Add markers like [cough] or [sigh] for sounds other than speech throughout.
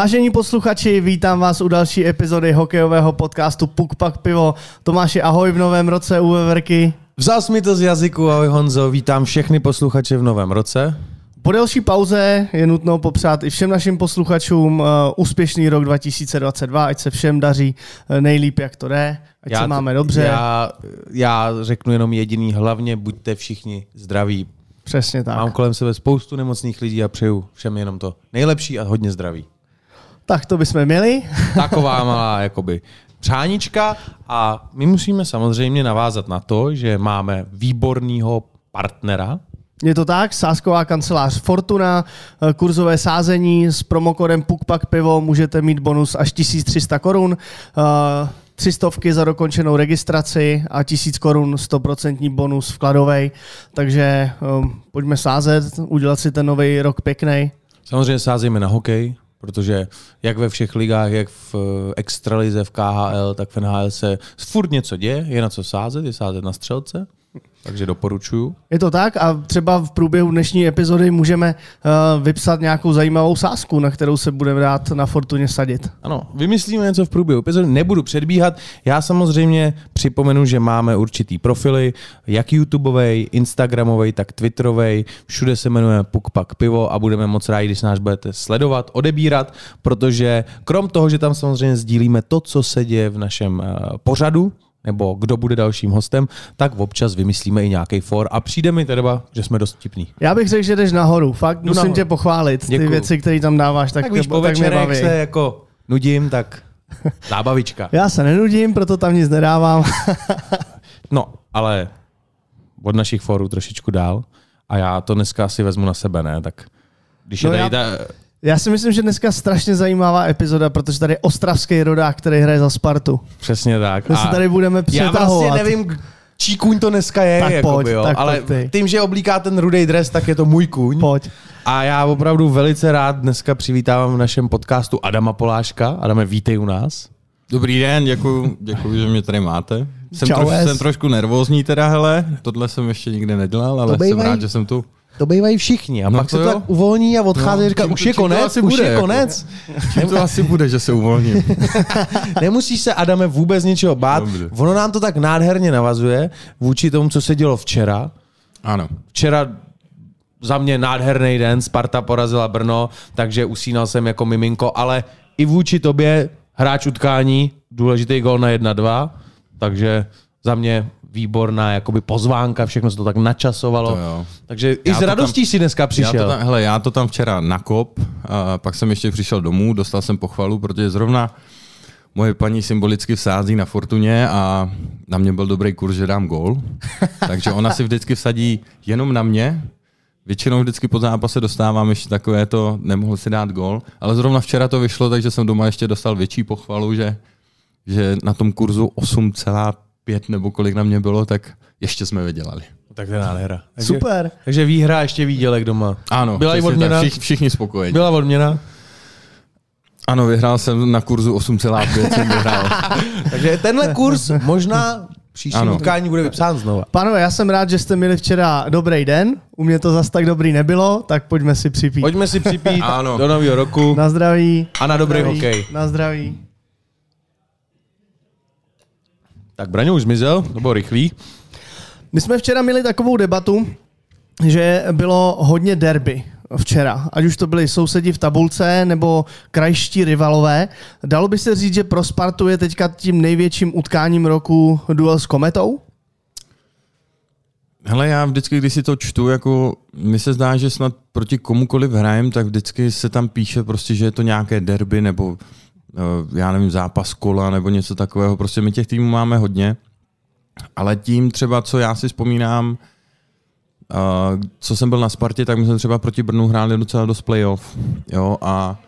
Vážení posluchači, vítám vás u další epizody hokejového podcastu Puk Pak Pivo. Tomáši, ahoj v novém roce u Veverky. Vzal mi to z jazyku, ahoj Honzo, vítám všechny posluchače v novém roce. Po delší pauze je nutno popřát i všem našim posluchačům uh, úspěšný rok 2022, ať se všem daří uh, nejlíp, jak to jde, ať já, se máme dobře. Já, já řeknu jenom jediný, hlavně buďte všichni zdraví. Přesně tak. Mám kolem sebe spoustu nemocných lidí a přeju všem jenom to nejlepší a hodně zdraví. Tak to bychom měli. [laughs] Taková malá jakoby přánička a my musíme samozřejmě navázat na to, že máme výborného partnera, je to tak, sázková kancelář Fortuna, eh, kurzové sázení s promokodem PUKPAK pivo můžete mít bonus až 1300 korun, 300 eh, za dokončenou registraci a 1000 korun 100% bonus vkladovej, takže um, pojďme sázet, udělat si ten nový rok pěkný. Samozřejmě sázíme na hokej, protože jak ve všech ligách, jak v eh, extralize, v KHL, tak v NHL se furt něco děje, je na co sázet, je sázet na střelce, takže doporučuju. Je to tak a třeba v průběhu dnešní epizody můžeme uh, vypsat nějakou zajímavou sázku, na kterou se budeme dát na Fortuně sadit. Ano, vymyslíme něco v průběhu epizody, nebudu předbíhat. Já samozřejmě připomenu, že máme určitý profily, jak YouTubeový, Instagramový, tak Twitterový. Všude se jmenuje Pukpak Pivo a budeme moc rádi, když nás budete sledovat, odebírat, protože krom toho, že tam samozřejmě sdílíme to, co se děje v našem uh, pořadu, nebo kdo bude dalším hostem, tak občas vymyslíme i nějaký for a přijde mi teda, že jsme dost tipní. Já bych řekl, že jdeš nahoru. Fakt Jdu musím nahoru. tě pochválit. Ty Děkuju. věci, které tam dáváš, tak, tak, víš, po tak mě baví. se jako nudím, tak zábavička. [laughs] Já se nenudím, proto tam nic nedávám. [laughs] no, ale od našich forů trošičku dál a já to dneska si vezmu na sebe, ne? Tak když no je tady já... ta já si myslím, že dneska strašně zajímavá epizoda, protože tady je ostravský rodák, který hraje za Spartu. Přesně tak. My se tady budeme přetahovat. Já vlastně nevím, čí kuň to dneska je, tak jakoby, pojď, jo. Tak ale tím, že oblíká ten rudý dres, tak je to můj kuň. Pojď. A já opravdu velice rád dneska přivítám v našem podcastu Adama Poláška. Adame, vítej u nás. Dobrý den, děkuji, děkuji že mě tady máte. Jsem, Čau, troš, jsem trošku nervózní teda, hele, tohle jsem ještě nikdy nedělal, ale jsem rád, že jsem tu to bývají všichni. A no pak se to jo. tak uvolní a odchází no, a říká, už je konec, už bude, je jako. konec. Čím [laughs] to asi bude, že se uvolní. [laughs] Nemusíš se, Adame, vůbec ničeho bát. Dobře. Ono nám to tak nádherně navazuje vůči tomu, co se dělo včera. Ano. Včera za mě nádherný den, Sparta porazila Brno, takže usínal jsem jako miminko, ale i vůči tobě hráč utkání, důležitý gol na 1-2, takže za mě výborná jakoby pozvánka, všechno se to tak načasovalo. To Takže i já s radostí tam, si dneska přišel. Já to tam, hele, já to tam včera nakop, a pak jsem ještě přišel domů, dostal jsem pochvalu, protože zrovna moje paní symbolicky vsází na Fortuně a na mě byl dobrý kurz, že dám gol. [laughs] Takže ona si vždycky vsadí jenom na mě. Většinou vždycky po zápase dostávám ještě takové to, nemohl si dát gol. Ale zrovna včera to vyšlo, takže jsem doma ještě dostal větší pochvalu, že, že na tom kurzu pět nebo kolik na mě bylo, tak ještě jsme vydělali. Tak to je nádhera. Takže, Super. Takže výhra ještě výdělek doma. Ano, byla i odměna. Tak, všichni spokojení. Byla odměna. Ano, vyhrál jsem na kurzu 8,5 jsem vyhrál. [laughs] Takže tenhle kurz možná příští ano. utkání bude vypsán znova. Panové, já jsem rád, že jste měli včera dobrý den. U mě to zas tak dobrý nebylo, tak pojďme si připít. Pojďme si připít [laughs] ano. do nového roku. Na zdraví. A na dobrý hokej. Na zdraví. Tak Braňo už zmizel, to bylo rychlý. My jsme včera měli takovou debatu, že bylo hodně derby včera, ať už to byli sousedi v tabulce nebo krajští rivalové. Dalo by se říct, že pro Spartu je teďka tím největším utkáním roku duel s Kometou? Hele, já vždycky, když si to čtu, jako mi se zdá, že snad proti komukoliv hrajem, tak vždycky se tam píše prostě, že je to nějaké derby nebo Eh, já nevím, zápas kola nebo něco takového. Prostě my těch týmů máme hodně, ale tím třeba, co já si vzpomínám, eh, co jsem byl na Spartě, tak my jsme třeba proti Brnu hráli docela dost playoff. Jo, a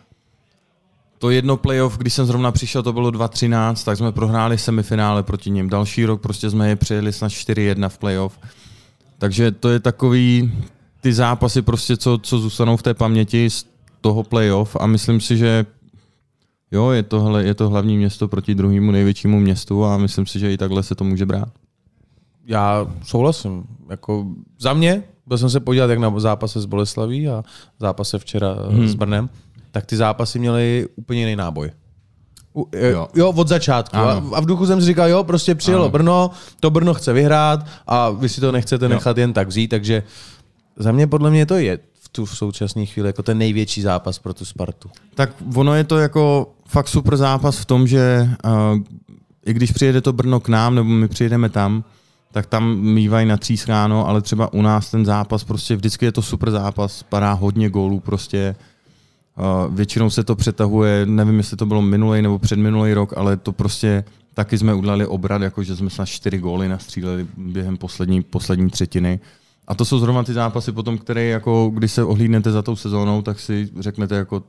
to jedno playoff, když jsem zrovna přišel, to bylo 2-13, tak jsme prohráli semifinále proti ním. Další rok prostě jsme je přijeli snad 4-1 v playoff. Takže to je takový, ty zápasy prostě, co, co zůstanou v té paměti z toho playoff a myslím si, že Jo, je to, hle, je to hlavní město proti druhému největšímu městu a myslím si, že i takhle se to může brát. Já souhlasím. Jako za mě, byl jsem se podívat jak na zápase s Boleslaví a zápase včera eh, hmm. s Brnem, tak ty zápasy měly úplně jiný náboj. U, eh, jo. jo, od začátku. Ano. A v duchu jsem si říkal, jo, prostě přijelo ano. Brno, to Brno chce vyhrát a vy si to nechcete jo. nechat jen tak vzít, takže za mě podle mě to je v tu v současné chvíli jako ten největší zápas pro tu Spartu. Tak ono je to jako fakt super zápas v tom, že uh, i když přijede to Brno k nám, nebo my přijedeme tam, tak tam mývají na ráno, ale třeba u nás ten zápas prostě vždycky je to super zápas, padá hodně gólů prostě. Uh, většinou se to přetahuje, nevím, jestli to bylo minulý nebo předminulý rok, ale to prostě taky jsme udělali obrat, jakože jsme snad čtyři góly nastříleli během poslední, poslední třetiny. A to jsou zrovna ty zápasy potom, které jako, když se ohlídnete za tou sezónou, tak si řeknete jako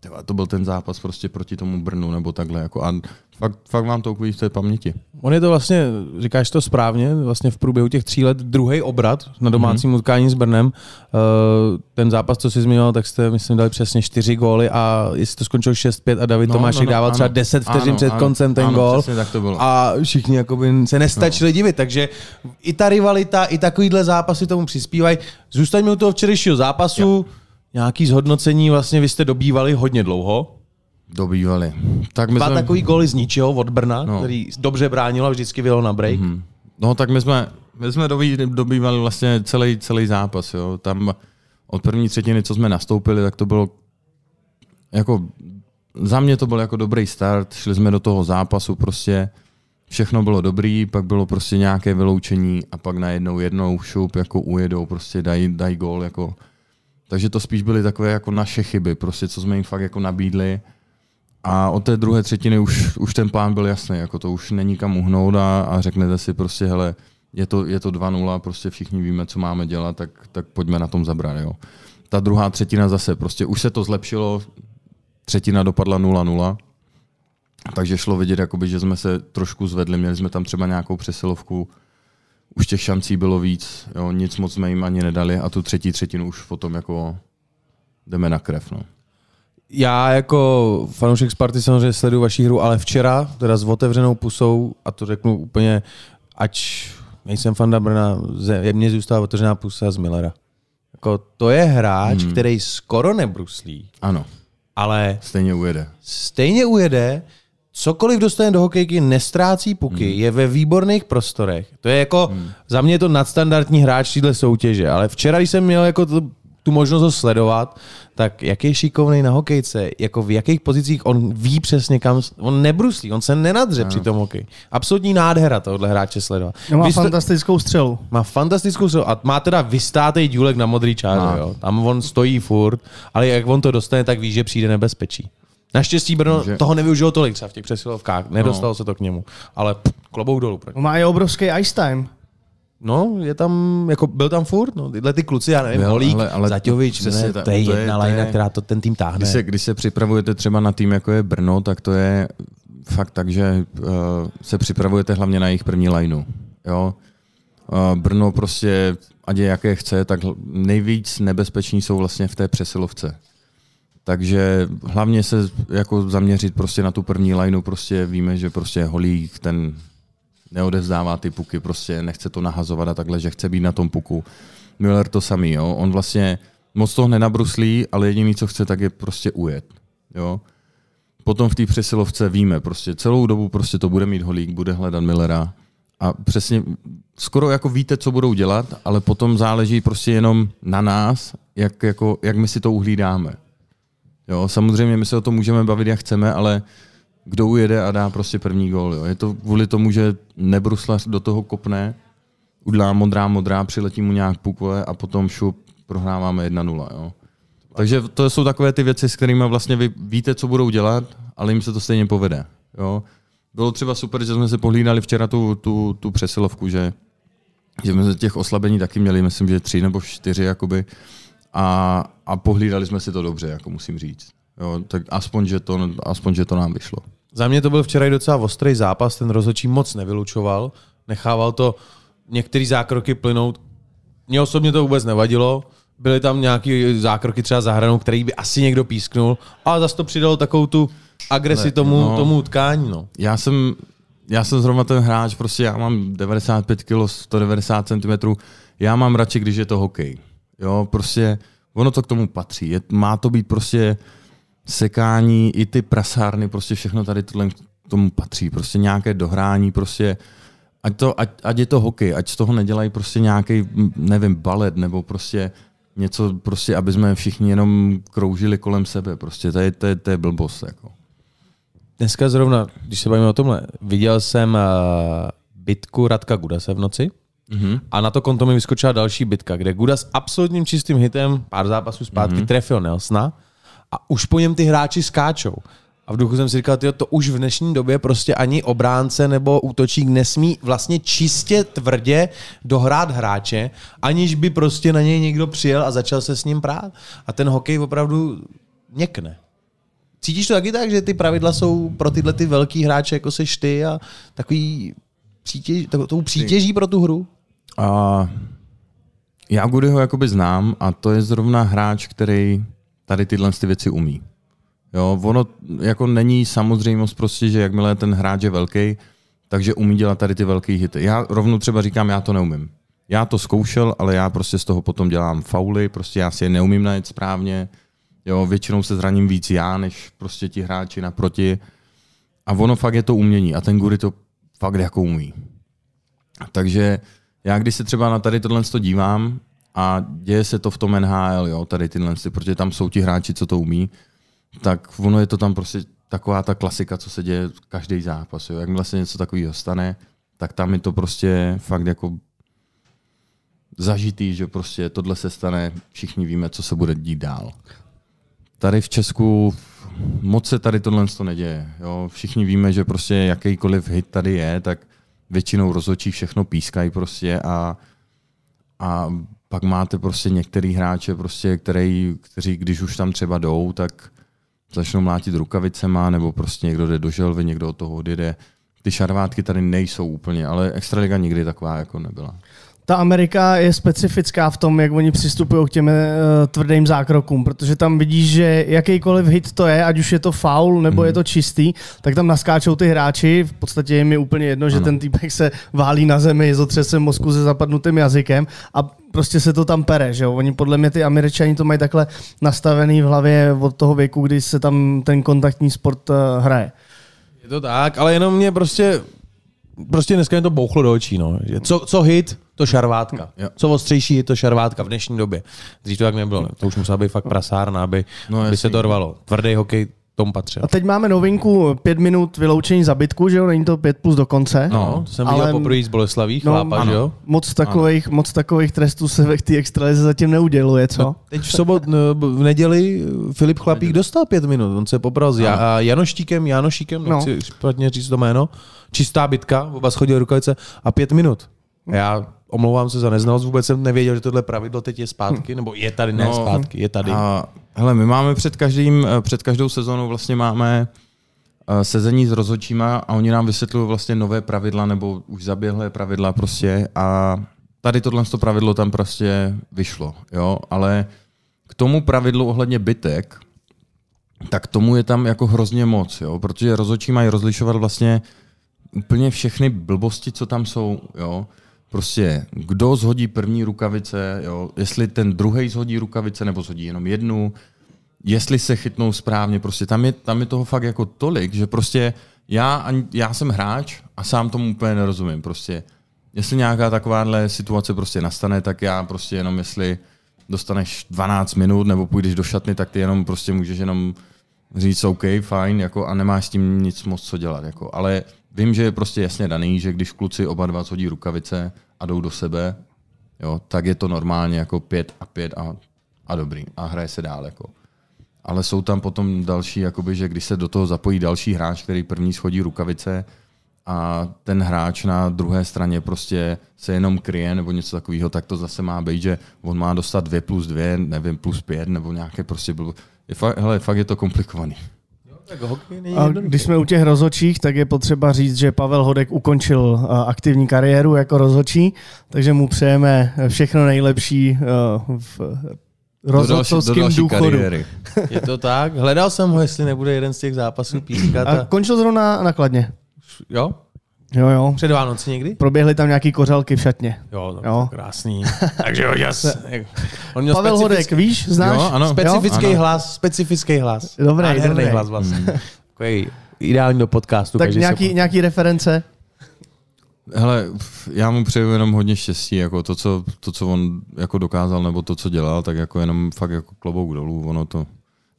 tyhle, to byl ten zápas prostě proti tomu Brnu nebo takhle. Jako, a fakt, fakt mám to ukvědí v té paměti. On je to vlastně, říkáš to správně, vlastně v průběhu těch tří let druhý obrat na mhm. domácím mm-hmm. utkání s Brnem. Eh, ten zápas, co jsi zmínil, tak jste, myslím, dali přesně čtyři góly a jestli to skončilo 6-5 a David no, Tomášek no, no, dával ano, třeba 10 vteřin ano, před ano, koncem ten ano, gól. Přesně, tak to bylo. A všichni jakoby se nestačili no. divit, takže i ta rivalita, i takovýhle zápasy tomu přispívají. Zůstaňme u toho včerejšího zápasu. Ja nějaký zhodnocení, vlastně vy jste dobývali hodně dlouho. Dobývali. Tak my Dva jsme... takový góly z ničeho od Brna, no. který dobře bránil a vždycky vyjel na break. Mm-hmm. No tak my jsme, my jsme dobývali vlastně celý, celý zápas. Jo. Tam od první třetiny, co jsme nastoupili, tak to bylo jako za mě to byl jako dobrý start, šli jsme do toho zápasu prostě, všechno bylo dobrý, pak bylo prostě nějaké vyloučení a pak najednou jednou šup, jako ujedou, prostě dají, dají gól, jako takže to spíš byly takové jako naše chyby, prostě co jsme jim fakt jako nabídli. A od té druhé třetiny už, už ten plán byl jasný, jako to už není kam uhnout a, a řeknete si prostě, hele, je to, je to 2-0, prostě všichni víme, co máme dělat, tak, tak pojďme na tom zabrat, jo. Ta druhá třetina zase, prostě už se to zlepšilo, třetina dopadla 0-0, takže šlo vidět, jakoby, že jsme se trošku zvedli, měli jsme tam třeba nějakou přesilovku, už těch šancí bylo víc, jo, nic moc jsme jim ani nedali a tu třetí třetinu už potom jako jdeme na krev. No. Já jako fanoušek Sparty samozřejmě sleduju vaši hru, ale včera, teda s otevřenou pusou, a to řeknu úplně, ať nejsem fan Brna, je mě zůstává otevřená pusa z Millera. Jako to je hráč, hmm. který skoro nebruslí. Ano. Ale stejně ujede. Stejně ujede, cokoliv dostane do hokejky, nestrácí puky, hmm. je ve výborných prostorech. To je jako, hmm. za mě je to nadstandardní hráč týhle soutěže, ale včera, když jsem měl jako to, tu možnost ho sledovat, tak jak je šikovný na hokejce, jako v jakých pozicích on ví přesně kam, on nebruslí, on se nenadře no. při tom hokej. Absolutní nádhera tohle hráče sledovat. No, má Vysto... fantastickou střelu. Má fantastickou střelu a má teda vystátej důlek na modrý čáru, no. jo. Tam on stojí furt, ale jak on to dostane, tak ví, že přijde nebezpečí. Naštěstí Brno že... toho nevyužilo tolik třeba v těch přesilovkách, nedostalo no. se to k němu, ale pff, klobouk dolů. Proč? Má je obrovský ice time. No, je tam, jako byl tam furt, no, tyhle ty kluci, já nevím, Holík, ale, ale Zaťovič, ne, ta, to je jedna to je, lajna, která to ten tým táhne. Když se, když se připravujete třeba na tým, jako je Brno, tak to je fakt tak, že uh, se připravujete hlavně na jejich první lajnu, jo. Uh, Brno prostě, ať je jaké chce, tak nejvíc nebezpeční jsou vlastně v té přesilovce. Takže hlavně se jako zaměřit prostě na tu první lineu, prostě víme, že prostě holík ten neodevzdává ty puky, prostě nechce to nahazovat a takhle, že chce být na tom puku. Miller to samý, jo. On vlastně moc toho nenabruslí, ale jediný, co chce, tak je prostě ujet, jo. Potom v té přesilovce víme, prostě celou dobu prostě to bude mít holík, bude hledat Millera a přesně skoro jako víte, co budou dělat, ale potom záleží prostě jenom na nás, jak, jako, jak my si to uhlídáme. Jo, samozřejmě my se o tom můžeme bavit, jak chceme, ale kdo ujede a dá prostě první gól. Jo. Je to kvůli tomu, že nebruslař do toho kopne, udlá modrá, modrá, přiletí mu nějak pukle a potom šup prohráváme 1-0. Jo. Takže to jsou takové ty věci, s kterými vlastně vy víte, co budou dělat, ale jim se to stejně povede. Jo. Bylo třeba super, že jsme se pohlídali včera tu, tu, tu přesilovku, že, že jsme z těch oslabení taky měli, myslím, že tři nebo čtyři, jakoby, a, a pohlídali jsme si to dobře, jako musím říct. Jo, tak aspoň že, to, aspoň, že to nám vyšlo. Za mě to byl včera i docela ostrý zápas, ten rozhodčí moc nevylučoval, nechával to některé zákroky plynout. Mně osobně to vůbec nevadilo, byly tam nějaké zákroky třeba za hranou, který by asi někdo písknul, ale zase to přidalo takovou tu agresi ne, tomu, no, tomu utkání. No. Já jsem já jsem zrovna ten hráč, prostě já mám 95 kg, 190 cm, já mám radši, když je to hokej. Jo, prostě ono to k tomu patří. Je, má to být prostě sekání, i ty prasárny, prostě všechno tady tohle tomu patří. Prostě nějaké dohrání, prostě ať, to, ať, ať je to hokej, ať z toho nedělají prostě nějaký, nevím, balet nebo prostě něco, prostě, aby jsme všichni jenom kroužili kolem sebe. Prostě to je, to je, to je blbost. Jako. Dneska zrovna, když se bavíme o tomhle, viděl jsem uh, bitku Radka Gudase v noci. Mm-hmm. A na to konto mi vyskočila další bitka, kde Guda s absolutním čistým hitem pár zápasů zpátky mm-hmm. trefil Nelsna a už po něm ty hráči skáčou. A v duchu jsem si říkal, tyjo, to už v dnešní době prostě ani obránce nebo útočník nesmí vlastně čistě tvrdě dohrát hráče, aniž by prostě na něj někdo přijel a začal se s ním prát. A ten hokej opravdu měkne. Cítíš to taky tak, že ty pravidla jsou pro tyhle ty velký hráče, jako seš ty a takový přítěž, takovou přítěží pro tu hru? A já Goodyho jakoby znám a to je zrovna hráč, který tady tyhle ty věci umí. Jo, ono jako není samozřejmost prostě, že jakmile ten hráč je velký, takže umí dělat tady ty velké hity. Já rovnou třeba říkám, já to neumím. Já to zkoušel, ale já prostě z toho potom dělám fauly, prostě já si je neumím najít správně. Jo, většinou se zraním víc já, než prostě ti hráči naproti. A ono fakt je to umění a ten Guri to fakt jako umí. Takže já když se třeba na tady tohle dívám a děje se to v tom NHL, jo, tady tyhle, protože tam jsou ti hráči, co to umí, tak ono je to tam prostě taková ta klasika, co se děje každý zápas. Jo. Jakmile se něco takového stane, tak tam je to prostě fakt jako zažitý, že prostě tohle se stane, všichni víme, co se bude dít dál. Tady v Česku moc se tady tohle to neděje. Jo. Všichni víme, že prostě jakýkoliv hit tady je, tak většinou rozhodčí všechno pískají prostě a, a pak máte prostě některý hráče, prostě, který, kteří když už tam třeba jdou, tak začnou mlátit rukavicema, nebo prostě někdo jde do želvy, někdo od toho odjede. Ty šarvátky tady nejsou úplně, ale Extraliga nikdy taková jako nebyla ta Amerika je specifická v tom, jak oni přistupují k těm uh, tvrdým zákrokům, protože tam vidíš, že jakýkoliv hit to je, ať už je to faul nebo mm. je mhm. to čistý, tak tam naskáčou ty hráči, v podstatě je mi úplně jedno, ano. že ten týpek se válí na zemi, je zotřese mozku se zapadnutým jazykem a prostě se to tam pere, že jo? Oni podle mě ty američani to mají takhle nastavený v hlavě od toho věku, kdy se tam ten kontaktní sport uh, hraje. Je to tak, ale jenom mě prostě prostě dneska je to bouchlo do očí. No. Co, co hit, to šarvátka. Co ostřejší je to šarvátka v dnešní době. Dřív to tak nebylo. To už musela být fakt prasárna, aby, no, aby se to rvalo. Tvrdý hokej, tomu patřil. A teď máme novinku pět minut vyloučení zabitku, že jo? Není to pět plus do konce. No, to jsem ale... viděl poprvé z Boleslaví, no, chlápa, ano. že jo? Moc takových, ano. moc takových trestů se ve té extralize zatím neuděluje, co? No, teď v sobot, no, v neděli Filip Chlapík dostal pět minut, on se popral s ja, Janoštíkem, Janošíkem, no. nechci špatně říct to jméno, čistá bitka, oba schodil rukavice a pět minut. Hm. Já omlouvám se za neznalost, vůbec jsem nevěděl, že tohle pravidlo teď je zpátky, nebo je tady, ne no, zpátky, je tady. A, hele, my máme před, každým, eh, před každou sezónou vlastně máme eh, sezení s rozhodčíma a oni nám vysvětlují vlastně nové pravidla nebo už zaběhlé pravidla prostě a tady tohle to pravidlo tam prostě vyšlo, jo, ale k tomu pravidlu ohledně bytek, tak tomu je tam jako hrozně moc, jo, protože rozhodčí mají rozlišovat vlastně úplně všechny blbosti, co tam jsou, jo prostě kdo zhodí první rukavice, jo, jestli ten druhý zhodí rukavice nebo zhodí jenom jednu, jestli se chytnou správně, prostě tam je, tam je toho fakt jako tolik, že prostě já, já jsem hráč a sám tomu úplně nerozumím, prostě jestli nějaká takováhle situace prostě nastane, tak já prostě jenom jestli dostaneš 12 minut nebo půjdeš do šatny, tak ty jenom prostě můžeš jenom říct OK, fajn, jako, a nemáš s tím nic moc co dělat. Jako. Ale vím, že je prostě jasně daný, že když kluci oba dva hodí rukavice a jdou do sebe, jo, tak je to normálně jako pět a pět a, a dobrý. A hraje se dál. Jako. Ale jsou tam potom další, jakoby, že když se do toho zapojí další hráč, který první schodí rukavice, a ten hráč na druhé straně prostě se jenom kryje nebo něco takového, tak to zase má být, že on má dostat 2 plus 2, nevím, plus 5 nebo nějaké prostě bylo je fakt, hele, fakt je to komplikovaný. A když jsme u těch rozhodčích, tak je potřeba říct, že Pavel Hodek ukončil aktivní kariéru jako rozhodčí, takže mu přejeme všechno nejlepší v rozhodcovském důchodu. Kariéry. Je to tak? Hledal jsem ho, jestli nebude jeden z těch zápasů pískat. A končil zrovna nakladně. Jo, Jo, jo. Před Vánoci někdy? Proběhly tam nějaký kořelky v šatně. Jo, no, jo. krásný. [laughs] Takže jo, jas. On měl Pavel specifický... Hodek, víš, znáš? Jo, ano. Specifický jo? hlas, specifický hlas. Dobrý, Nádherný dobrý. hlas vlastně. Mm. Takový ideální do podcastu. Tak nějaký, se... nějaký reference? Hele, já mu přeju jenom hodně štěstí, jako to, co, to, co on jako dokázal, nebo to, co dělal, tak jako jenom fakt jako klobouk dolů, ono to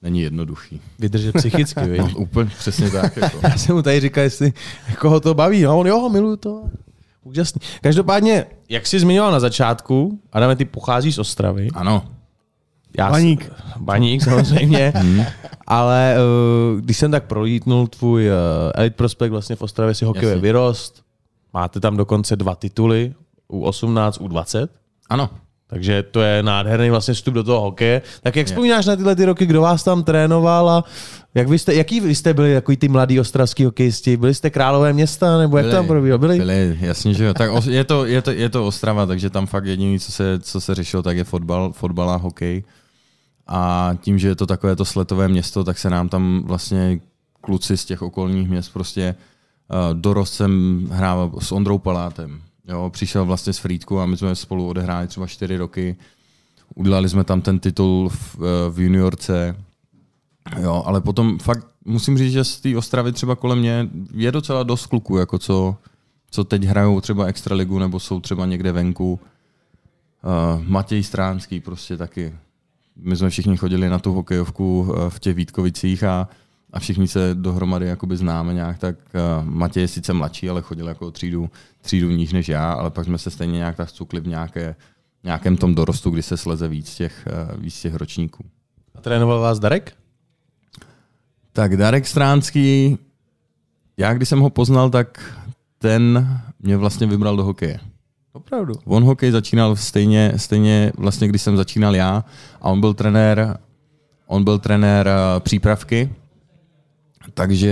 není jednoduchý. Vydržet psychicky, [laughs] No, úplně přesně tak. Jako. [laughs] Já jsem mu tady říkal, jestli koho to baví. No, on jo, miluju to. Úžasný. Každopádně, jak jsi zmiňoval na začátku, Adame, ty pocházíš z Ostravy. Ano. Já baník. Jsem, baník, samozřejmě. [laughs] Hmm. ale uh, když jsem tak prolítnul tvůj uh, Elite Prospect vlastně v Ostravě si hokejově vyrost, máte tam dokonce dva tituly, U18, U20. Ano. Takže to je nádherný vlastně vstup do toho hokeje. Tak jak vzpomínáš na tyhle ty roky, kdo vás tam trénoval a jak vy jste, jaký vy jste byli takový ty mladí ostravský hokejisti? Byli jste králové města nebo jak byli, tam probíhalo? Byli? byli, jasně, že jo. Tak je to, je, to, je to Ostrava, takže tam fakt jediný, co se, co se řešilo, tak je fotbal, fotbal a hokej. A tím, že je to takové to sletové město, tak se nám tam vlastně kluci z těch okolních měst prostě uh, dorost jsem hrával s Ondrou Palátem, Jo, přišel vlastně z Frýdku a my jsme spolu odehráli třeba čtyři roky. Udělali jsme tam ten titul v, eh, v juniorce. Jo, ale potom fakt musím říct, že z té Ostravy třeba kolem mě je docela dost kluků, jako co, co teď hrajou třeba Extraligu nebo jsou třeba někde venku. Uh, Matěj Stránský prostě taky. My jsme všichni chodili na tu hokejovku eh, v těch Vítkovicích a uh, a všichni se dohromady jakoby známe nějak, tak uh, Matěj je sice mladší, ale chodil jako třídu, třídu níž než já, ale pak jsme se stejně nějak tak cukli v nějaké, nějakém tom dorostu, kdy se sleze víc těch, uh, víc těch ročníků. A trénoval vás Darek? Tak Darek Stránský, já když jsem ho poznal, tak ten mě vlastně vybral do hokeje. Opravdu. On hokej začínal stejně, stejně vlastně, když jsem začínal já a on byl trenér, on byl trenér eh, přípravky takže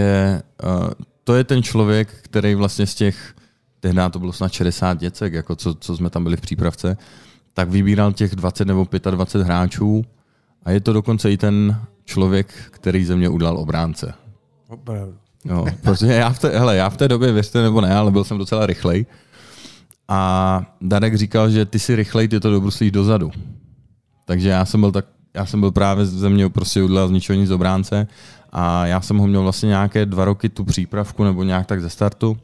eh, to je ten člověk, který vlastně z těch, tehdy to bylo snad 60 děcek, jako co, co jsme tam byli v přípravce, tak vybíral těch 20 nebo 25 hráčů a je to dokonce i ten člověk, který ze mě udělal obránce. Opravdu. Jo, protože já v, té, hele, já v té době, věřte nebo ne, ale byl jsem docela rychlej. A Darek říkal, že ty si rychlej, ty to dobruslíš dozadu. Takže já jsem byl tak, já jsem byl právě ze mě prostě udělal z ničeho nic obránce a já jsem ho měl vlastně nějaké dva roky tu přípravku nebo nějak tak ze startu.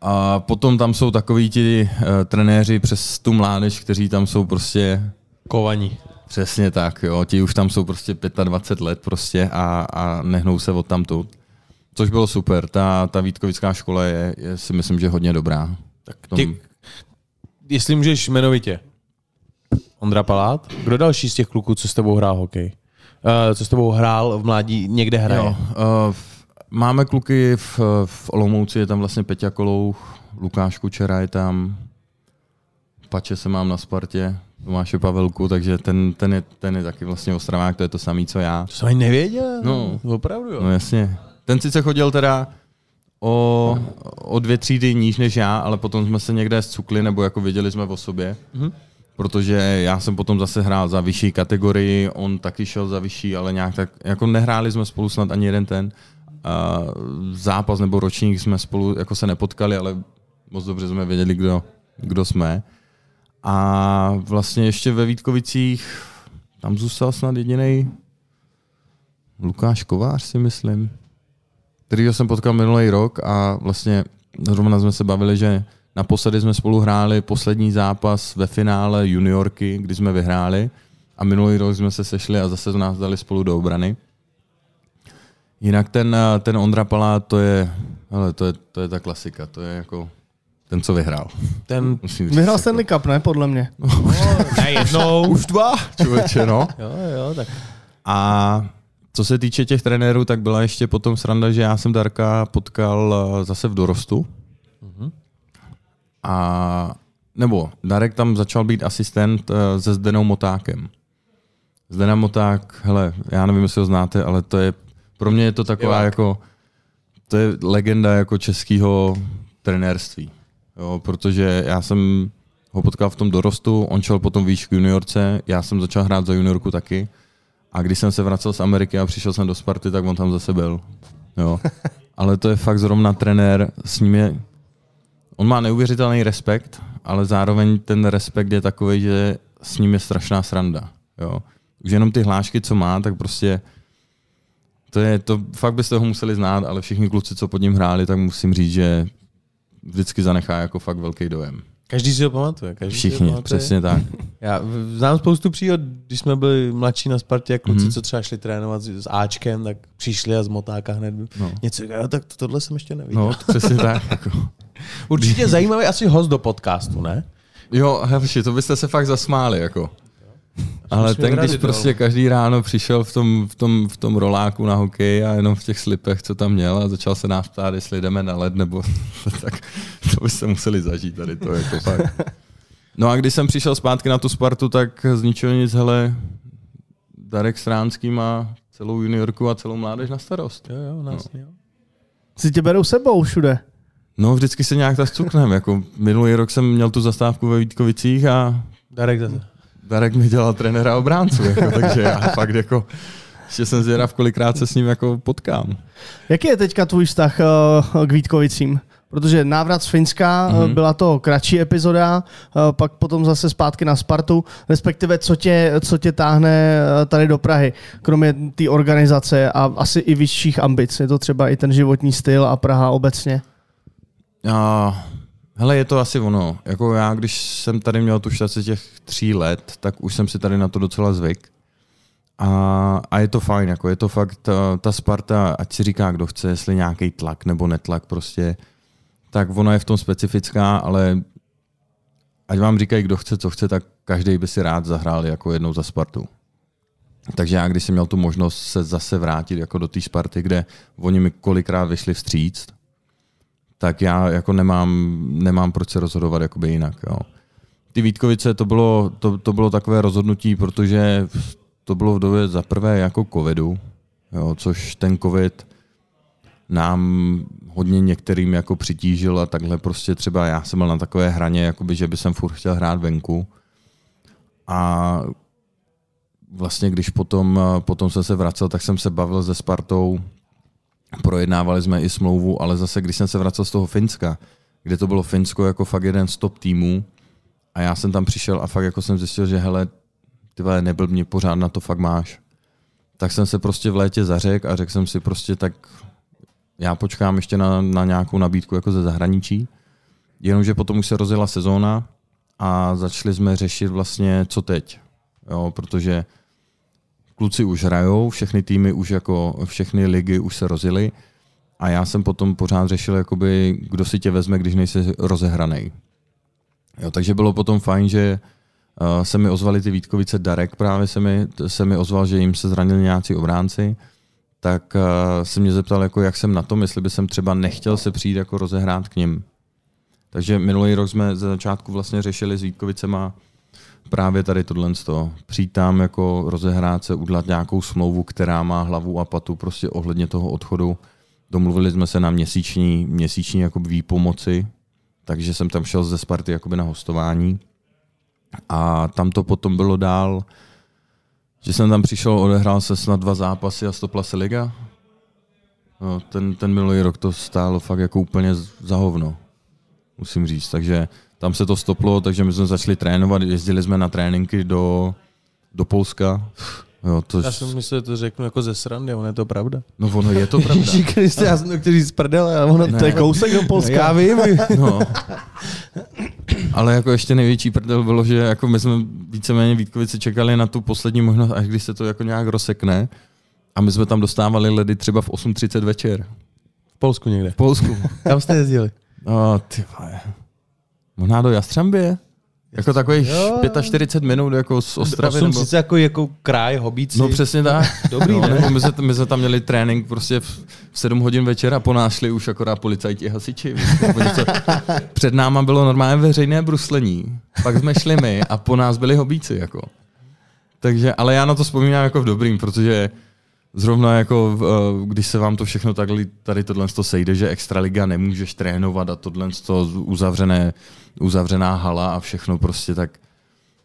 A potom tam jsou takoví ti uh, trenéři přes tu mládež, kteří tam jsou prostě... Kovaní. Přesně tak, jo. Ti už tam jsou prostě 25 let prostě a, a nehnou se od tamtud. Což bylo super. Ta, ta Vítkovická škola je, je, si myslím, že hodně dobrá. Tak tom... ty, jestli můžeš jmenovitě. Ondra Palát. Kdo další z těch kluků, co s tebou hrá hokej? Eh, co s tebou hrál v mládí, někde hraje? Jo, uh, máme kluky v, v Olomouci, je tam vlastně Peťa Kolouch, Lukáš Kučera je tam, Pače se mám na Spartě, Tomáše Pavelku, takže ten, ten, je, ten je taky vlastně ostravák, to je to samý, co já. To jsem ani nevěděl, no, opravdu jo. No jasně. Ten sice chodil teda o, o dvě třídy níž než já, ale potom jsme se někde zcukli, nebo jako věděli jsme o sobě. Mm-hmm protože já jsem potom zase hrál za vyšší kategorii, on taky šel za vyšší, ale nějak tak, jako nehráli jsme spolu snad ani jeden ten uh, zápas nebo ročník jsme spolu jako se nepotkali, ale moc dobře jsme věděli, kdo, kdo jsme. A vlastně ještě ve Vítkovicích tam zůstal snad jediný Lukáš Kovář, si myslím, kterýho jsem potkal minulý rok a vlastně zrovna jsme se bavili, že Naposledy jsme spolu hráli poslední zápas ve finále juniorky, kdy jsme vyhráli a minulý rok jsme se sešli a zase nás dali spolu do obrany. Jinak ten, eh, ten Ondra Palá, to je, hele, to, je, to je ta klasika, to je jako ten, co vyhrál. Ten [laughs] Musím říct, vyhrál jako. Stanley jako... Cup, ne, podle mě. No, [laughs] ne no. Už [laughs] dva. Čověče, no. jo, jo, tak. A co se týče těch trenérů, tak byla ještě potom sranda, že já jsem Darka potkal eh, zase v dorostu. Mm-hmm. A nebo Darek tam začal být asistent eh, se Zdenou Motákem. Zdena Moták, hele, já nevím, jestli ho znáte, ale to je, pro mě je to taková Jevák. jako, to je legenda jako českého trenérství. Jo, protože já jsem ho potkal v tom dorostu, on šel potom výš k juniorce, já jsem začal hrát za juniorku taky. A když jsem se vracel z Ameriky a přišel jsem do Sparty, tak on tam zase byl. Jo. [laughs] Ale to je fakt zrovna trenér, s ním je on má neuvěřitelný respekt, ale zároveň ten respekt je takový, že s ním je strašná sranda. Jo. Už jenom ty hlášky, co má, tak prostě to je, to fakt byste ho museli znát, ale všichni kluci, co pod ním hráli, tak musím říct, že vždycky zanechá jako fakt velký dojem. Každý si ho pamatuje. Každý Všichni, pamatuje. přesně tak. Já znám spoustu příhod, když jsme byli mladší na Spartě a kluci, mm-hmm. co třeba šli trénovat s, Ačkem, tak přišli a z motáka hned no. něco, tak tohle jsem ještě neviděl. No, přesně tak. Jako. [laughs] Určitě zajímavý asi host do podcastu, ne? Jo, hevši, to byste se fakt zasmáli, jako. Ale ten, když prostě každý ráno přišel v tom, v, tom, v tom roláku na hokej a jenom v těch slipech, co tam měl a začal se nás ptát, jestli jdeme na led, nebo [laughs] tak to byste museli zažít tady to. Jako fakt. No a když jsem přišel zpátky na tu Spartu, tak z ničeho nic, hele, Darek Stránský má celou juniorku a celou mládež na starost. Jo, jo, nás, no. no. jo. Si tě berou sebou všude. No, vždycky se nějak tak cuknem. Jako minulý rok jsem měl tu zastávku ve Vítkovicích a... Darek zase. Darek mi dělal trenéra obránců, jako, takže já fakt jako... Ještě jsem zvědav, kolikrát se s ním jako potkám. Jaký je teďka tvůj vztah eh, k Vítkovicím? Protože návrat z Finska, mm-hmm. byla to kratší epizoda, eh, pak potom zase zpátky na Spartu, respektive co tě, co tě táhne tady do Prahy, kromě té organizace a asi i vyšších ambic. Je to třeba i ten životní styl a Praha obecně? Uh, hele, je to asi ono. Jako já, když jsem tady měl tu štaci těch tří let, tak už jsem si tady na to docela zvyk. A, a je to fajn, jako je to fakt, ta, ta Sparta, ať si říká, kdo chce, jestli nějaký tlak nebo netlak prostě, tak ona je v tom specifická, ale ať vám říkají, kdo chce, co chce, tak každý by si rád zahrál jako jednou za Spartu. Takže já, když jsem měl tu možnost se zase vrátit jako do té Sparty, kde oni mi kolikrát vyšli vstříct, tak já jako nemám, nemám proč se rozhodovat jakoby jinak. Jo. Ty Vítkovice, to bylo, to, to bylo takové rozhodnutí, protože to bylo v době za prvé jako covidu, jo, což ten covid nám hodně některým jako přitížil a takhle prostě třeba já jsem byl na takové hraně, jakoby, že by jsem furt chtěl hrát venku. A vlastně když potom, potom jsem se vracel, tak jsem se bavil se Spartou projednávali jsme i smlouvu, ale zase, když jsem se vracel z toho Finska, kde to bylo Finsko jako fakt jeden z top týmů a já jsem tam přišel a fakt jako jsem zjistil, že hele, ty vole, mě pořád na to fakt máš. Tak jsem se prostě v létě zařekl a řekl jsem si prostě tak já počkám ještě na, na nějakou nabídku jako ze zahraničí. Jenomže potom už se rozjela sezóna a začali jsme řešit vlastně, co teď. Jo, protože kluci už hrajou, všechny týmy už jako, všechny ligy už se rozily a já jsem potom pořád řešil, jakoby, kdo si tě vezme, když nejsi rozehraný. Jo, takže bylo potom fajn, že uh, se mi ozvali ty Vítkovice, Darek právě se mi, se mi ozval, že jim se zranili nějací obránci, tak uh, se mě zeptal, jako, jak jsem na tom, jestli by jsem třeba nechtěl se přijít jako rozehrát k ním. Takže minulý rok jsme ze začátku vlastně řešili s Vítkovicema právě tady tohle z toho. Přijít tam jako rozehrát se, udělat nějakou smlouvu, která má hlavu a patu prostě ohledně toho odchodu. Domluvili jsme se na měsíční, měsíční jakoby výpomoci, takže jsem tam šel ze Sparty jakoby na hostování. A tam to potom bylo dál, že jsem tam přišel, odehrál se snad dva zápasy a stopla se liga. No, ten, ten minulý rok to stálo fakt jako úplně za hovno, musím říct. Takže tam se to stoplo, takže my jsme začali trénovat, jezdili jsme na tréninky do, do Polska. Jo, to... Já jsem myslel, že to řeknu jako ze srandy, ono je to pravda. No ono je to pravda. Ježí [laughs] Kriste, já jsem to který z prdele, ale ono ne. to je kousek do no, Polska. Já vím. [laughs] no. Ale jako ještě největší prdel bylo, že jako my jsme víceméně Vítkovice čekali na tu poslední možnost, až když se to jako nějak rozsekne. A my jsme tam dostávali ledy třeba v 8.30 večer. V Polsku někde. V Polsku. Kam jste jezdili? No, ty vole. Možná do Jastřambě? Jako takových 45 minut jako z Ostravy. 8 nebo... jako, jako kraj, hobíci. No přesně tak. [laughs] Dobrý, no, ne? my, jsme, my jsme tam měli trénink prostě v, v 7 hodin večera po nás šli už akorát policajti hasiči. Něco. [laughs] Před náma bylo normálně veřejné bruslení. Pak jsme šli my a po nás byli hobíci. Jako. Takže, ale já na to vzpomínám jako v dobrým, protože Zrovna jako, eh, když se vám to všechno takhle, tady tohle sejde, že Extraliga nemůžeš trénovat a tohle uzavřené, uzavřená hala a všechno prostě tak,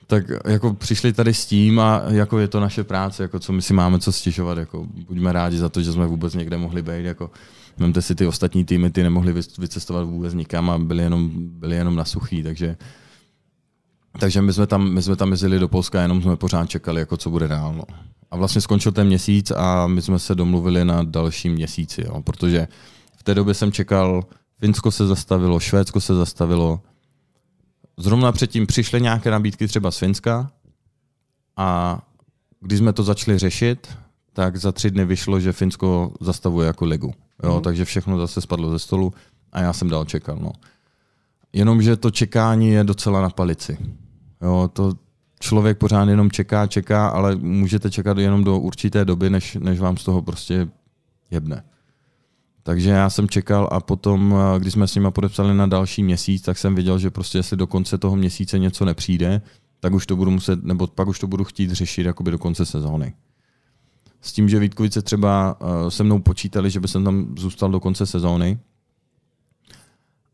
tak jako přišli tady s tím a jako je to naše práce, jako co my si máme co stěžovat, jako buďme rádi za to, že jsme vůbec někde mohli být, jako vemte si ty ostatní týmy, ty nemohli vycestovat vůbec nikam a byli jenom, byli jenom na suchý, takže takže my jsme, tam, my jsme tam jezdili do Polska, jenom jsme pořád čekali, jako co bude dál. No. A vlastně skončil ten měsíc a my jsme se domluvili na další měsíci, jo, protože v té době jsem čekal, Finsko se zastavilo, Švédsko se zastavilo. Zrovna předtím přišly nějaké nabídky třeba z Finska a když jsme to začali řešit, tak za tři dny vyšlo, že Finsko zastavuje jako ligu. Jo, mm. Takže všechno zase spadlo ze stolu a já jsem dál čekal. No. Jenomže to čekání je docela na palici. Jo, to, člověk pořád jenom čeká, čeká, ale můžete čekat jenom do určité doby, než, než vám z toho prostě jebne. Takže já jsem čekal a potom, eh, když jsme s nima podepsali na další měsíc, tak jsem viděl, že prostě jestli do konce toho měsíce něco nepřijde, tak už to budu muset, nebo pak už to budu chtít řešit jakoby do konce sezóny. S tím, že Vítkovice třeba eh, se mnou počítali, že by jsem tam zůstal do konce sezóny,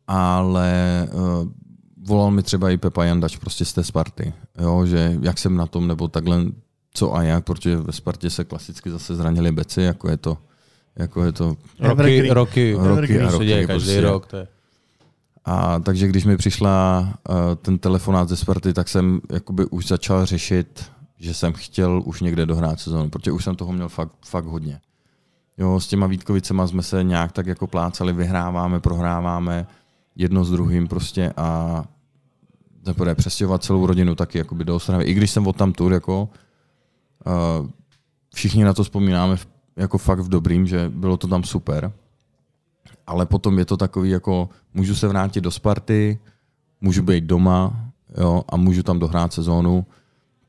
ale eh, volal mi třeba i Pepa Jandač prostě z té Sparty, jo, že jak jsem na tom, nebo takhle co a jak, protože ve Spartě se klasicky zase zranili beci, jako je to, jako je to roky, roky, roky, roky a roky, každý prostě. rok. To je. A takže když mi přišla uh, ten telefonát ze Sparty, tak jsem jakoby už začal řešit, že jsem chtěl už někde dohrát sezónu, protože už jsem toho měl fakt, fakt hodně. Jo, s těma Vítkovicema jsme se nějak tak jako plácali, vyhráváme, prohráváme jedno s druhým prostě a za přestěhovat celou rodinu taky jakoby do Ostravy. I když jsem od tam tur, jako, uh, všichni na to vzpomínáme v, jako fakt v dobrým, že bylo to tam super. Ale potom je to takový, jako můžu se vrátit do Sparty, můžu být doma jo, a můžu tam dohrát sezónu.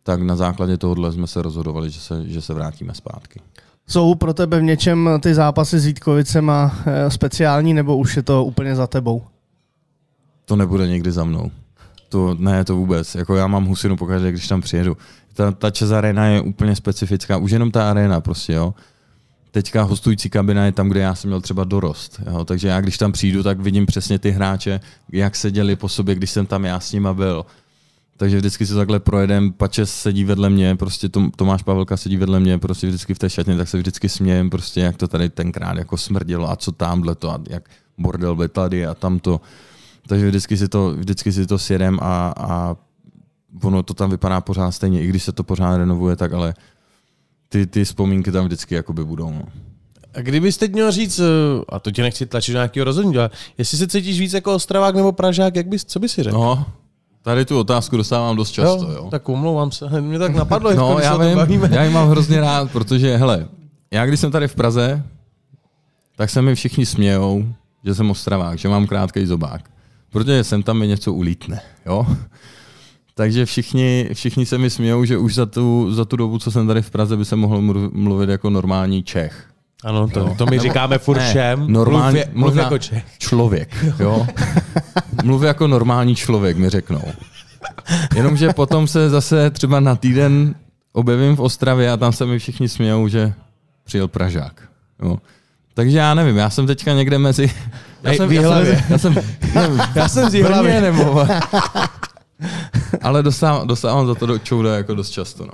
Tak na základě tohohle jsme se rozhodovali, že se, že se vrátíme zpátky. Jsou pro tebe v něčem ty zápasy s Vítkovicema eh, speciální, nebo už je to úplně za tebou? To nebude někdy za mnou. To ne, to vůbec. Jako já mám husinu pokaždé, když tam přijedu. Ta, ta Čes Arena je úplně specifická, už jenom ta arena prostě, jo. Teďka hostující kabina je tam, kde já jsem měl třeba dorost. Jo? Takže já, když tam přijdu, tak vidím přesně ty hráče, jak seděli po sobě, když jsem tam já s nima byl. Takže vždycky se takhle projedem, pače sedí vedle mě, prostě Tom, Tomáš Pavelka sedí vedle mě, prostě vždycky v té šatně, tak se vždycky smějem, prostě jak to tady tenkrát jako smrdilo a co tamhle to a jak bordel byl tady a tamto. Takže vždycky si to, vždycky si to sjedem a, a ono to tam vypadá pořád stejně, i když se to pořád renovuje, tak ale ty, ty vzpomínky tam vždycky jakoby budou. No. A kdybyste měl říct, eh, a to tě nechci tlačit do nějakého rozhodnutí, ale jestli se cítíš víc jako Ostravák nebo Pražák, jak bys, co bys si řekl? No, tady tu otázku dostávám dost často. Jo, jo. Tak umlouvám se, mě tak napadlo, [laughs] no, já, vím, bavíme. já ji mám [laughs] hrozně rád, protože hele, já když jsem tady v Praze, tak se mi všichni smějou, že jsem Ostravák, že mám krátký zobák protože sem tam mi něco ulítne. Jo? Takže všichni, všichni se mi smějou, že už za tu, za tu dobu, co jsem tady v Praze, by se mohl mluvit jako normální Čech. Ano, to, to my říkáme furt ne, všem. Normální, mluv, mluv, mluv jako Čech. Člověk, [laughs] jo. mluv jako normální člověk, mi řeknou. Jenomže potom se zase třeba na týden objevím v Ostravě a tam se mi všichni smějou, že přijel Pražák. Jo. Takže já nevím, já jsem teďka někde mezi... Já, jsem, v já, jsem, já, jsem, [laughs] já jsem z Jihlavy. Brně nebo... [laughs] Ale dostávám, dostávám za to do čouda jako dost často. No.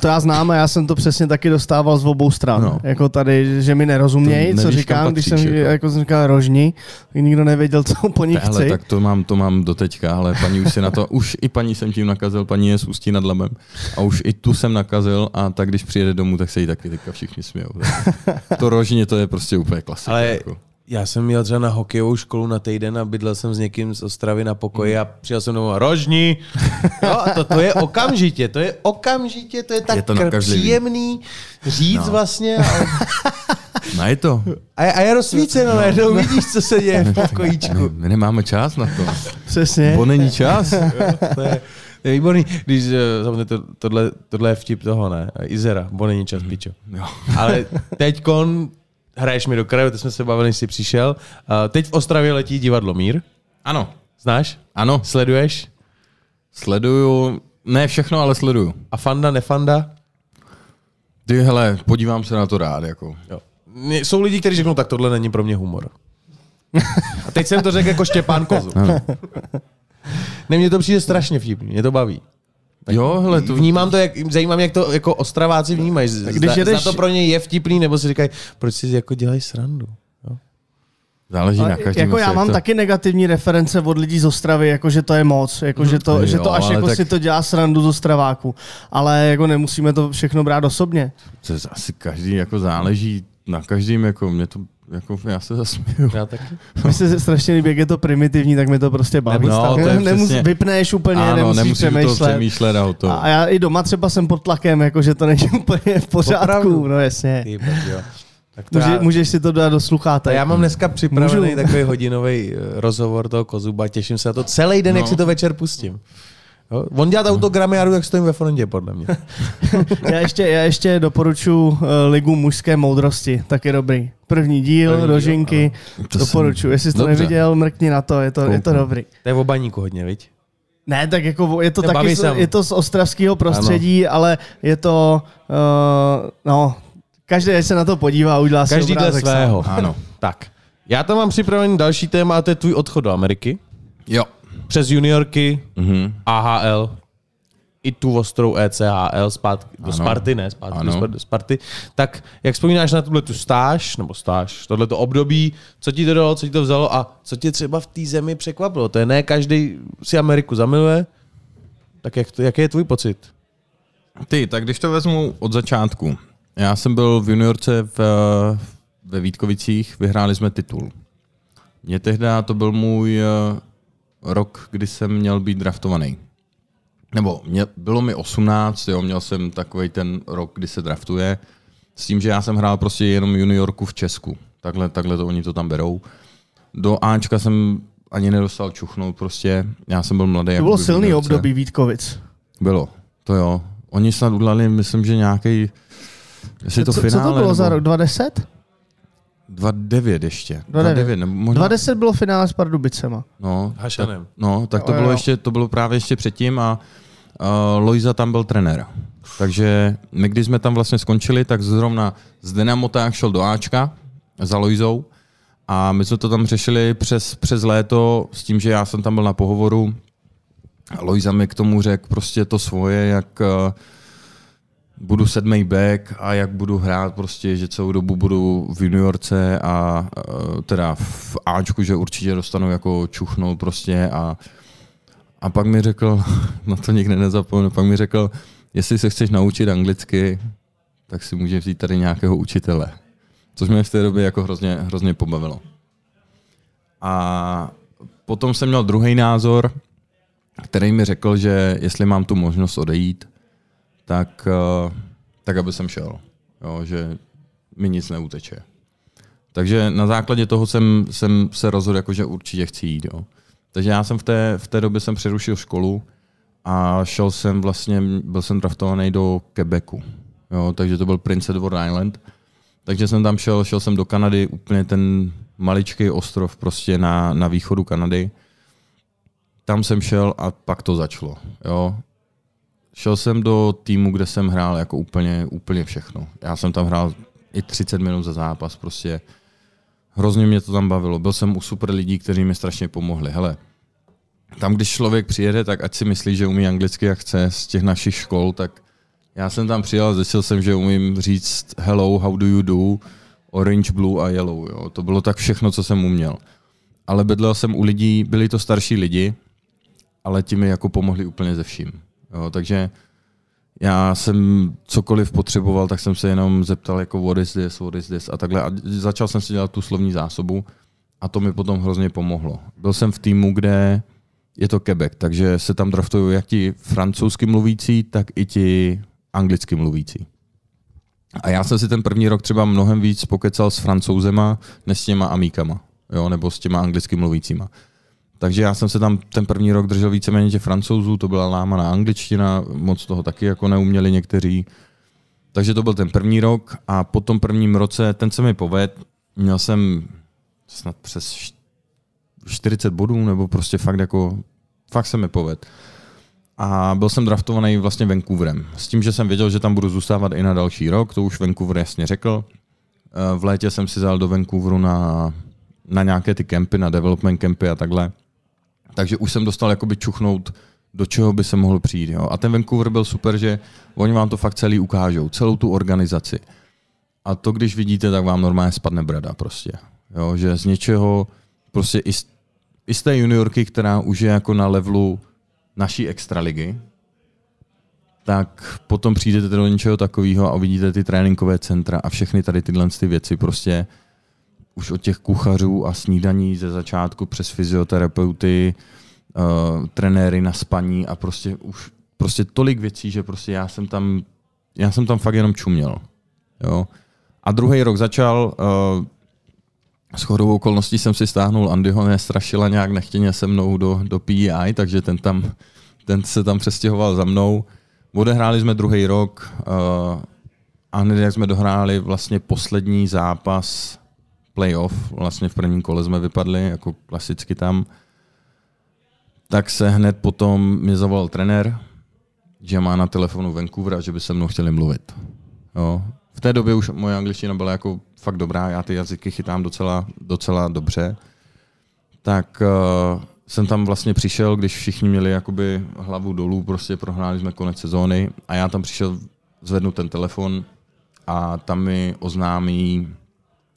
To já znám a já jsem to přesně taky dostával z obou stran. No. Jako tady, že mi nerozumějí, co říkám, patříč, když jsem jako, jako jsem říkal rožní, nikdo nevěděl, co po nich chci. tak to mám, to mám doteďka, ale paní už se na to, už i paní jsem tím nakazil, paní je s Ústí nad Labem a už i tu jsem nakazil a tak když přijede domů, tak se jí taky teďka všichni smějou. [laughs] to rožně to je prostě úplně klasika. Ale jako. Já jsem měl třeba na hokejovou školu na týden a bydlel jsem s někým z Ostravy na pokoji mm. a přijel jsem domů rožní. No, to, to, je okamžitě, to je okamžitě, to je tak je to příjemný říct no. vlastně. A... [laughs] No je to. A, a je rozsvíceno, no. najednou vidíš, co se děje v [laughs] pokojíčku. My my nemáme čas na to. Přesně. Bo není čas. [laughs] to je... To je výborný, když eh, to, tohle, tohle je vtip toho, ne? Izera, bo není čas, mm. pičo. Jo. Ale teďkon hraješ mi do kraje, to jsme se bavili, jsi přišel. Uh, teď v Ostravě letí divadlo Mír. Ano. Znáš? Ano. Sleduješ? Sleduju, ne všechno, ale sleduju. A fanda, nefanda? Ty hele, podívám se na to rád, jako. Jo. Jsou lidi, kteří řeknou, tak tohle není pro mě humor. [laughs] A teď jsem to řekl jako Štěpán Kozu. Ne, mně to přijde strašně vtipný, mě to baví. Tak... Jo, hele, to vnímám to, jak, zajímám, jak to jako ostraváci vnímají. Zda, když jedeš... zda to pro ně je vtipný, nebo si říkají, proč si jako dělají srandu? Jo? Záleží ale na každém. Jako já mám to... taky negativní reference od lidí z Ostravy, jako že to je moc, jako že hmm. to, jo, že to až jako tak... si to dělá srandu z Ostraváku. Ale jako nemusíme to všechno brát osobně. To asi každý jako záleží na každém, jako mě to jako já se zasmiju. Já taky. [laughs] Mně se strašně líbí, jak je to primitivní, tak mi to prostě baví. No, to je Nemus, přesně... Vypneš úplně, ano, nemusíš, nemusíš přemýšlet. To přemýšlet a, to. a já i doma třeba jsem pod tlakem, jako že to není [laughs] úplně v pořádku. No jasně. Ty, jo. Tak Může, já... Můžeš si to dát do sluchátek. Já mám dneska připravený Můžu? takový hodinový eh, rozhovor toho Kozuba, těším se na to celý den, no. jak si to večer pustím. Jo? On dělá autogramy, já jdu, jak stojím ve frontě, podle mě. [laughs] já, ještě, já ještě doporučuji eh, Ligu mužské moudrosti, tak je dobrý. První díl, První rožinky, díl, doporučuji. Jestli jsi to neviděl, mrkni na to, je to, je to dobrý. To je v baníku hodně, viď? Ne, tak jako je to taky, je to z ostravského prostředí, ano. ale je to, uh, no, každý se na to podívá, udělá si Každý svého. Ano. [laughs] tak. Já tam mám připravený další téma, a to je tvůj odchod do Ameriky. Jo přes juniorky mm-hmm. AHL, i tu ostrou ECHL zpátky, do Sparty, ne, zpátky ano. do Sparty. Tak jak vzpomínáš na tuhle tu stáž, nebo stáž, tohleto období, co ti to dalo, co ti to vzalo a co tě třeba v té zemi překvapilo? To je ne, každý si Ameriku zamiluje, tak jak to, jaký je tvůj pocit? Ty, tak když to vezmu od začátku. Já jsem byl v juniorce v, ve Vítkovicích, vyhráli jsme titul. Mě tehdy, to byl můj eh, rok, kdy jsem měl být draftovaný. Nebo mě, bylo mi 18, jo, měl jsem takový ten rok, kdy se draftuje, s tím, že já jsem hrál prostě jenom juniorku v Česku. Takhle, takhle to oni to tam berou. Do Ačka jsem ani nedostal čuchnout prostě. Já jsem byl mladý. To jako bylo silný období Vítkovic. Bylo, to jo. Oni snad udělali, myslím, že nějaký... Jestli to, co, finále, co to bylo nebo... za rok? 2010? 2009 ještě. 2009. 9 možná... bylo finále s Pardubicema. No, Hašanem. Tak, no, tak to, o, bylo jo. ještě, to bylo právě ještě předtím a uh, Loiza tam byl trenér. Takže my, když jsme tam vlastně skončili, tak zrovna z Dynamo tak šel do Ačka za Loizou a my jsme to tam řešili přes, přes léto s tím, že já jsem tam byl na pohovoru a Loiza mi k tomu řekl prostě to svoje, jak uh, budu sedmý back a jak budu hrát prostě, že celou dobu budu v juniorce a eh, teda v Ačku, že určitě dostanu jako čuchnout prostě a a pak mi řekl, [laughs] na to nikdy nezapomenu, pak mi řekl, jestli se chceš naučit anglicky, tak si může vzít tady nějakého učitele. Což mě v té době jako hrozně, hrozně pobavilo. A potom jsem měl druhý názor, který mi řekl, že jestli mám tu možnost odejít, tak, eh, tak aby jsem šel, jo, že mi nic neuteče. Takže na základě toho jsem, jsem se rozhodl, jako, že určitě chci jít. Jo. Takže já jsem v té, v té době jsem přerušil školu a šel jsem vlastně, byl jsem draftovaný do Quebecu. Jo, takže to byl Prince Edward Island. Takže jsem tam šel, šel jsem do Kanady, úplně ten maličký ostrov prostě na, na východu Kanady. Tam jsem šel a pak to začalo. Jo. Šel jsem do týmu, kde jsem hrál jako úplně, úplně všechno. Já jsem tam hrál i 30 minut za zápas, prostě hrozně mě to tam bavilo. Byl jsem u super lidí, kteří mi strašně pomohli. Hele, tam, když člověk přijede, tak ať si myslí, že umí anglicky, jak chce, z těch našich škol, tak já jsem tam přijel a zjistil jsem, že umím říct hello, how do you do, orange, blue a yellow. Jo. To bylo tak všechno, co jsem uměl. Ale bydlel jsem u lidí, byli to starší lidi, ale ti mi jako pomohli úplně ze vším. Jo, takže já jsem cokoliv potřeboval, tak jsem se jenom zeptal jako what is this, what is this a takhle. A začal jsem si dělat tu slovní zásobu a to mi potom hrozně pomohlo. Byl jsem v týmu, kde je to Quebec, takže se tam draftují jak ti francouzsky mluvící, tak i ti anglicky mluvící. A já jsem si ten první rok třeba mnohem víc pokecal s francouzema, než s těma amíkama, jo, nebo s těma anglicky mluvícíma. Takže já jsem se tam ten první rok držel víceméně těch francouzů, to byla lámaná angličtina, moc toho taky jako neuměli někteří. Takže to byl ten první rok a po tom prvním roce, ten se mi poved, měl jsem snad přes 40 bodů, nebo prostě fakt jako, fakt se mi poved. A byl jsem draftovaný vlastně Vancouverem. S tím, že jsem věděl, že tam budu zůstávat i na další rok, to už Vancouver jasně řekl. Eh, v létě jsem si zal do Vancouveru na, na nějaké ty kempy, na development kempy a takhle takže už jsem dostal jakoby čuchnout, do čeho by se mohl přijít. Jo. A ten Vancouver byl super, že oni vám to fakt celý ukážou, celou tu organizaci. A to, když vidíte, tak vám normálně spadne brada prostě. Jo, že z něčeho, prostě i z, i z té juniorky, která už je jako na levelu naší extraligy, tak potom přijdete do něčeho takového a uvidíte ty tréninkové centra a všechny tady tyhle ty věci prostě už od těch kuchařů a snídaní ze začátku přes fyzioterapeuty, uh, trenéry na spaní a prostě už prostě tolik věcí, že prostě já jsem tam, já jsem tam fakt jenom čuměl. Jo. A druhý rok začal, uh, s chodou okolností jsem si stáhnul Andyho, nestrašila strašila nějak nechtěně se mnou do, do PEI, takže ten, tam, ten se tam přestěhoval za mnou. Odehráli jsme druhý rok uh, a hned jak jsme dohráli vlastně poslední zápas playoff, vlastně v prvním kole jsme vypadli, jako klasicky tam, tak se hned potom mě zavolal trenér, že má na telefonu Vancouver a že by se mnou chtěli mluvit. Jo. V té době už moje angličtina byla jako fakt dobrá, já ty jazyky chytám docela, docela dobře. Tak uh, jsem tam vlastně přišel, když všichni měli jakoby hlavu dolů, prostě prohráli jsme konec sezóny a já tam přišel, zvednu ten telefon a tam mi oznámí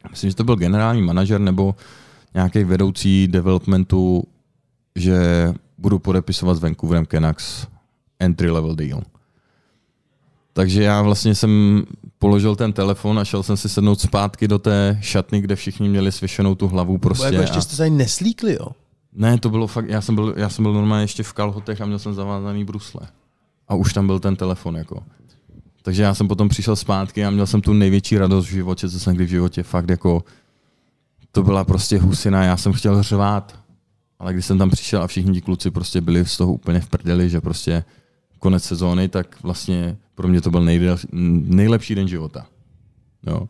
myslím, že to byl generální manažer nebo nějaký vedoucí developmentu, že budu podepisovat s Vancouverem Canucks entry level deal. Takže já vlastně jsem položil ten telefon a šel jsem si sednout zpátky do té šatny, kde všichni měli svěšenou tu hlavu prostě. Jako ještě a... jste se ani neslíkli, jo? Ne, to bylo fakt, já jsem byl, já jsem byl normálně ještě v kalhotech a měl jsem zavázaný brusle. A už tam byl ten telefon, jako. Takže já jsem potom přišel zpátky a měl jsem tu největší radost v životě, co jsem kdy v životě fakt jako, to byla prostě husina, já jsem chtěl řvát, ale když jsem tam přišel a všichni ti kluci prostě byli z toho úplně v prdeli, že prostě konec sezóny, tak vlastně pro mě to byl nejdel, nejlepší den života. Jo.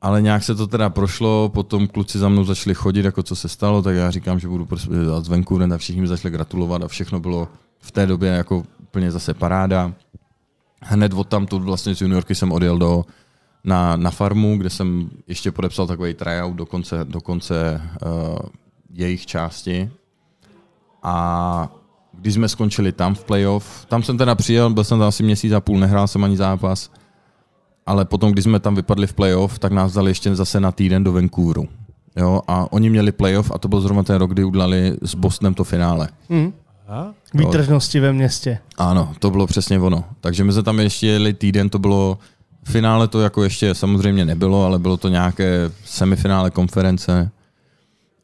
Ale nějak se to teda prošlo, potom kluci za mnou začali chodit, jako co se stalo, tak já říkám, že budu prostě zvenku, a všichni mi začali gratulovat a všechno bylo v té době jako úplně zase paráda hned od tamtud vlastně z juniorky jsem odjel do, na, na farmu, kde jsem ještě podepsal takový tryout do konce, do konce uh, eh, jejich části. A když jsme skončili tam v playoff, tam jsem teda přijel, byl jsem tam asi měsíc a půl, nehrál jsem ani zápas, ale potom, když jsme tam vypadli v playoff, tak nás dali ještě zase na týden do Vancouveru. Jo, a oni měli playoff a to byl zrovna ten rok, kdy udělali s Bostonem to finále. Mm. Výtržnosti ve městě. Ano, to bylo přesně ono. Takže my jsme tam ještě jeli týden, to bylo v finále to jako ještě samozřejmě nebylo, ale bylo to nějaké semifinále konference.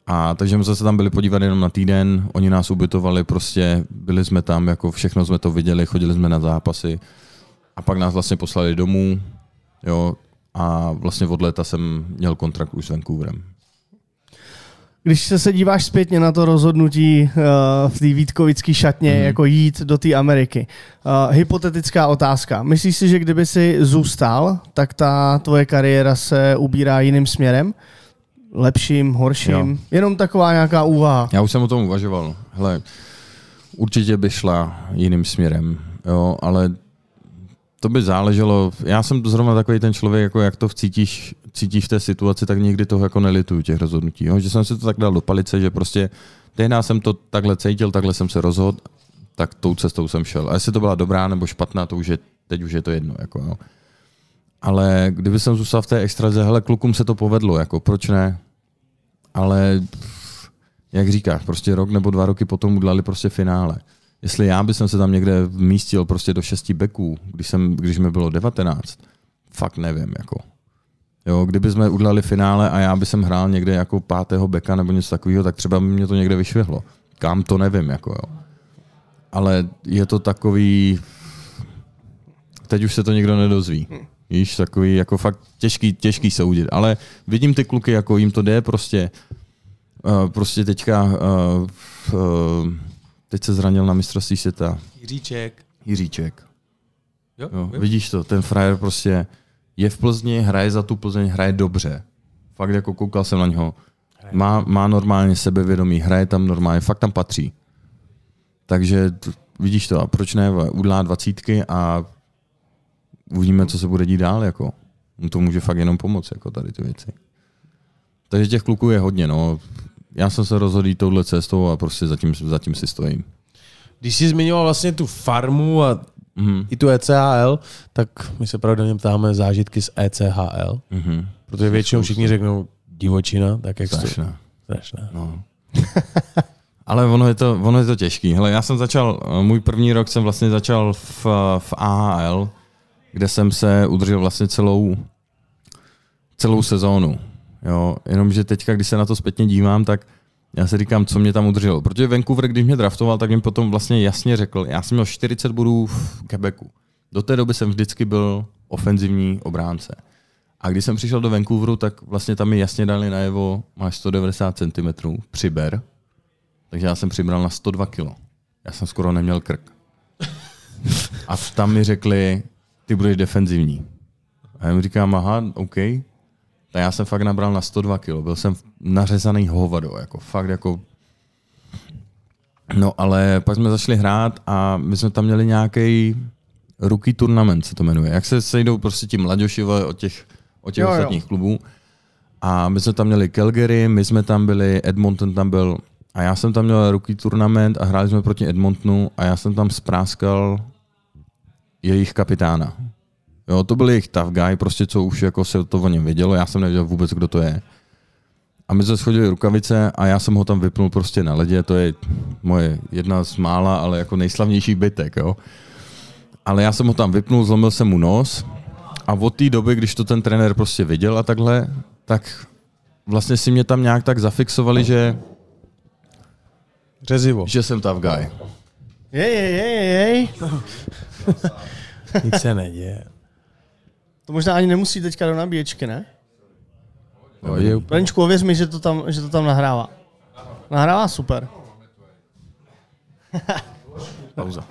A takže my jsme se tam byli podívat jenom na týden, oni nás ubytovali, prostě byli jsme tam, jako všechno jsme to viděli, chodili jsme na zápasy. A pak nás vlastně poslali domů, jo, a vlastně od léta jsem měl kontrakt už s Vancouverem. Když se, se díváš zpětně na to rozhodnutí uh, v té Vítkovické šatně, mm. jako jít do té Ameriky, uh, hypotetická otázka. Myslíš si, že kdyby si zůstal, tak ta tvoje kariéra se ubírá jiným směrem? Lepším, horším? Jo. Jenom taková nějaká úvaha. Já už jsem o tom uvažoval. Hele, určitě by šla jiným směrem, jo, ale to by záleželo. Já jsem zrovna takový ten člověk, jako jak to cítíš, cítíš v té situaci, tak nikdy toho jako nelituju těch rozhodnutí. Jo? Že jsem si to tak dal do palice, že prostě tehdy jsem to takhle cítil, takhle jsem se rozhodl, tak tou cestou jsem šel. A jestli to byla dobrá nebo špatná, to už je, teď už je to jedno. Jako, jo. Ale kdyby jsem zůstal v té extraze, hele, klukům se to povedlo, jako proč ne? Ale jak říkáš, prostě rok nebo dva roky potom udělali prostě finále jestli já bych se tam někde místil prostě do šesti beků, když, jsem, když mi bylo 19, fakt nevím. Jako. Jo, kdyby jsme udělali finále a já bych jsem hrál někde jako pátého beka nebo něco takového, tak třeba by mě to někde vyšvihlo. Kam to nevím. Jako, jo. Ale je to takový... Teď už se to nikdo nedozví. Víš, takový jako fakt těžký, těžký soudit. Ale vidím ty kluky, jako jim to jde prostě. Uh, prostě teďka uh, uh, teď se zranil na mistrovství světa. Jiříček. Jiříček. Jo, jo, Vidíš to, ten frajer prostě je v Plzni, hraje za tu Plzeň, hraje dobře. Fakt jako koukal jsem na něho. Má, má normálně sebevědomí, hraje tam normálně, fakt tam patří. Takže t- vidíš to, a proč ne, udlá dvacítky a uvidíme, co se bude dít dál, jako. No to může fakt jenom pomoct, jako tady ty věci. Takže těch kluků je hodně, no já jsem se rozhodl jít touhle cestou a prostě zatím, zatím si stojím. Když jsi zmiňoval vlastně tu farmu a mm-hmm. i tu ECHL, tak my se pravděpodobně ptáme zážitky z ECHL, mm-hmm. protože většinou všichni řeknou divočina, tak jak Strašná. To... Strašná. No. [laughs] Ale ono je, to, ono je to těžký. Hele, já jsem začal, můj první rok jsem vlastně začal v, v AHL, kde jsem se udržel vlastně celou, celou sezónu. Jo, jenomže teďka, když se na to zpětně dívám, tak já si říkám, co mě tam udrželo. Protože Vancouver, když mě draftoval, tak mi potom vlastně jasně řekl, já jsem měl 40 bodů v Quebecu. Do té doby jsem vždycky byl ofenzivní obránce. A když jsem přišel do Vancouveru, tak vlastně tam mi jasně dali najevo, máš 190 cm, přiber. Takže já jsem přibral na 102 kg. Já jsem skoro neměl krk. A tam mi řekli, ty budeš defenzivní. A já mi říkám, aha, OK, tak já jsem fakt nabral na 102 kg. Byl jsem nařezaný hovado, jako fakt jako... No ale pak jsme začali hrát a my jsme tam měli nějaký ruky turnament se to jmenuje. Jak se sejdou prostě ti mladošivé od těch, od těch jo, ostatních jo. klubů. A my jsme tam měli Calgary, my jsme tam byli, Edmonton tam byl a já jsem tam měl ruky turnament a hráli jsme proti Edmontonu a já jsem tam spráskal jejich kapitána. Jo, to byl jejich tough guy, prostě co už jako se to o něm vědělo, já jsem nevěděl vůbec, kdo to je. A my jsme schodili rukavice a já jsem ho tam vypnul prostě na ledě, to je moje jedna z mála, ale jako nejslavnější bytek, jo. Ale já jsem ho tam vypnul, zlomil jsem mu nos a od té doby, když to ten trenér prostě viděl a takhle, tak vlastně si mě tam nějak tak zafixovali, že... Řezivo. Že jsem tough guy. Jej, jej, jej, jej. Nic se neděje. To možná ani nemusí teďka do nabíječky, ne? No, je úplně... Lenčku, ověř mi, že to tam, že to tam nahrává. Nahrává super. [laughs] pauza.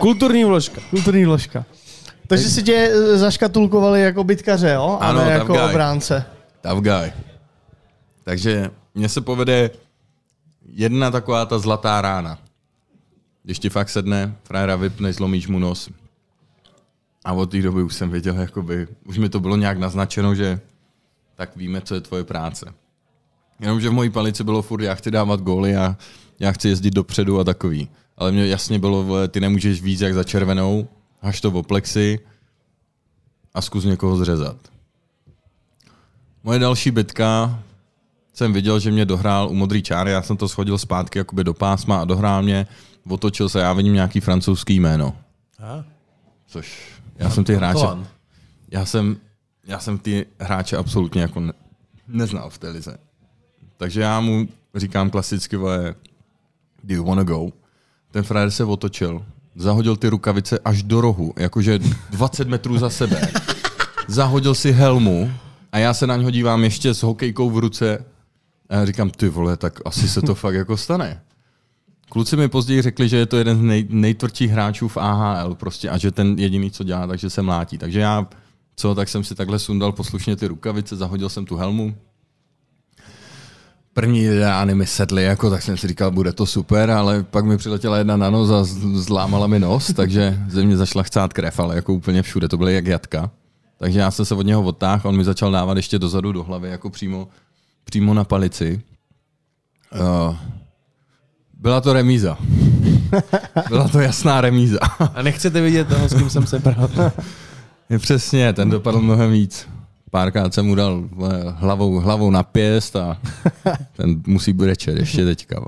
Kulturní vložka. Kulturní vložka. Takže si tě e, zaškatulkovali jako bytkaře, jo? Ano, a ne jako guy. obránce. Tough guy. Takže mně se povede jedna taková ta zlatá rána. Když ti fakt sedne, frajera vypne, zlomíš mu nos, a od té doby už jsem věděl, jakoby, už mi to bylo nějak naznačeno, že tak víme, co je tvoje práce. Jenomže v mojí palici bylo furt, já chci dávat góly a já chci jezdit dopředu a takový. Ale mě jasně bylo, ty nemůžeš víc jak za červenou, haš to v oplexi a zkus někoho zřezat. Moje další bitka jsem viděl, že mě dohrál u modrý čáry, já jsem to schodil zpátky jakoby do pásma a dohrál mě, otočil se, já vidím nějaký francouzský jméno. A? Což já jsem ty hráče... Já jsem, já jsem ty hráče absolutně jako ne, neznal v té lize. Takže já mu říkám klasicky, vole, do you wanna go? Ten frajer se otočil, zahodil ty rukavice až do rohu, jakože 20 metrů za sebe. Zahodil si helmu a já se na něho dívám ještě s hokejkou v ruce a já říkám, ty vole, tak asi se to fakt jako stane. Kluci mi později řekli, že je to jeden z nej, nejtvrdších hráčů v AHL prostě a že ten jediný, co dělá, takže se mlátí. Takže já, co, tak jsem si takhle sundal poslušně ty rukavice, zahodil jsem tu helmu. První rány mi sedly, jako, tak jsem si říkal, bude to super, ale pak mi přiletěla jedna na nos a zlámala mi nos, [laughs] takže ze mě zašla chcát krev, ale jako úplně všude, to byly jak jatka. Takže já jsem se od něho odtáhl on mi začal dávat ještě dozadu do hlavy, jako přímo, přímo na palici. Uh, byla to remíza. [laughs] Byla to jasná remíza. A nechcete vidět toho, s kým jsem se bral. Přesně, ten dopadl mnohem víc. Párkrát jsem mu dal eh, hlavou, hlavou na pěst a ten musí brečet ještě teďka.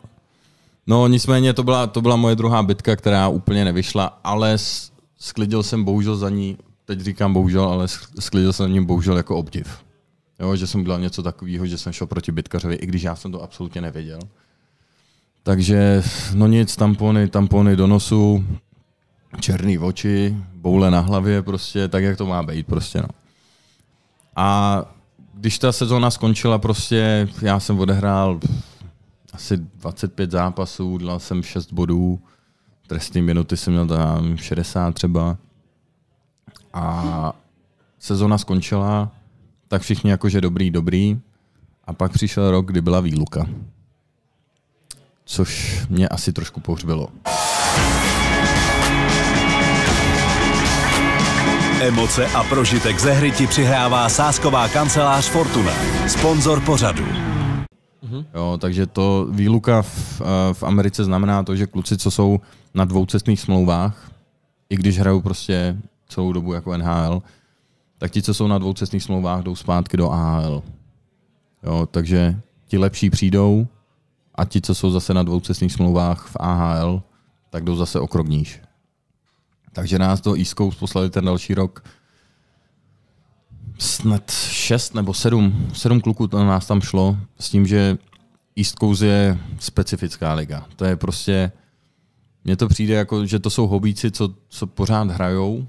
No nicméně to byla, to byla moje druhá bitka, která úplně nevyšla, ale sklidil jsem bohužel za ní, teď říkám bohužel, ale sklidil jsem za ní bohužel jako obdiv. Jo, že jsem udělal něco takového, že jsem šel proti bitkařovi, i když já jsem to absolutně nevěděl. Takže no nic, tampony, tampony do nosu, černý oči, boule na hlavě, prostě tak, jak to má být prostě, no. A když ta sezóna skončila prostě, já jsem odehrál asi 25 zápasů, dělal jsem 6 bodů, trestní minuty jsem měl tam 60 třeba. A sezona skončila, tak všichni jakože dobrý, dobrý. A pak přišel rok, kdy byla výluka což mě asi trošku pohřbilo. Emoce a prožitek ze hry ti přihrává sásková kancelář Fortuna, sponzor pořadu. Mhm. Jo, takže to výluka v, eh, v Americe znamená to, že kluci, co jsou na dvoucestných smlouvách, i když hrajou prostě celou dobu jako NHL, tak ti, co jsou na dvoucestných smlouvách, jdou zpátky do AHL. Jo, takže ti lepší přijdou, a ti, co jsou zase na dvoucestných smlouvách v AHL, tak jdou zase o krok níž. Takže nás do East Coast poslali ten další rok snad šest nebo sedm, sedm kluků na nás tam šlo s tím, že East Coast je specifická liga. To je prostě, mně to přijde jako, že to jsou hobíci, co, co pořád hrajou,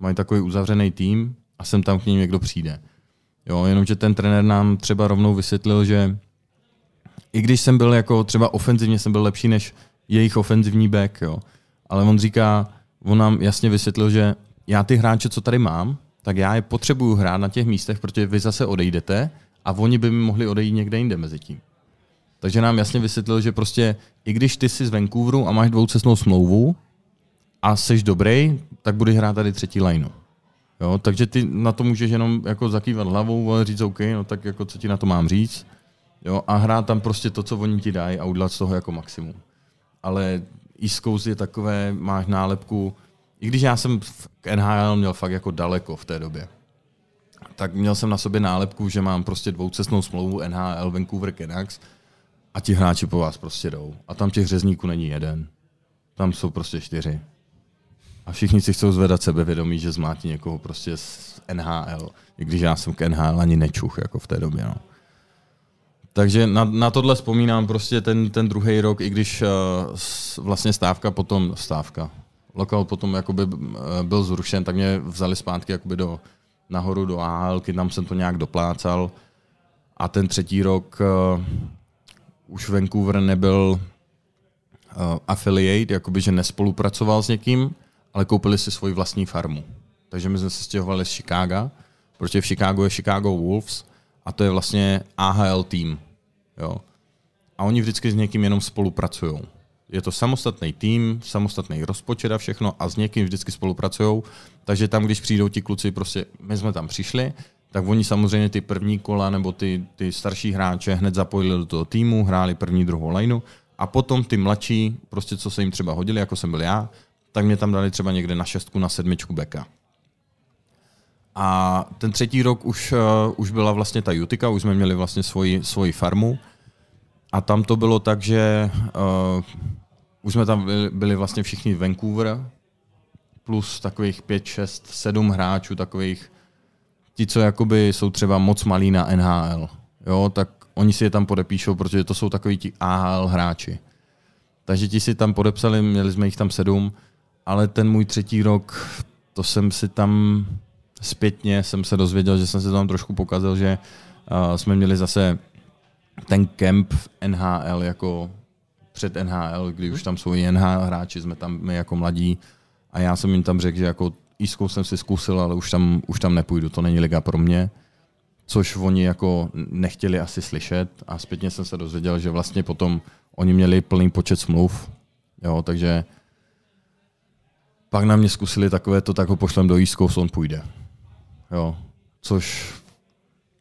mají takový uzavřený tým a sem tam k ním někdo přijde. Jo, jenomže ten trenér nám třeba rovnou vysvětlil, že i když jsem byl jako třeba ofenzivně jsem byl lepší než jejich ofenzivní back, jo. Ale on říká, on nám jasně vysvětlil, že já ty hráče, co tady mám, tak já je potřebuju hrát na těch místech, protože vy zase odejdete a oni by mi mohli odejít někde jinde mezi tím. Takže nám jasně vysvětlil, že prostě i když ty jsi z Vancouveru a máš dvoucestnou smlouvu a jsi dobrý, tak budeš hrát tady třetí lineu. Jo, takže ty na to můžeš jenom jako zakývat hlavou a říct OK, no tak jako co ti na to mám říct. Jo, a hrát tam prostě to, co oni ti dají a udělat z toho jako maximum. Ale East Coast je takové, máš nálepku, i když já jsem v NHL měl fakt jako daleko v té době, tak měl jsem na sobě nálepku, že mám prostě dvoucestnou smlouvu NHL Vancouver Canucks a ti hráči po vás prostě jdou. A tam těch řezníků není jeden. Tam jsou prostě čtyři. A všichni si chcou zvedat sebevědomí, že zmátí někoho prostě z NHL. I když já jsem k NHL ani nečuch jako v té době. No. Takže na, na tohle vzpomínám prostě ten, ten druhý rok, i když uh, vlastně stávka potom, stávka, lokal potom jakoby eh, byl zrušen, tak mě vzali zpátky jakoby do, nahoru do AHL, tam jsem to nějak doplácal. A ten třetí rok uh, už Vancouver nebyl uh, affiliate, jakoby, že nespolupracoval s někým, ale koupili si svoji vlastní farmu. Takže my jsme se stěhovali z Chicaga, protože v Chicago je Chicago Wolves a to je vlastně AHL tým. Jo? A oni vždycky s někým jenom spolupracují. Je to samostatný tým, samostatný rozpočet a všechno a s někým vždycky spolupracují. Takže tam, když přijdou ti kluci, prostě my jsme tam přišli, tak oni samozřejmě ty první kola nebo ty, ty starší hráče hned zapojili do toho týmu, hráli první, druhou lineu a potom ty mladší, prostě co se jim třeba hodili, jako jsem byl já, tak mě tam dali třeba někde na šestku, na sedmičku beka. A ten třetí rok už, uh, už byla vlastně ta Jutika, už jsme měli vlastně svoji, svoji farmu. A tam to bylo tak, že uh, už jsme tam byli, byli vlastně všichni Vancouver, plus takových 5, 6, 7 hráčů, takových ti, co jakoby jsou třeba moc malí na NHL, jo, tak oni si je tam podepíšou, protože to jsou takový ti AHL hráči. Takže ti si tam podepsali, měli jsme jich tam sedm, ale ten můj třetí rok, to jsem si tam zpětně jsem se dozvěděl, že jsem se tam trošku pokazil, že uh, jsme měli zase ten kemp v NHL jako před NHL, kdy už tam jsou i NHL hráči, jsme tam my jako mladí a já jsem jim tam řekl, že jako East jsem si zkusil, ale už tam, už tam nepůjdu, to není liga pro mě. Což oni jako nechtěli asi slyšet a zpětně jsem se dozvěděl, že vlastně potom oni měli plný počet smluv, jo, takže pak na mě zkusili takové to, tak ho pošlem do East on půjde. Jo. Což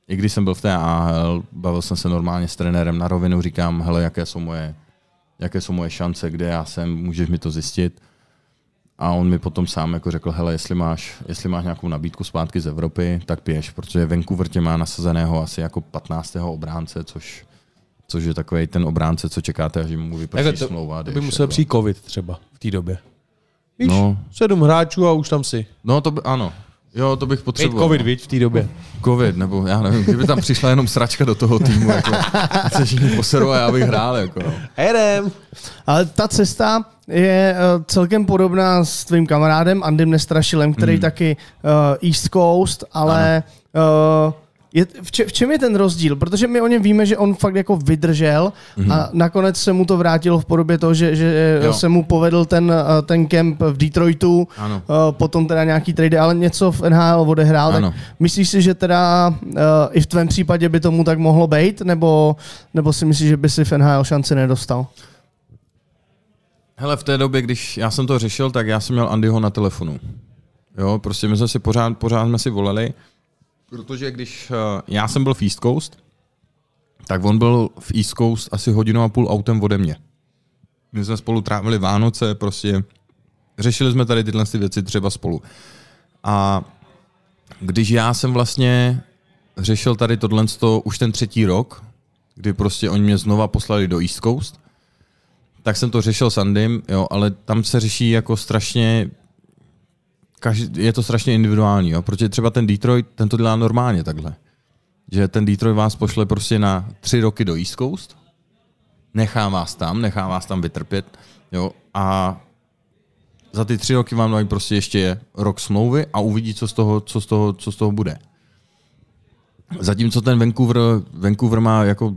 i když jsem byl v té AHL, bavil jsem se normálně s trenérem na rovinu, říkám, hele, jaké jsou moje, jaké jsou moje šance, kde já jsem, můžeš mi to zjistit. A on mi potom sám jako řekl, hele, jestli máš, jestli máš nějakou nabídku zpátky z Evropy, tak pěš, protože Vancouver tě má nasazeného asi jako 15. obránce, což, což je takový ten obránce, co čekáte, až mu vyprší to, smlouva. To by musel přijít covid třeba v té době. Víš, no. sedm hráčů a už tam si. No to by, ano, Jo, to bych potřeboval. Teď covid, viď, v té době. Covid, nebo já nevím, kdyby tam přišla jenom sračka do toho týmu, jako, se všichni poseru a já bych hrál. Jako, no. Jedem. Ale ta cesta je uh, celkem podobná s tvým kamarádem Andym Nestrašilem, který mm. taky uh, East Coast, ale ano. uh, je, v, če, v čem je ten rozdíl? Protože my o něm víme, že on fakt jako vydržel mm-hmm. a nakonec se mu to vrátilo v podobě toho, že, že eh, se mu povedl ten, eh, ten kemp v Detroitu, ano. Eh, potom teda nějaký trade, ale něco v NHL odehrál. Ano. Tak myslíš si, že teda uh, i v tvém případě by tomu tak mohlo být, nebo, nebo si myslíš, že by si v NHL šanci nedostal? Hele, v té době, když já jsem to řešil, tak já jsem měl Andyho na telefonu. Jo, prostě my jsme si pořád, pořád jsme si volali Protože když eh, já jsem byl v East Coast, tak on byl v East Coast asi hodinu a půl autem ode mě. My jsme spolu trávili Vánoce, prostě řešili jsme tady tyhle věci třeba spolu. A když já jsem vlastně řešil tady tohle už ten třetí rok, kdy prostě oni mě znova poslali do East Coast, tak jsem to řešil s Andym, jo, ale tam se řeší jako strašně každý, je to strašně individuální, jo? protože třeba ten Detroit, ten to dělá normálně takhle. Že ten Detroit vás pošle prostě na tři roky do East Coast, nechá vás tam, nechá vás tam vytrpět, jo, a za ty tři roky vám dají prostě ještě rok smlouvy a uvidí, co z toho, co z toho, co z toho bude. Zatímco ten Vancouver, Vancouver má jako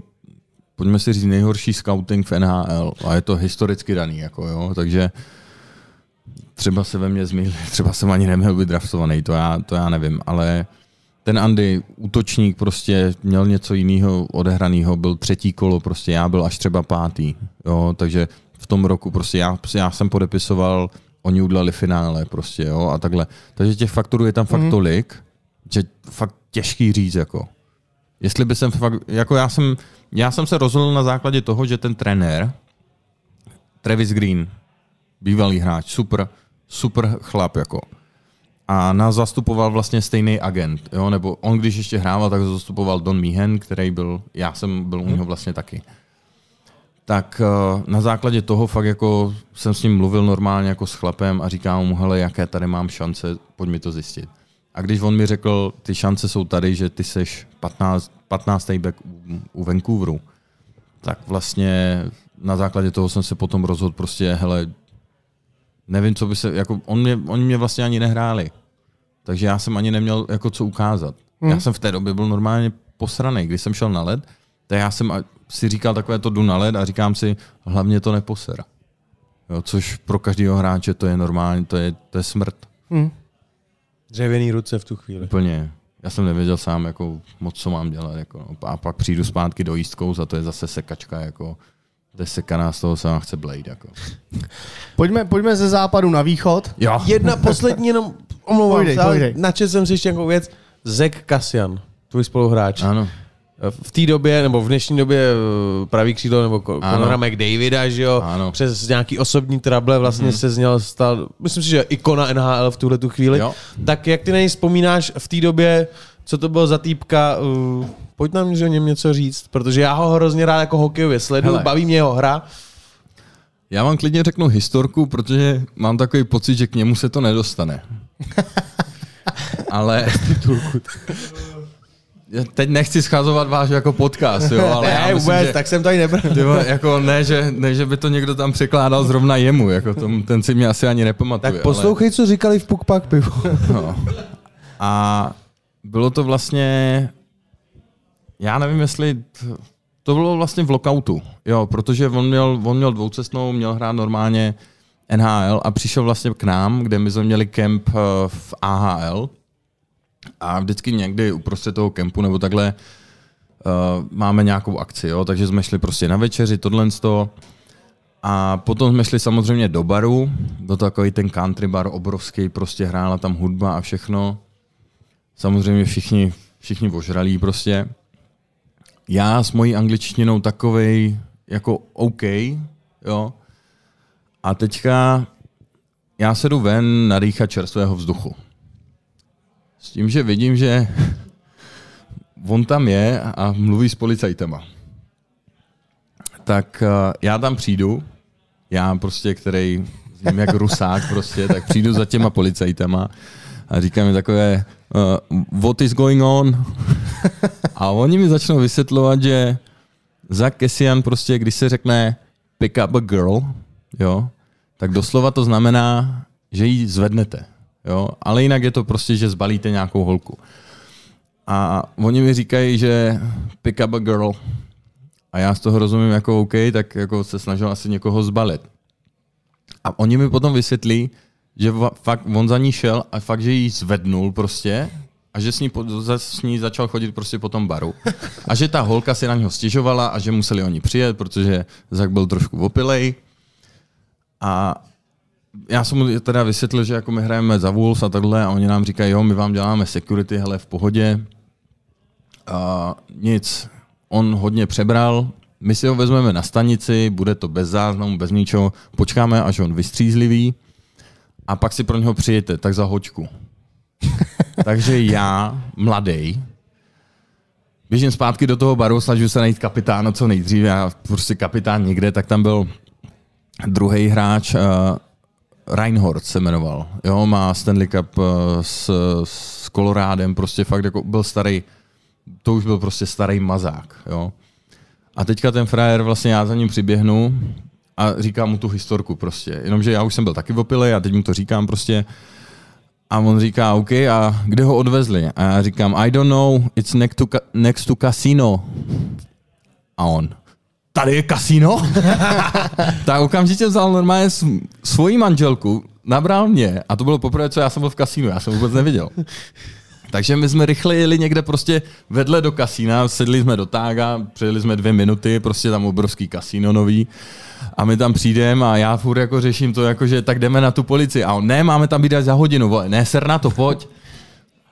pojďme si říct, nejhorší scouting v NHL a je to historicky daný, jako jo, takže uh, Třeba se ve mně zmýlil, [laughs] třeba jsem ani neměl být draftovaný, to já, to já nevím, ale ten Andy, útočník, prostě měl něco jiného odehraného, byl třetí kolo, prostě já byl až třeba pátý, jo, takže v tom roku prostě já, já jsem podepisoval, oni udělali finále prostě, jo, a takhle. Takže těch faktorů je tam fakt mm. tolik, že fakt těžký říct, jako. Jestli by jsem fakt, jako já jsem, já jsem se rozhodl na základě toho, že ten trenér, Travis Green, bývalý hráč, super, super chlap jako. A nás zastupoval vlastně stejný agent, jo, nebo on když ještě hrával, tak zastupoval Don Meehan, který byl, já jsem byl u mhm. něho vlastně taky. Tak eh, na základě toho fakt jako jsem s ním mluvil normálně jako s chlapem a říkám mu, hele, jaké tady mám šance, pojď mi to zjistit. A když on mi řekl, ty šance jsou tady, že ty seš 15, 15. back u Vancouveru, tak vlastně na základě toho jsem se potom rozhodl prostě, hele, nevím, co by se, jako on mě, oni mě vlastně ani nehráli. Takže já jsem ani neměl jako co ukázat. Hmm. Já jsem v té době byl normálně posraný, když jsem šel na led, tak já jsem si říkal takové to jdu na led a říkám si, hlavně to neposera. Jo, což pro každého hráče to je normální, to je, to je smrt. Hmm. Dřevěný ruce v tu chvíli. Úplně. Já jsem nevěděl sám jako moc, co mám dělat. Jako, no. A pak přijdu zpátky do East za to je zase sekačka. Jako, Desekaná z toho se vám chce Blade. Jako. [laughs] pojďme, pojďme ze západu na východ. Jo. Jedna poslední, jenom omlouvám pojdej, se, pojdej. načet jsem si ještě nějakou věc. Zek Kasian, tvůj spoluhráč. Ano. V té době, nebo v dnešní době eh, pravý křídlo, nebo Conora McDavida, že jo, ano. přes nějaký osobní trable vlastně mm-hmm. se z něj stal, myslím si, že ikona NHL v tuhle tu chvíli. Jo. Tak jak ty na něj vzpomínáš v té době, co to bylo za týpka, uh, pojď nám o něm něco říct, protože já ho hrozně rád jako hokejově sleduju, Hele. baví mě jeho hra. Já vám klidně řeknu historku, protože mám takový pocit, že k němu se to nedostane. [laughs] Ale... teď nechci schazovat váš jako podcast, jo, ale [laughs] ne, já myslím, vůbec, že, tak jsem tady nebral. Jo, jako ne že, ne, že by to někdo tam překládal zrovna jemu, jako tom, ten si mě asi ani nepamatuje. Tak poslouchej, ale... co říkali v Pukpak pivu. No. A bylo to vlastně, já nevím, jestli to bylo vlastně v lokautu, jo, protože on měl, on měl dvoucestnou, měl hrát normálně NHL a přišel vlastně k nám, kde my jsme měli kemp eh, v AHL a vždycky někdy uprostřed toho kempu nebo takhle uh, máme nějakou akci, jo, takže jsme šli prostě na večeři, tohle z toho. A potom jsme šli samozřejmě do baru, do takový ten country bar obrovský, prostě hrála tam hudba a všechno samozřejmě všichni, všichni ožralí prostě. Já s mojí angličtinou takovej jako OK, jo. A teďka já se jdu ven na čerstvého vzduchu. S tím, že vidím, že [laughs] on tam je a mluví s policajtama. Tak eh, já tam přijdu, já prostě, který zním jak rusák prostě, tak přijdu za těma policajtama a říkám mi takové uh, what is going on? a oni mi začnou vysvětlovat, že za Kesian prostě, když se řekne pick up a girl, jo, tak doslova to znamená, že ji zvednete. Jo? Ale jinak je to prostě, že zbalíte nějakou holku. A oni mi říkají, že pick up a girl. A já z toho rozumím jako OK, tak jako se snažil asi někoho zbalit. A oni mi potom vysvětlí, že fakt on za ní šel a fakt, že jí zvednul prostě a že s ní, s ní začal chodit prostě po tom baru. A že ta holka si na něho stěžovala a že museli oni přijet, protože Zak byl trošku opilej. A já jsem mu teda vysvětlil, že jako my hrajeme za Wolves a takhle a oni nám říkají, jo, my vám děláme security, hele, v pohodě. A nic, on hodně přebral, my si ho vezmeme na stanici, bude to bez záznamu, bez ničeho, počkáme, až on vystřízlivý a pak si pro něho přijete, tak za hoďku. [laughs] Takže já, mladý, běžím zpátky do toho baru, snažím se najít kapitána co nejdříve Já prostě kapitán někde, tak tam byl druhý hráč, uh, Reinhardt se jmenoval. Jo, má Stanley Cup uh, s, s Kolorádem, prostě fakt jako byl starý, to už byl prostě starý mazák, jo. A teďka ten frajer, vlastně já za ním přiběhnu, a říkám mu tu historku prostě. Jenomže já už jsem byl taky v opile a teď mu to říkám prostě. A on říká, OK, a kde ho odvezli? A já říkám, I don't know, it's next to, ka- next to casino. A on, tady je kasino? [laughs] tak okamžitě vzal normálně svoji manželku, nabral mě a to bylo poprvé, co já jsem byl v kasínu, já jsem vůbec neviděl. Takže my jsme rychle jeli někde prostě vedle do kasína, sedli jsme do tága, přijeli jsme dvě minuty, prostě tam obrovský kasíno nový. A my tam přijdeme a já furt jako řeším to, jako že tak jdeme na tu policii. A on, ne, máme tam být až za hodinu, vole, ne, ser na to, pojď.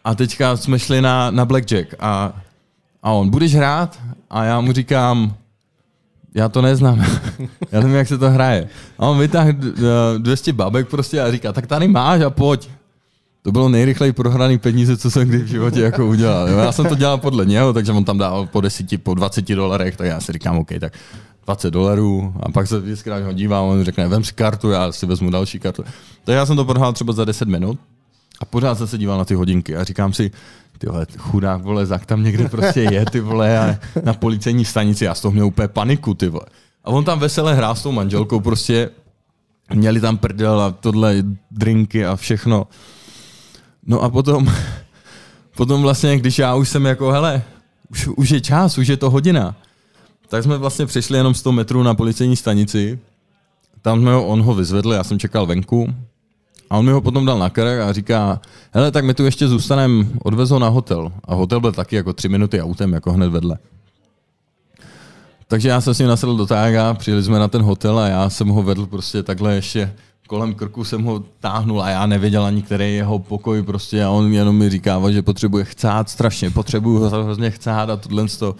A teďka jsme šli na, na blackjack a, a on, budeš hrát? A já mu říkám, já to neznám. [laughs] já nevím, jak se to hraje. A on vytáhl eh, 200 babek prostě a říká, tak tady máš a pojď. To bylo nejrychleji prohraný peníze, co jsem kdy v životě jako udělal. Já jsem to dělal podle něho, takže on tam dával po 10, po 20 dolarech, tak já si říkám, OK, tak 20 dolarů a pak se vždycky ho dívám, on řekne, vem si kartu, já si vezmu další kartu. Tak já jsem to prohrál třeba za 10 minut a pořád jsem se díval na ty hodinky a říkám si, ty vole, chudák vole, Zak tam někde prostě je, ty vole, a na policejní stanici, já z toho měl úplně paniku, ty vole. A on tam veselé hrá s tou manželkou, prostě měli tam prdel a tohle drinky a všechno. No a potom, [laughs] potom vlastně, když já už jsem jako, hele, už, už je čas, už je to hodina, tak jsme vlastně přišli jenom 100 metrů na policejní stanici, tam jsme ho, on ho vyzvedl, já jsem čekal venku, a on mi ho potom dal na krk a říká, hele, tak my tu ještě zůstaneme, odvez ho na hotel. A hotel byl taky jako tři minuty autem, jako hned vedle. Takže já jsem s ním nasedl do tága, přijeli jsme na ten hotel a já jsem ho vedl prostě takhle ještě kolem krku jsem ho táhnul a já nevěděl ani, který je jeho pokoj prostě a on jenom mi říkával, že potřebuje chcát strašně, potřebuje ho hrozně chcát a tohle to.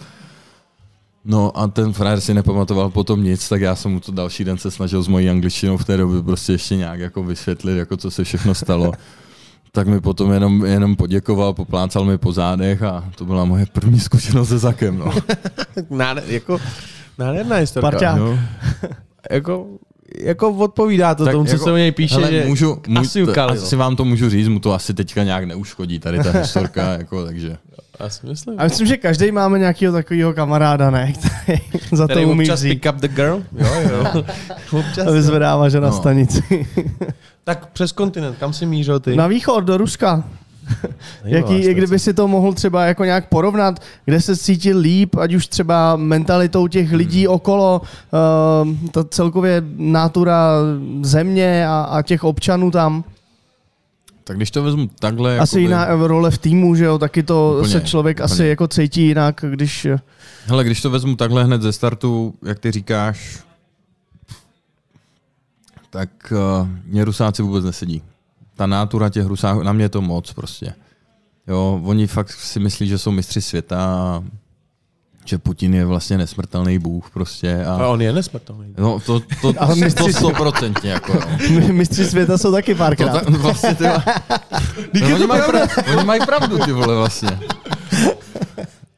No a ten frajer si nepamatoval potom nic, tak já jsem mu to další den se snažil s mojí angličtinou v té době prostě ještě nějak jako vysvětlit, jako co se všechno stalo. [laughs] tak mi potom jenom, jenom poděkoval, poplácal mi po zádech a to byla moje první zkušenost se Zakem. No. [laughs] jako, nádherná historka. Parťák. No, jako jako odpovídá to tak tomu, jako, co se o něj píše, hele, že můžu, můj, asi ukali, Asi vám to můžu říct, mu to asi teďka nějak neuškodí, tady ta historka, [laughs] jako, takže. Já si myslím. A myslím, že každý máme nějakého takového kamaráda, ne? [laughs] Který za to umí občas pick up the girl? Jo, jo. [laughs] občas. Vyzvedává, že na no. stanici. tak přes kontinent, kam si mířil ty? Na východ, do Ruska. Jaký, jak kdyby si to mohl třeba jako nějak porovnat, kde se cítil líp, ať už třeba mentalitou těch hmm. lidí hmm. okolo, uh, ta celkově natura země a, a těch občanů tam? Tak když to vezmu takhle... Asi jakoby... jiná role v týmu, že jo, taky to úplně, se člověk úplně. asi jako cítí jinak, když... Hele, když to vezmu takhle hned ze startu, jak ty říkáš, tak uh, mě Rusáci vůbec nesedí ta nátura těch Rusáků, na mě je to moc prostě. Jo, oni fakt si myslí, že jsou mistři světa a že Putin je vlastně nesmrtelný bůh prostě. A, a on je nesmrtelný. Bůh. No to, to, [laughs] to, mistři... to stoprocentně jako. no. [laughs] Mistři světa jsou taky párkrát. ta, no, vlastně, ty, [laughs] no, oni, oni, mají pravdu, oni mají pravdu, ty vole vlastně.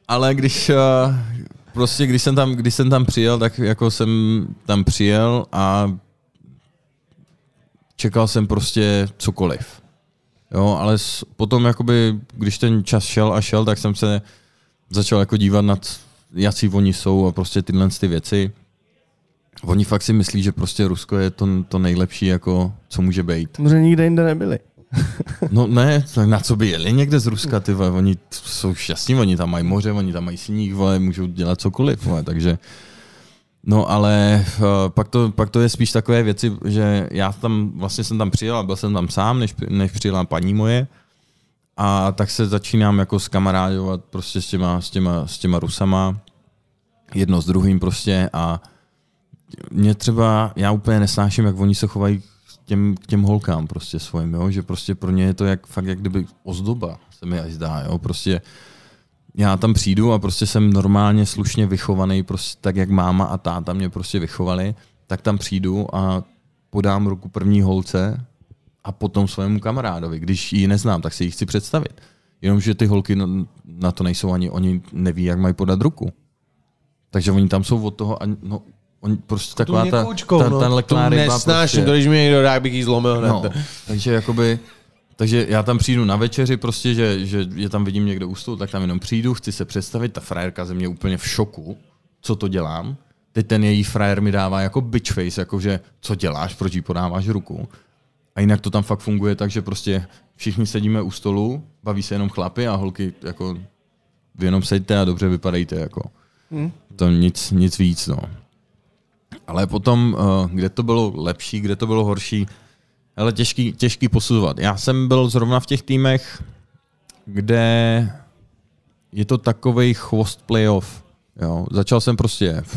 Ale když, eh, prostě když jsem tam, když jsem tam přijel, tak jako jsem tam přijel a čekal jsem prostě cokoliv. Jo, ale potom, jakoby, když ten čas šel a šel, tak jsem se začal jako dívat nad, jaký oni jsou a prostě tyhle ty věci. Oni fakt si myslí, že prostě Rusko je to, to nejlepší, jako, co může být. Možná nikde jinde nebyli. [laughs] no ne, tak na co by jeli někde z Ruska, ty vole, oni jsou šťastní, oni tam mají moře, oni tam mají sníh, vole, můžou dělat cokoliv, vole, takže No ale uh, pak, to, pak to je spíš takové věci, že já tam vlastně jsem tam přijel a byl jsem tam sám, než, než přijela paní moje. A tak se začínám jako skamarádovat prostě s těma, s těma, s těma Rusama, jedno s druhým prostě a mě třeba, já úplně nesnáším, jak oni se chovají k těm, k těm holkám prostě svým, jo? že prostě pro ně je to jak, fakt jak kdyby ozdoba, se mi až zdá, jo? prostě uh, já tam přijdu a prostě jsem normálně slušně vychovaný, prostě tak jak máma a táta mě prostě vychovali, tak tam přijdu a podám ruku první holce a potom svému kamarádovi. Když ji neznám, tak si ji chci představit. Jenomže ty holky na to nejsou ani, oni neví, jak mají podat ruku. Takže oni tam jsou od toho, a, no, oni prostě taková ta, ta, no, tenhle Nesnáším, prostě, to, když mi někdo dá, bych ji zlomil No, takže jakoby takže já tam přijdu na večeři, prostě, že, že je tam vidím někdo u stolu, tak tam jenom přijdu, chci se představit, ta frajerka ze mě úplně v šoku, co to dělám. Teď ten její frajer mi dává jako bitch face, jako že co děláš, proč jí podáváš ruku. A jinak to tam fakt funguje tak, že prostě všichni sedíme u stolu, baví se jenom chlapy a holky jako vy jenom seďte a dobře vypadejte jako. Hmm. To nic, nic víc, no. Ale potom, eh, kde to bylo lepší, kde to bylo horší, ale těžký, těžký posuzovat. Já jsem byl zrovna v těch týmech, kde je to takový chvost playoff. Jo. Začal jsem prostě v,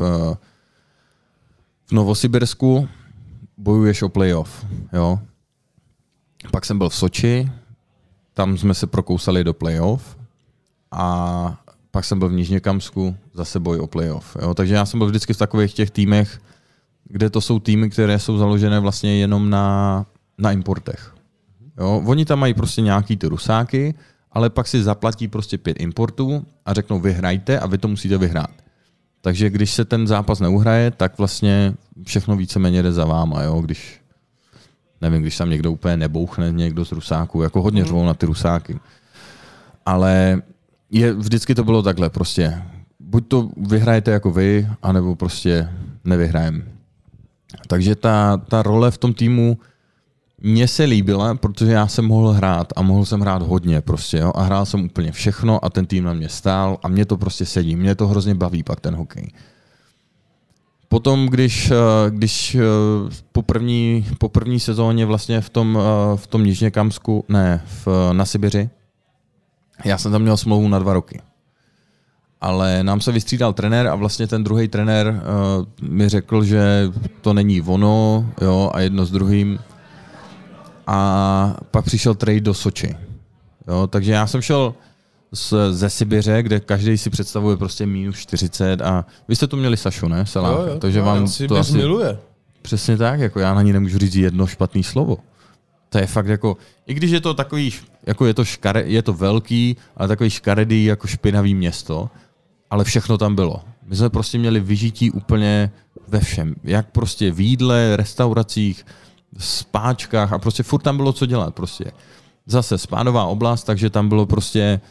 v Novosibirsku, bojuješ o playoff. Jo. Pak jsem byl v Soči, tam jsme se prokousali do playoff a pak jsem byl v Nižněkamsku, zase boj o playoff. Jo. Takže já jsem byl vždycky v takových těch týmech, kde to jsou týmy, které jsou založené vlastně jenom na na importech. Jo? Oni tam mají prostě nějaký ty rusáky, ale pak si zaplatí prostě pět importů a řeknou vyhrajte a vy to musíte vyhrát. Takže když se ten zápas neuhraje, tak vlastně všechno víceméně jde za váma, jo? když nevím, když tam někdo úplně nebouchne někdo z rusáků, jako hodně mhm. řvou na ty rusáky. Ale je, vždycky to bylo takhle prostě. Buď to vyhrajete jako vy, anebo prostě nevyhrajem. Takže ta, ta role v tom týmu mně se líbila, protože já jsem mohl hrát a mohl jsem hrát hodně prostě, jo, a hrál jsem úplně všechno a ten tým na mě stál a mě to prostě sedí, mě to hrozně baví pak ten hokej. Potom, když, eh, když eh, po, první, po první sezóně vlastně v tom, eh, v tom Nižněkamsku, ne, v, na Sibiři, já jsem tam měl smlouvu na dva roky. Ale nám se vystřídal trenér a vlastně ten druhý trenér uh, mi řekl, že to není ono jo, a jedno s druhým. A pak přišel trade do Soči. Jo, takže já jsem šel z, ze Sibiře, kde každý si představuje prostě minus 40 a vy jste tu měli Sašu, ne? Salák, jo, jo, takže jo, no, vám to asi... miluje. Přesně tak, jako já na ní nemůžu říct jedno špatné slovo. To je fakt jako, i když je to takový, jako je to, škare, je to velký, ale takový škaredý, jako špinavý město, ale všechno tam bylo. My jsme prostě měli vyžití úplně ve všem. Jak prostě v jídle, restauracích, spáčkách a prostě furt tam bylo co dělat prostě. Zase spánová oblast, takže tam bylo prostě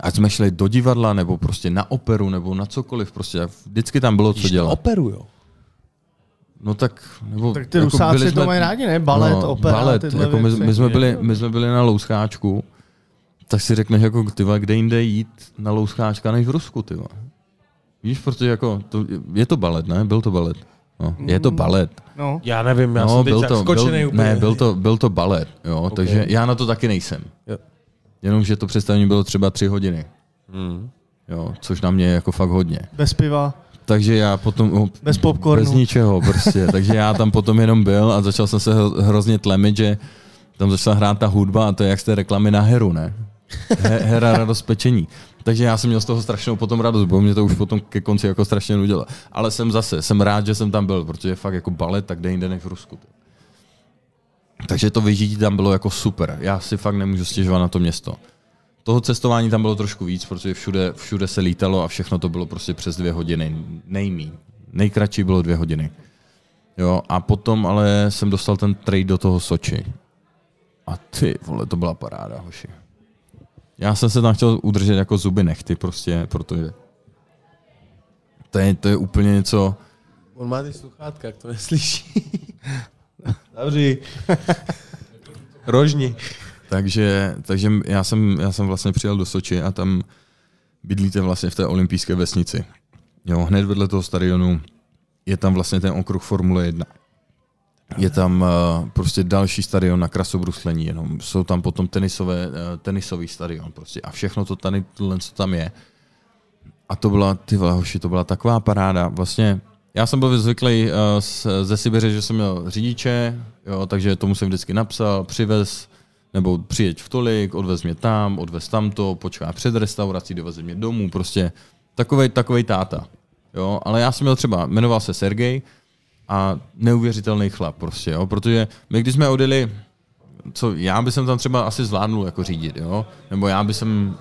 ať jsme šli do divadla, nebo prostě na operu, nebo na cokoliv, prostě vždycky tam bylo co dělat. operu, jo? No tak, nebo... Tak ty jako rusáci byli jsme, to mají rádi, ne? Balet, no, opera, balet, jako my, my, jsme byli, my jsme byli na louskáčku, tak si řekneš jako, tyva, kde jinde jít na louskáčka než v Rusku, tyva. Víš, protože jako, to, je to balet, ne? Byl to balet. No, je to balet. No. Já nevím, já no, jsem teď byl to, byl, úplně. Ne, byl to, byl to balet, jo, okay. takže já na to taky nejsem. Jo. Jenomže to představení bylo třeba tři hodiny. Hmm. Jo, což na mě je jako fakt hodně. Bez piva. Takže já potom... bez popcornu. Bez ničeho prostě. [laughs] takže já tam potom jenom byl a začal jsem se hrozně tlemit, že tam začala hrát ta hudba a to je jak z té reklamy na heru, ne? Hera radost pečení. Takže já jsem měl z toho strašnou potom radost, bo mě to už potom ke konci jako strašně nudilo. Ale jsem zase, jsem rád, že jsem tam byl, protože fakt jako balet tak kde jinde než v Rusku. Takže to vyžití tam bylo jako super. Já si fakt nemůžu stěžovat na to město. Toho cestování tam bylo trošku víc, protože všude, všude se lítalo a všechno to bylo prostě přes dvě hodiny. Nejmí. Nejkratší bylo dvě hodiny. Jo, a potom ale jsem dostal ten trade do toho Soči. A ty vole, to byla paráda, hoši. Já jsem se tam chtěl udržet jako zuby nechty prostě, protože to je, to je úplně něco... On má ty sluchátka, to neslyší. Dobří. [laughs] Rožni. takže, takže já jsem, já jsem vlastně přijel do Soči a tam bydlíte vlastně v té olympijské vesnici. Jo, hned vedle toho stadionu je tam vlastně ten okruh Formule 1. Je tam uh, prostě další stadion na krasobruslení, jenom jsou tam potom tenisové, uh, tenisový stadion prostě a všechno to tady, tohle, co tam je. A to byla, ty vole, hoši, to byla taková paráda. Vlastně já jsem byl zvyklý uh, eh, z, ze Sibiře, že jsem měl řidiče, jo, takže tomu jsem vždycky napsal, přivez, nebo přijeď v tolik, odvez mě tam, odvez tamto, počká před restaurací, dovez mě domů, prostě takovej, takovej táta. Jo, ale já jsem měl třeba, jmenoval se Sergej, a neuvěřitelný chlap prostě, jo? protože my když jsme odjeli, co já bych tam třeba asi zvládnul jako řídit, jo? nebo já bych jsem,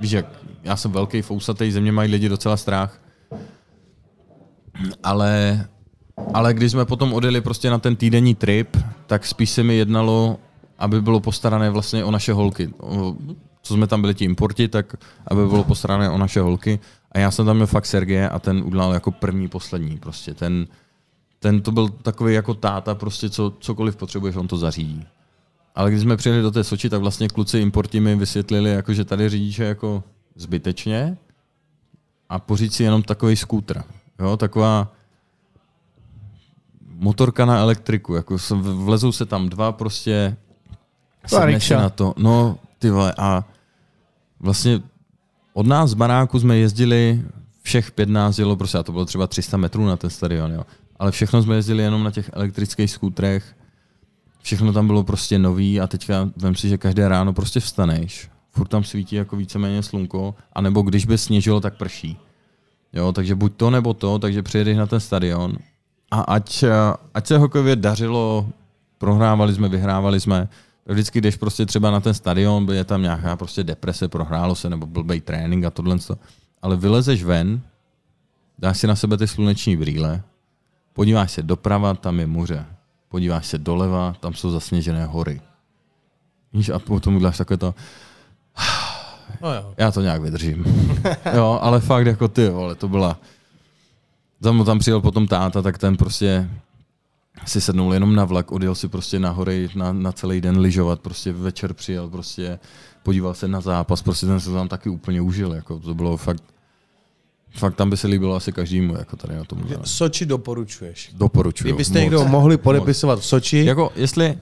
víš jak, já jsem velký fousatý, ze mě mají lidi docela strach, ale, ale když jsme potom odjeli prostě na ten týdenní trip, tak spíš se mi jednalo, aby bylo postarané vlastně o naše holky. O, co jsme tam byli ti importi, tak aby bylo postarané o naše holky. A já jsem tam měl fakt Sergeje a ten udělal jako první, poslední prostě. Ten, ten to byl takový jako táta, prostě co, cokoliv potřebuješ, on to zařídí. Ale když jsme přijeli do té Soči, tak vlastně kluci importy mi vysvětlili, jako, že tady řidiče jako zbytečně a pořídit si jenom takový skútr. Jo, taková motorka na elektriku, jako vlezou se tam dva prostě se na to. No, ty vole, a vlastně od nás z baráku jsme jezdili všech pět nás jelo, prostě a to bylo třeba 300 metrů na ten stadion, jo ale všechno jsme jezdili jenom na těch elektrických skútrech, všechno tam bylo prostě nový a teďka vem si, že každé ráno prostě vstaneš, furt tam svítí jako víceméně slunko, anebo když by sněžilo, tak prší. Jo, takže buď to nebo to, takže přijedeš na ten stadion a ať, eh, ať se hokově dařilo, prohrávali jsme, vyhrávali jsme, vždycky jdeš prostě třeba na ten stadion, je tam nějaká prostě deprese, prohrálo se nebo blbej trénink a tohle. Ale vylezeš ven, dáš si na sebe ty sluneční brýle, Podíváš se doprava, tam je moře. Podíváš se doleva, tam jsou zasněžené hory. Víš, a potom uděláš takové to... [sighs] No jo. Já to nějak vydržím. [laughs] jo, ale fakt jako ty, ale to byla... Za mnou tam přijel potom táta, tak ten prostě si sednul jenom na vlak, odjel si prostě na hory na, na celý den lyžovat, prostě večer přijel, prostě podíval se na zápas, prostě ten se tam taky úplně užil, jako to bylo fakt fakt tam by se líbilo asi každému, jako tady na tom. Muzeum. Soči doporučuješ? Doporučuju. Kdybyste někdo mohli podepisovat v Soči? Jako, jestli,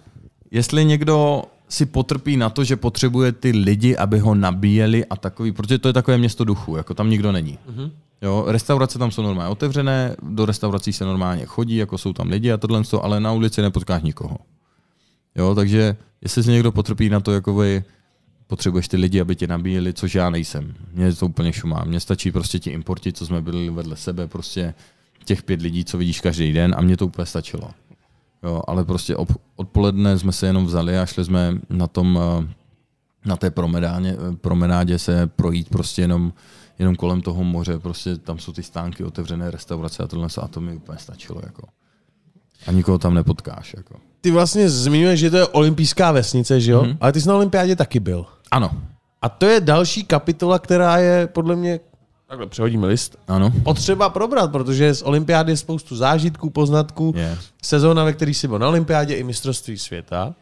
jestli někdo si potrpí na to, že potřebuje ty lidi, aby ho nabíjeli a takový, protože to je takové město duchu, jako tam nikdo není. Mm-hmm. Jo, restaurace tam jsou normálně otevřené, do restaurací se normálně chodí, jako jsou tam lidi a tohle, ale na ulici nepotkáš nikoho. Jo, takže jestli se někdo potrpí na to, jako vy potřebuješ ty lidi, aby tě nabíjeli, což já nejsem. Mně to úplně šumá. Mně stačí prostě ti importi, co jsme byli vedle sebe, prostě těch pět lidí, co vidíš každý den a mě to úplně stačilo. Jo, ale prostě ob, odpoledne jsme se jenom vzali a šli jsme na tom, eh, na té promenádě, eh, promenádě se projít prostě jenom, jenom kolem toho moře, prostě tam jsou ty stánky, otevřené restaurace a tohle a to mi úplně stačilo. Jako. A nikoho tam nepotkáš. Jako. Ty vlastně zmiňuješ, že to je olympijská vesnice, že jo? Mm-hmm. Ale ty jsi na olympiádě taky byl. Ano. A to je další kapitola, která je podle mě Takhle přehodíme list. Ano. Potřeba probrat, protože z olympiády je spoustu zážitků, poznatků. Yeah. Sezóna, ve který si byl na olympiádě i mistrovství světa,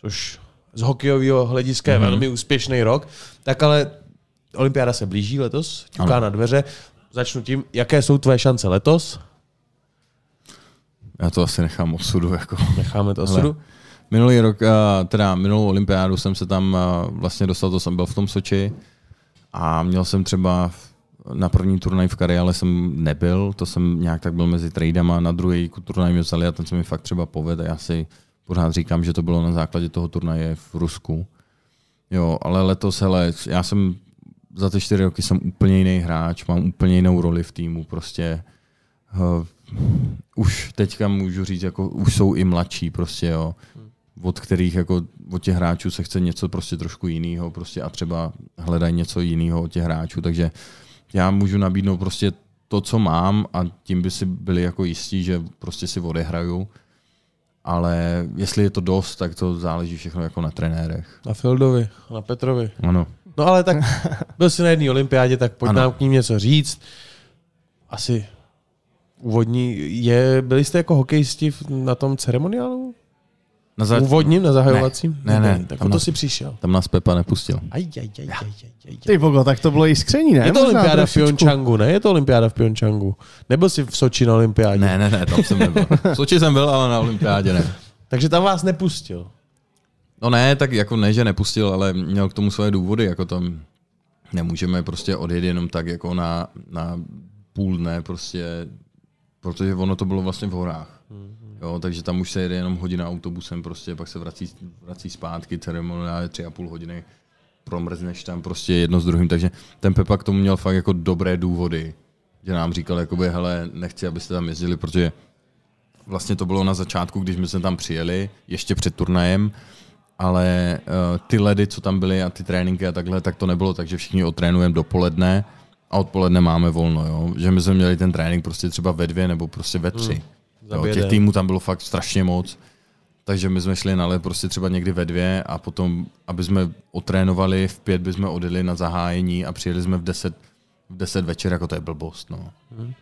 což z hokejového hlediska mm-hmm. je mhm. velmi úspěšný rok. Tak ale olympiáda se blíží letos, ťuká ano. na dveře. Začnu tím, jaké jsou tvoje šance letos? Já to asi nechám osudu. Jako. Necháme to osudu. Ale Minulý rok, eh, teda minulou olympiádu jsem se tam eh, vlastně dostal, to jsem byl v tom Soči a měl jsem třeba na první turnaj v Kariále jsem nebyl, to jsem nějak tak byl mezi tradama, na druhý turnaj mě vzali a ten se mi fakt třeba povedl a já si pořád říkám, že to bylo na základě toho turnaje v Rusku. Jo, ale letos, hele, já jsem za ty čtyři roky jsem úplně jiný hráč, mám úplně jinou roli v týmu, prostě uh, už teďka můžu říct, jako už jsou i mladší prostě, jo od kterých jako od těch hráčů se chce něco prostě trošku jiného prostě a třeba hledají něco jiného od těch hráčů, takže já můžu nabídnout prostě to, co mám a tím by si byli jako jistí, že prostě si odehraju. Ale jestli je to dost, tak to záleží všechno jako na trenérech. Na Fildovi, na Petrovi. Ano. No ale tak byl jsi na jedné olympiádě, tak pojď ano. nám k ním něco říct. Asi úvodní. Je, byli jste jako hokejisti na tom ceremoniálu? Na za... Úvodním, na zahajovacím? Ne, ne, ne, ne tak tam to si přišel. Tam nás Pepa nepustil. Aj, aj, aj, aj, aj, aj. Ty bogo, tak to bylo jiskření, ne? Je to olympiáda v Pjončangu, ne? Je to olympiáda v Pjončangu. Nebyl jsi v Soči na olympiádě? Ne, ne, ne, tam jsem nebyl. v Soči jsem byl, ale na olympiádě ne. Takže tam vás nepustil? No ne, tak jako ne, že nepustil, ale měl k tomu svoje důvody, jako tam nemůžeme prostě odjet jenom tak jako na, na půl dne prostě, protože ono to bylo vlastně v horách. Hmm. Jo, takže tam už se jede jenom hodina autobusem, prostě pak se vrací, vrací zpátky, ceremoniál tři a půl hodiny, promrzneš tam prostě jedno s druhým, takže ten Pepa k tomu měl fakt jako dobré důvody, že nám říkal, jakoby, hele, nechci, abyste tam jezdili, protože vlastně to bylo na začátku, když my jsme tam přijeli, ještě před turnajem, ale uh, ty ledy, co tam byly a ty tréninky a takhle, tak to nebylo, takže všichni otrénujeme dopoledne a odpoledne máme volno, jo? že my jsme měli ten trénink prostě třeba ve dvě nebo prostě ve tři. Hmm. Jo, těch týmů tam bylo fakt strašně moc. Takže my jsme šli na let prostě třeba někdy ve dvě a potom, aby jsme otrénovali, v pět by jsme odjeli na zahájení a přijeli jsme v deset, v deset večer, jako to je blbost. No. Mhm. no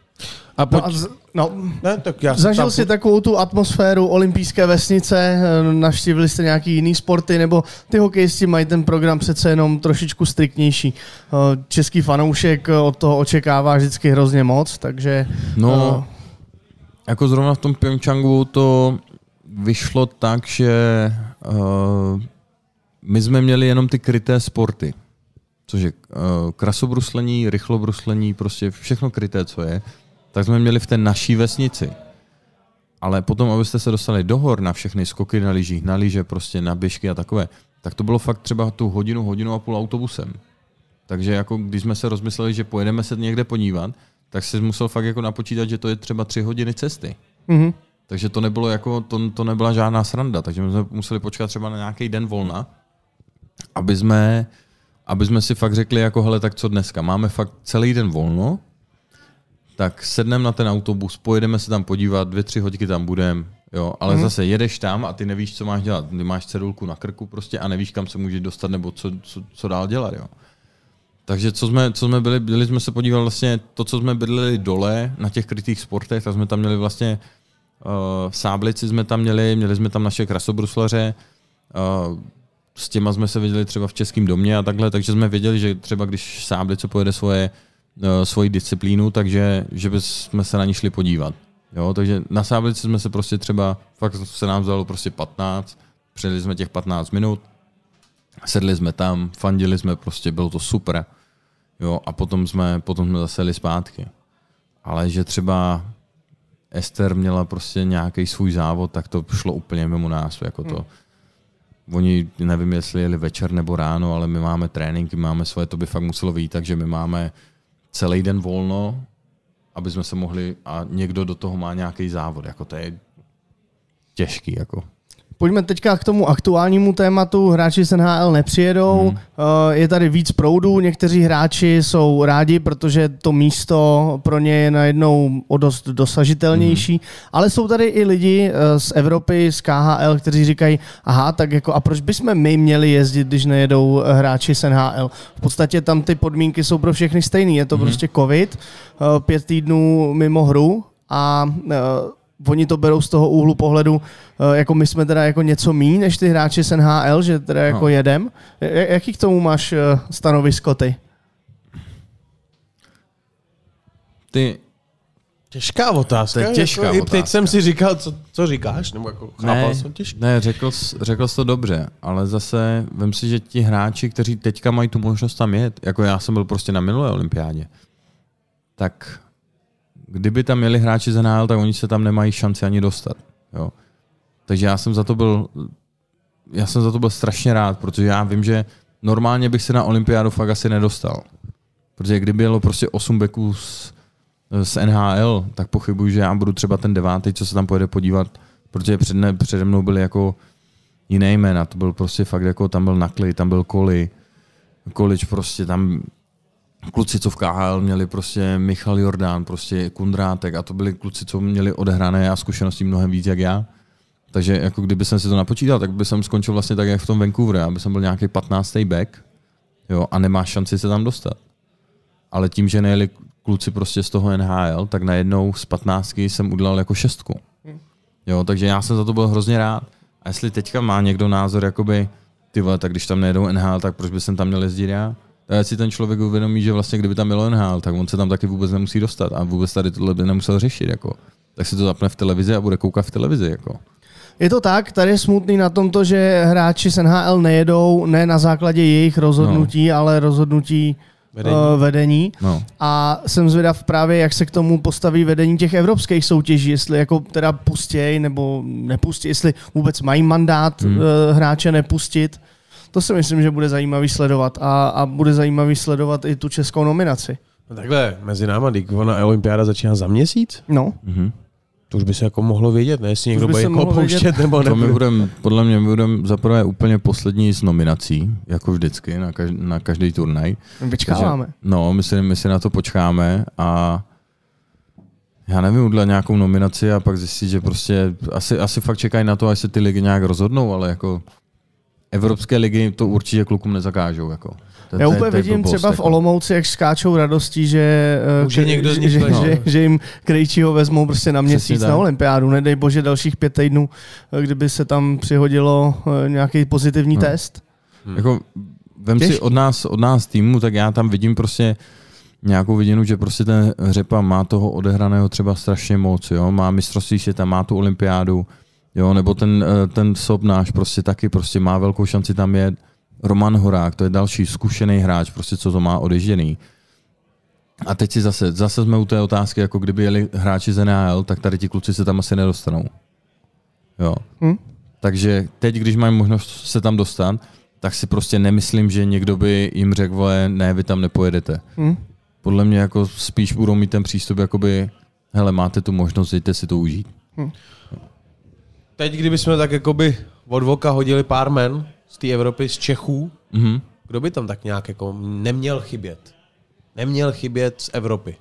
a pojď, no, a z, no, ne, tak já zažil tam... takovou tu atmosféru olympijské vesnice, navštívili jste nějaký jiný sporty, nebo ty hokejisti mají ten program přece jenom trošičku striktnější. Eh, český fanoušek od toho očekává vždycky hrozně moc, takže... No, eh, jako zrovna v tom Pyeongchangu to vyšlo tak, že uh, my jsme měli jenom ty kryté sporty, což je uh, krasobruslení, rychlobruslení, prostě všechno kryté, co je, tak jsme měli v té naší vesnici. Ale potom, abyste se dostali do hor na všechny skoky na lyžích, na lyže, prostě na běžky a takové, tak to bylo fakt třeba tu hodinu, hodinu a půl autobusem. Takže jako když jsme se rozmysleli, že pojedeme se někde podívat, tak jsi musel fakt jako napočítat, že to je třeba tři hodiny cesty. Mm-hmm. Takže to nebylo jako, to, to nebyla žádná sranda, takže my jsme museli počkat třeba na nějaký den volna, aby jsme, aby jsme si fakt řekli jako, hele, tak co dneska, máme fakt celý den volno, tak sedneme na ten autobus, pojedeme se tam podívat, dvě, tři hodinky tam budeme, jo, ale hmm zase jedeš tam a ty nevíš, co máš dělat, ty máš cedulku na krku prostě a nevíš, kam se můžeš dostat nebo co, co, co dál dělat, jo. Takže co jsme, co jsme byli, byli jsme se podívali vlastně to, co jsme bydleli dole na těch krytých sportech, tak jsme tam měli vlastně uh, eh, v Sáblici jsme tam měli, měli jsme tam naše krasobruslaře, uh, s těma jsme se viděli třeba v Českém domě a takhle, takže jsme věděli, že třeba když Sáblice pojede svoje, uh, svoji disciplínu, takže že bychom se na ní šli podívat. Jo, takže na Sáblici jsme se prostě třeba, fakt se nám vzalo prostě 15, přijeli jsme těch 15 minut, sedli jsme tam, fandili jsme prostě, bylo to super. Jo, a potom jsme, potom jsme zase jeli zpátky. Ale že třeba Ester měla prostě nějaký svůj závod, tak to šlo úplně mimo nás. Jako to. Hmm. Oni, nevím, jestli jeli večer nebo ráno, ale my máme tréninky, máme svoje, to by fakt muselo vyjít, takže my máme celý den volno, aby jsme se mohli, a někdo do toho má nějaký závod, jako to je těžký, jako Pojďme teďka k tomu aktuálnímu tématu. Hráči z NHL nepřijedou, hmm. Eh, je tady víc proudů, někteří hráči jsou rádi, protože to místo pro ně je najednou o dost dosažitelnější, hmm. ale jsou tady i lidi eh, z Evropy, z KHL, kteří říkají, aha, tak jako a proč bychom my měli jezdit, když nejedou eh, hráči z NHL? V podstatě tam ty podmínky jsou pro všechny stejné, je to hmm. prostě covid, pět týdnů mimo hru a oni to berou z toho úhlu pohledu, eh, jako my jsme teda jako něco míň než ty hráči z NHL, že teda jako no. jedem. Jaký k tomu máš eh, stanovisko ty? Ty, Těžká otázka. je jako těžká jako, otázka. Teď jsem si říkal, co, co říkáš, nebo jako chápal ne, jsem těžká. Ne, řekl, řekl jsi to dobře, ale zase vem si, že ti hráči, kteří teďka mají tu možnost tam jet, jako já jsem byl prostě na minulé olympiádě, tak kdyby tam měli hráči z NHL, tak oni se tam nemají šanci ani dostat. Jo. Takže já jsem za to byl já jsem za to byl strašně rád, protože já vím, že normálně bych se na olympiádu fakt asi nedostal. Protože kdyby bylo prostě 8 beků z, z NHL, tak pochybuji, že já budu třeba ten devátý, co se tam pojede podívat, protože před ne, přede mnou byly jako jiné jména. To byl prostě fakt jako, tam byl Nakli, tam byl Koli, Količ prostě, tam kluci, co v KHL měli prostě Michal Jordán, prostě Kundrátek a to byli kluci, co měli odehrané a zkušenosti mnohem víc jak já. Takže jako kdyby jsem si to napočítal, tak by jsem skončil vlastně tak, jak v tom Vancouveru. aby jsem byl nějaký 15. back jo, a nemá šanci se tam dostat. Ale tím, že nejeli kluci prostě z toho NHL, tak najednou z 15 jsem udělal jako šestku. Jo, takže já jsem za to byl hrozně rád. A jestli teďka má někdo názor, jakoby, ty vole, tak když tam nejedou NHL, tak proč by jsem tam měl jezdit já? si ten člověk uvědomí, že vlastně kdyby tam Milan hál, tak on se tam taky vůbec nemusí dostat a vůbec tady tohle by nemusel řešit. Jako. Tak se to zapne v televizi a bude koukat v televizi. Jako. Je to tak, tady je smutný na tomto, že hráči z NHL nejedou ne na základě jejich rozhodnutí, no. ale rozhodnutí eh, vedení. Uh, vedení. No. A jsem zvědav právě, jak se k tomu postaví vedení těch evropských soutěží, jestli jako teda pustěj nebo nepustí, jestli vůbec mají mandát hmm. uh, hráče nepustit to si myslím, že bude zajímavý sledovat a, a bude zajímavý sledovat i tu českou nominaci. No takhle, mezi náma, když ona olympiáda začíná za měsíc? No. Mhm. To už by se jako mohlo vědět, ne? Jestli někdo bude jako pouštět nebo ne. my budem, podle mě budeme zaprvé úplně poslední s nominací, jako vždycky, na, každý, na každý turnaj. My No, my si, my si na to počkáme a já nevím, udělat nějakou nominaci a pak zjistit, že prostě asi, asi fakt čekají na to, až se ty ligy nějak rozhodnou, ale jako Evropské ligy to určitě klukům nezakážou. Jako. To, Já úplně vidím blbost, třeba v jako. Olomouci, jak skáčou radostí, že, eh, že, někdo z nich že, že, že jim Krejčího vezmou prostě na měsíc na olympiádu. Nedej bože dalších pět týdnů, eh, kdyby se tam přihodilo eh, nějaký pozitivní hmm. test. Hmm. Jako, vem Těž? si od nás, od nás týmu, tak já tam vidím prostě nějakou vidinu, že prostě ten Řepa má toho odehraného třeba strašně moc, jo? má mistrovství světa, má tu olympiádu, Jo, nebo ten, eh, ten sob náš prostě taky prostě má velkou šanci, tam je Roman Horák, to je další zkušený hráč, prostě co to má odežděný. A teď si zase, zase jsme u té otázky, jako kdyby jeli hráči z NHL, tak tady ti kluci se tam asi nedostanou. Jo. Hmm? Takže teď, když mají možnost se tam dostat, tak si prostě nemyslím, že někdo by jim řekl, ne, vy tam nepojedete. Hmm? Podle mě jako spíš budou mít ten přístup, jakoby, hele, máte tu možnost, jděte si to užít. Hmm teď, kdybychom tak jakoby od voka hodili pár men z té Evropy, z Čechů, mm-hmm. kdo by tam tak nějak jako neměl chybět? Neměl chybět z Evropy.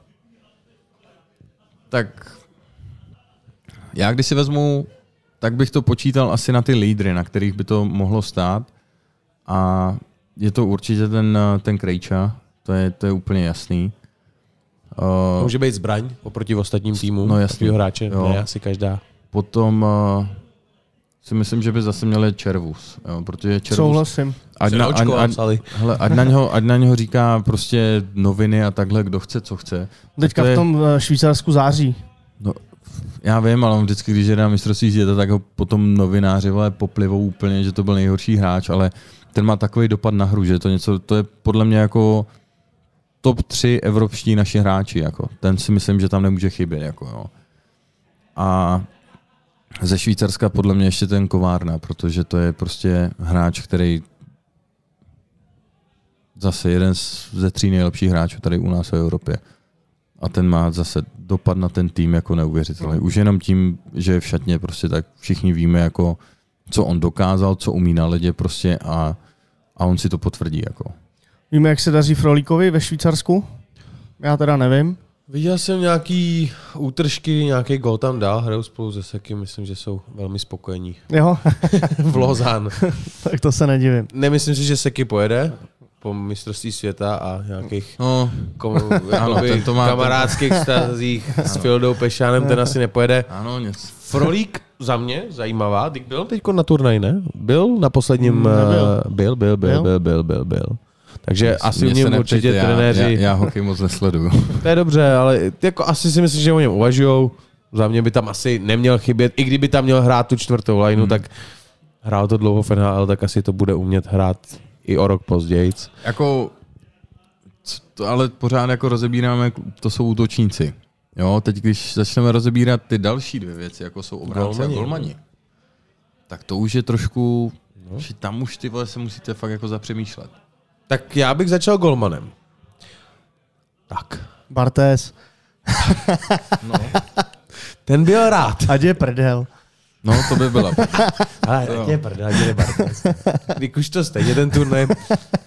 Tak já když si vezmu, tak bych to počítal asi na ty lídry, na kterých by to mohlo stát. A je to určitě ten, ten Krejča, to je, to je úplně jasný. Uh, může být zbraň oproti ostatním týmům, no jasný, hráče, jo. ne asi každá. Potom uh, si myslím, že by zase měli červus. Jo, protože červus Souhlasím. Ať na, ať, ať, hele, ať, na něho, ať na něho říká prostě noviny a takhle, kdo chce, co chce. Teďka to je, v tom eh, Švýcarsku září. No, já vím, ale on vždycky, když je na mistrovství světa, tak ho potom novináři vole, poplivou úplně, že to byl nejhorší hráč, ale ten má takový dopad na hru, že to, něco, to je podle mě jako top 3 evropští naši hráči. Jako. Ten si myslím, že tam nemůže chybět. Jako, jo. A ze Švýcarska podle mě ještě ten Kovárna, protože to je prostě hráč, který zase jeden ze tří nejlepších hráčů tady u nás v Evropě. A ten má zase dopad na ten tým jako neuvěřitelný. Už jenom tím, že je v šatně prostě tak všichni víme, jako, co on dokázal, co umí na ledě prostě a, a on si to potvrdí. Jako. Víme, jak se daří Frolíkovi ve Švýcarsku? Já teda nevím. Viděl jsem nějaký útržky, nějaký gol tam dál hrajou spolu se Seky, myslím, že jsou velmi spokojení. Jo. [laughs] v Lozán. [laughs] tak to se nedivím. Nemyslím si, že Seky pojede po mistrovství světa a nějakých no, kom, [laughs] ano, to má kamarádských stazích s Fildou Pešánem, ten asi nepojede. Ano, nic. Frolík za mě zajímavá, byl teď na turnaj ne? Byl na posledním... Mm, eh, byl, Byl, byl, byl, byl, byl, byl, byl. byl. Takže mě, asi mě v něm určitě já, trenéři... Já, já hokej moc nesleduju. [laughs] to je dobře, ale jako asi si myslím, že o něm uvažujou. Za mě by tam asi neměl chybět. I kdyby tam měl hrát tu čtvrtou lineu, hmm. tak hrál to dlouho v NHL, tak asi to bude umět hrát i o rok později. Jako, to, ale pořád jako rozebíráme, to jsou útočníci. Jo, teď když začneme rozebírat ty další dvě věci, jako jsou obránci a golmani, tak to už je trošku, no. že tam už ty vole se musíte fakt jako zapřemýšlet. Tak já bych začal golmanem. Tak. Bartes. [laughs] no. Ten byl rád. Ať je prdel. No, to by bylo. [laughs] Ale ať je prdel, ať je Bartes. Když už to stejně ten turnaj,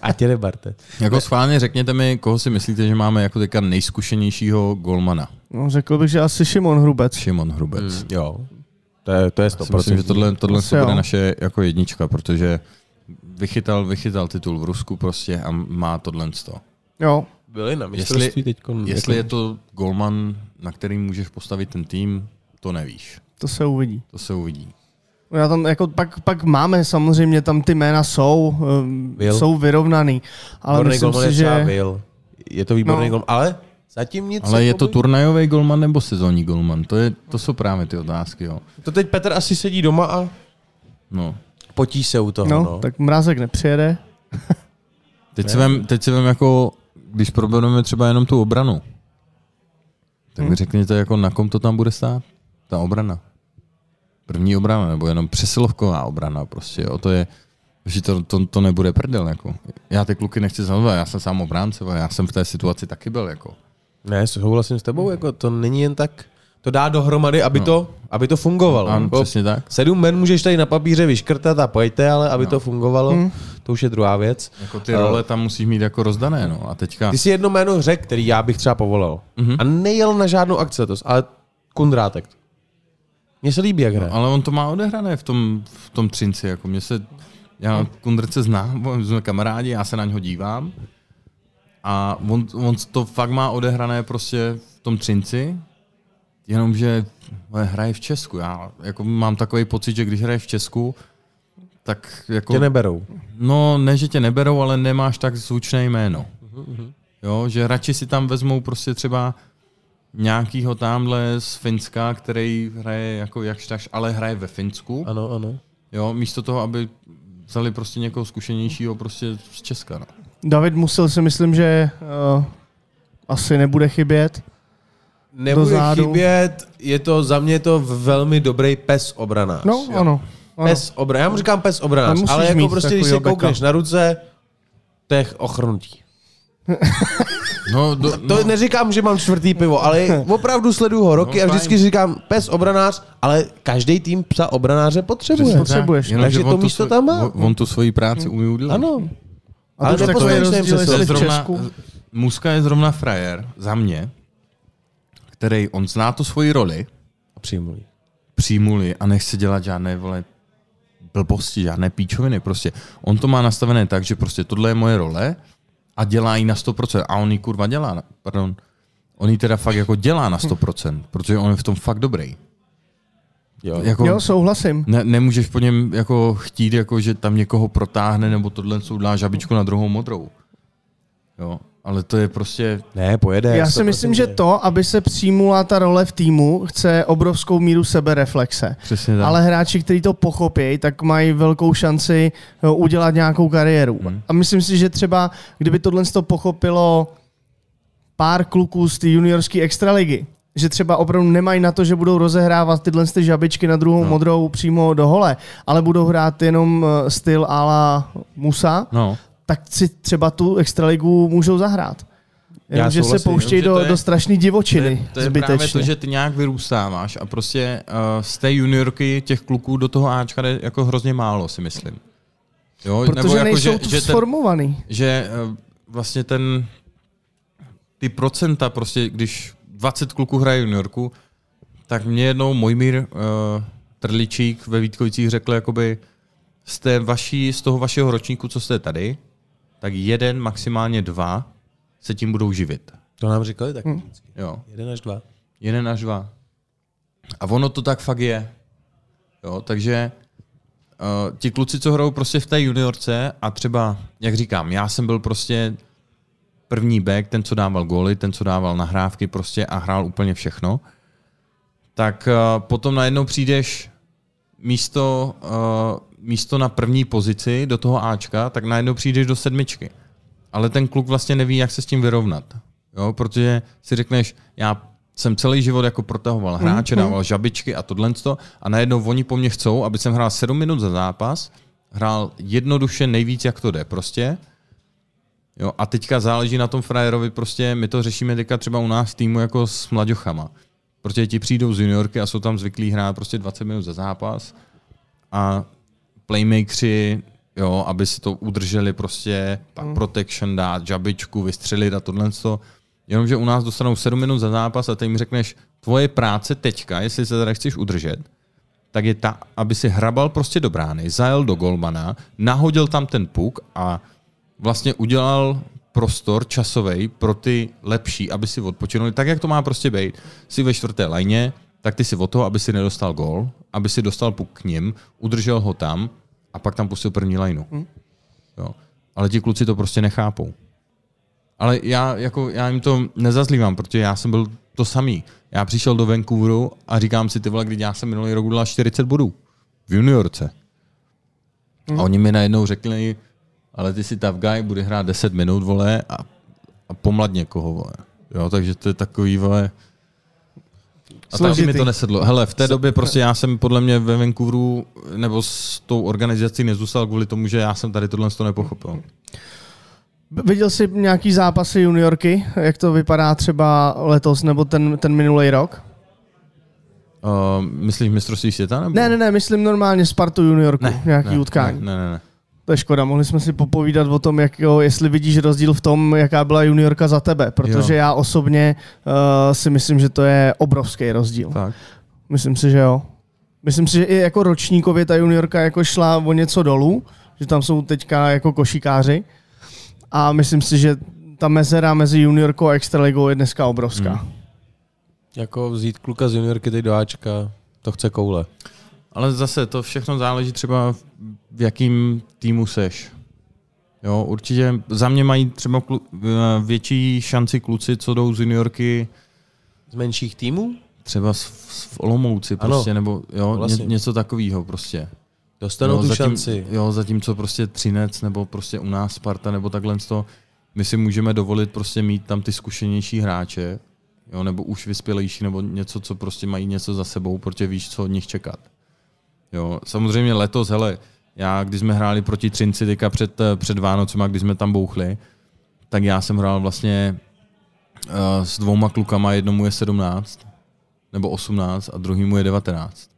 ať je Bartes. Jako schválně řekněte mi, koho si myslíte, že máme jako teďka nejzkušenějšího golmana? No, řekl bych, že asi Šimon Hrubec. Šimon Hrubec. Hmm. Jo. To je, to je 100%. Myslím, že tohle, tohle se bude naše jako jednička, protože vychytal, vychytal titul v Rusku prostě a má tohle z toho. Jo. Byli na jestli, teď. Jako jestli jako- je to golman, na který můžeš postavit ten tým, to nevíš. To se uvidí. To se uvidí. Já tam jako pak, pak máme samozřejmě, tam ty jména jsou, um, jsou vyrovnaný. Ale Borný myslím si, že... Byl. Je to výborný no. golman, ale zatím nic. Ale je to turnajový golman nebo sezónní golman? To, je, to jsou právě ty otázky. Jo. To teď Petr asi sedí doma a... No potí se u toho. No, no. tak mrázek nepřijede. [laughs] teď, si vem, teď si vem jako, když probereme třeba jenom tu obranu, tak hmm. mi řekněte, jako na kom to tam bude stát, ta obrana. První obrana, nebo jenom přesilovková obrana prostě, jo. to je, že to, to, to nebude prdel, jako. Já ty kluky nechci zahovat, já jsem sám obránce, já jsem v té situaci taky byl, jako. Ne, souhlasím s tebou, jako to není jen tak, to dá dohromady, aby, no. to, aby to fungovalo. Ano, jako přesně tak. Sedm men můžeš tady na papíře vyškrtat a pojďte, ale aby no. to fungovalo, hmm. to už je druhá věc. Jako ty role eh, tam musíš mít jako rozdané, no. A teďka... Ty si jedno jméno řekl, který já bych třeba povolal. Mm-hmm. A nejel na žádnou akci letos, ale Kundrátek. Mně se líbí, jak hraje. No, ale on to má odehrané v tom, v tom třinci, jako mě se... Já Kundrce znám, jsme kamarádi, já se na něho dívám. A on, on to fakt má odehrané prostě v tom třinci, Jenomže hraje v Česku. Já jako mám takový pocit, že když hraje v Česku, tak jako... Tě neberou. No, ne, že tě neberou, ale nemáš tak zvučné jméno. Uh-huh. Jo, že radši si tam vezmou prostě třeba nějakýho tamhle z Finska, který hraje jako jak takž, ale hraje ve Finsku. Ano, ano. Jo, místo toho, aby vzali prostě někoho zkušenějšího prostě z Česka. No. David musel si myslím, že uh, asi nebude chybět nebude chybět, je to, za mě to velmi dobrý pes obrana. No, jo. ano. ano. Pes obranář, já mu říkám pes obrana, ale jako prostě, když se koukneš na ruce, to je ochrnutí. [laughs] No, do, no. To neříkám, že mám čtvrtý pivo, ale [laughs] opravdu sleduju ho roky no, a vždycky říkám pes obranář, ale každý tým psa obranáře potřebuje. Přesně, potřebuješ. Jenom, Takže to místo svoj, tam má. On tu svoji práci umí udělat. Ano. A ale to, to je rozdíl, jestli v Česku. Muska je zrovna frajer, za mě, který on zná tu svoji roli. A přijmuli. Přijmuli a nechce dělat žádné vole blbosti, žádné píčoviny. Prostě on to má nastavené tak, že prostě tohle je moje role a dělá ji na 100%. A on ji kurva dělá, pardon. On ji teda fakt jako dělá na 100%, hm. protože on je v tom fakt dobrý. Jo, jako, jo souhlasím. Ne, nemůžeš po něm jako chtít, jako, že tam někoho protáhne nebo tohle udělá žabičku na druhou modrou. Jo. Ale to je prostě... Ne, pojede. Já si myslím, prostě že to, aby se přijmula ta role v týmu, chce obrovskou míru sebereflexe. Přesně tak. Ale hráči, kteří to pochopí, tak mají velkou šanci eh, udělat nějakou kariéru. Hmm. A myslím si, že třeba, kdyby tohle to pochopilo pár kluků z té juniorské extraligy, že třeba opravdu nemají na to, že budou rozehrávat tyhle ty žabičky na druhou no. modrou přímo do hole, ale budou hrát jenom eh, styl ala Musa, no tak si třeba tu extraligu můžou zahrát. Jenom, Já že souhlasím, se pouštějí do, do strašné divočiny. To je, to je právě to, že ty nějak vyrůstáváš a prostě uh, z té juniorky těch kluků do toho Ačka jde jako hrozně málo, si myslím. Jo? Protože Nebo jako, nejsou jako, že sformovaný. Ten, že uh, vlastně ten, ty procenta prostě, když 20 kluků hraje juniorku, tak mě jednou Mojmír uh, Trličík ve Vítkovicích řekl, jakoby z, té vaší, z toho vašeho ročníku, co jste tady, tak jeden, maximálně dva se tím budou živit. To nám říkali tak. Hmm. Jo. Jeden až dva. Jeden až dva. A ono to tak fakt je. Jo, takže uh, ti kluci, co hrajou prostě v té juniorce a třeba, jak říkám, já jsem byl prostě první back, ten, co dával góly, ten, co dával nahrávky prostě a hrál úplně všechno, tak uh, potom najednou přijdeš místo uh, místo na první pozici do toho Ačka, tak najednou přijdeš do sedmičky. Ale ten kluk vlastně neví, jak se s tím vyrovnat. Jo? Protože si řekneš, já jsem celý život jako protahoval mhm, hráče, mm-hmm. dával žabičky a tohle a najednou oni po mně chcou, aby jsem hrál 7 minut za zápas, hrál jednoduše nejvíc, jak to jde prostě. Jo, a teďka záleží na tom frajerovi, prostě my to řešíme teďka třeba u nás v týmu jako s mladěchama. Protože ti přijdou z juniorky a jsou tam zvyklí hrát prostě 20 minut za zápas a playmakeři, jo, aby si to udrželi prostě, pak hmm. protection dát, žabičku, vystřelit a tohle. Jenomže u nás dostanou 7 minut za zápas a ty jim řekneš, tvoje práce teďka, jestli se teda chceš udržet, tak je ta, aby si hrabal prostě do brány, zajel do golmana, nahodil tam ten puk a vlastně udělal prostor časový pro ty lepší, aby si odpočinuli, tak jak to má prostě být. Jsi ve čtvrté lajně, tak ty si o to, aby si nedostal gol, aby si dostal puk k ním, udržel ho tam a pak tam pustil první lineu. Hm. Jo. Ale ti kluci to prostě nechápou. Ale já, jako, já jim to nezazlívám, protože já jsem byl to samý. Já přišel do Vancouveru a říkám si, ty vole, když já jsem minulý rok udělal 40 bodů v juniorce. A mhm. oni mi najednou řekli, ale ty si tough guy, bude hrát 10 minut, vole, a, a pomlad někoho, vole. Jo, takže to je takový, vole, a Složitý. taky mi to nesedlo. Hele, v té době prostě já jsem podle mě ve Vancouveru nebo s tou organizací nezůstal kvůli tomu, že já jsem tady tohle to nepochopil. Viděl jsi nějaký zápasy juniorky, jak to vypadá třeba letos nebo ten, ten minulý rok? Uh, myslíš mistrovství světa? Nebo? Ne, ne, ne, myslím normálně Spartu juniorku, ne, nějaký ne, utkání. Ne, ne, ne. To je škoda, mohli jsme si popovídat o tom, jak, jo, jestli vidíš rozdíl v tom, jaká byla juniorka za tebe, protože jo. já osobně uh, si myslím, že to je obrovský rozdíl. Tak. Myslím si, že jo. Myslím si, že i jako ročníkově ta juniorka jako šla o něco dolů, že tam jsou teďka jako košikáři a myslím si, že ta mezera mezi juniorkou a extraligou je dneska obrovská. Hmm. Jako vzít kluka z juniorky teď do Ačka, to chce koule. Ale zase to všechno záleží třeba v jakým týmu seš. Jo, určitě za mě mají třeba klu, eh, větší šanci kluci, co jdou z juniorky. Z menších týmů? Třeba z, z Olomouci ano, prostě, nebo jo, vlastně. ně, něco takového prostě. Dostanou jo, tu zatím, šanci. Jo, zatímco prostě Třinec, nebo prostě u nás Sparta, nebo takhle to, my si můžeme dovolit prostě mít tam ty zkušenější hráče, jo, nebo už vyspělejší, nebo něco, co prostě mají něco za sebou, protože víš, co od nich čekat. Jo, samozřejmě letos, hele, já, když jsme hráli proti Třinci teďka před, eh, před Vánocema, když jsme tam bouchli, tak já jsem hrál vlastně uh, s dvouma klukama, jednomu je 17 nebo 18 a druhýmu je 19.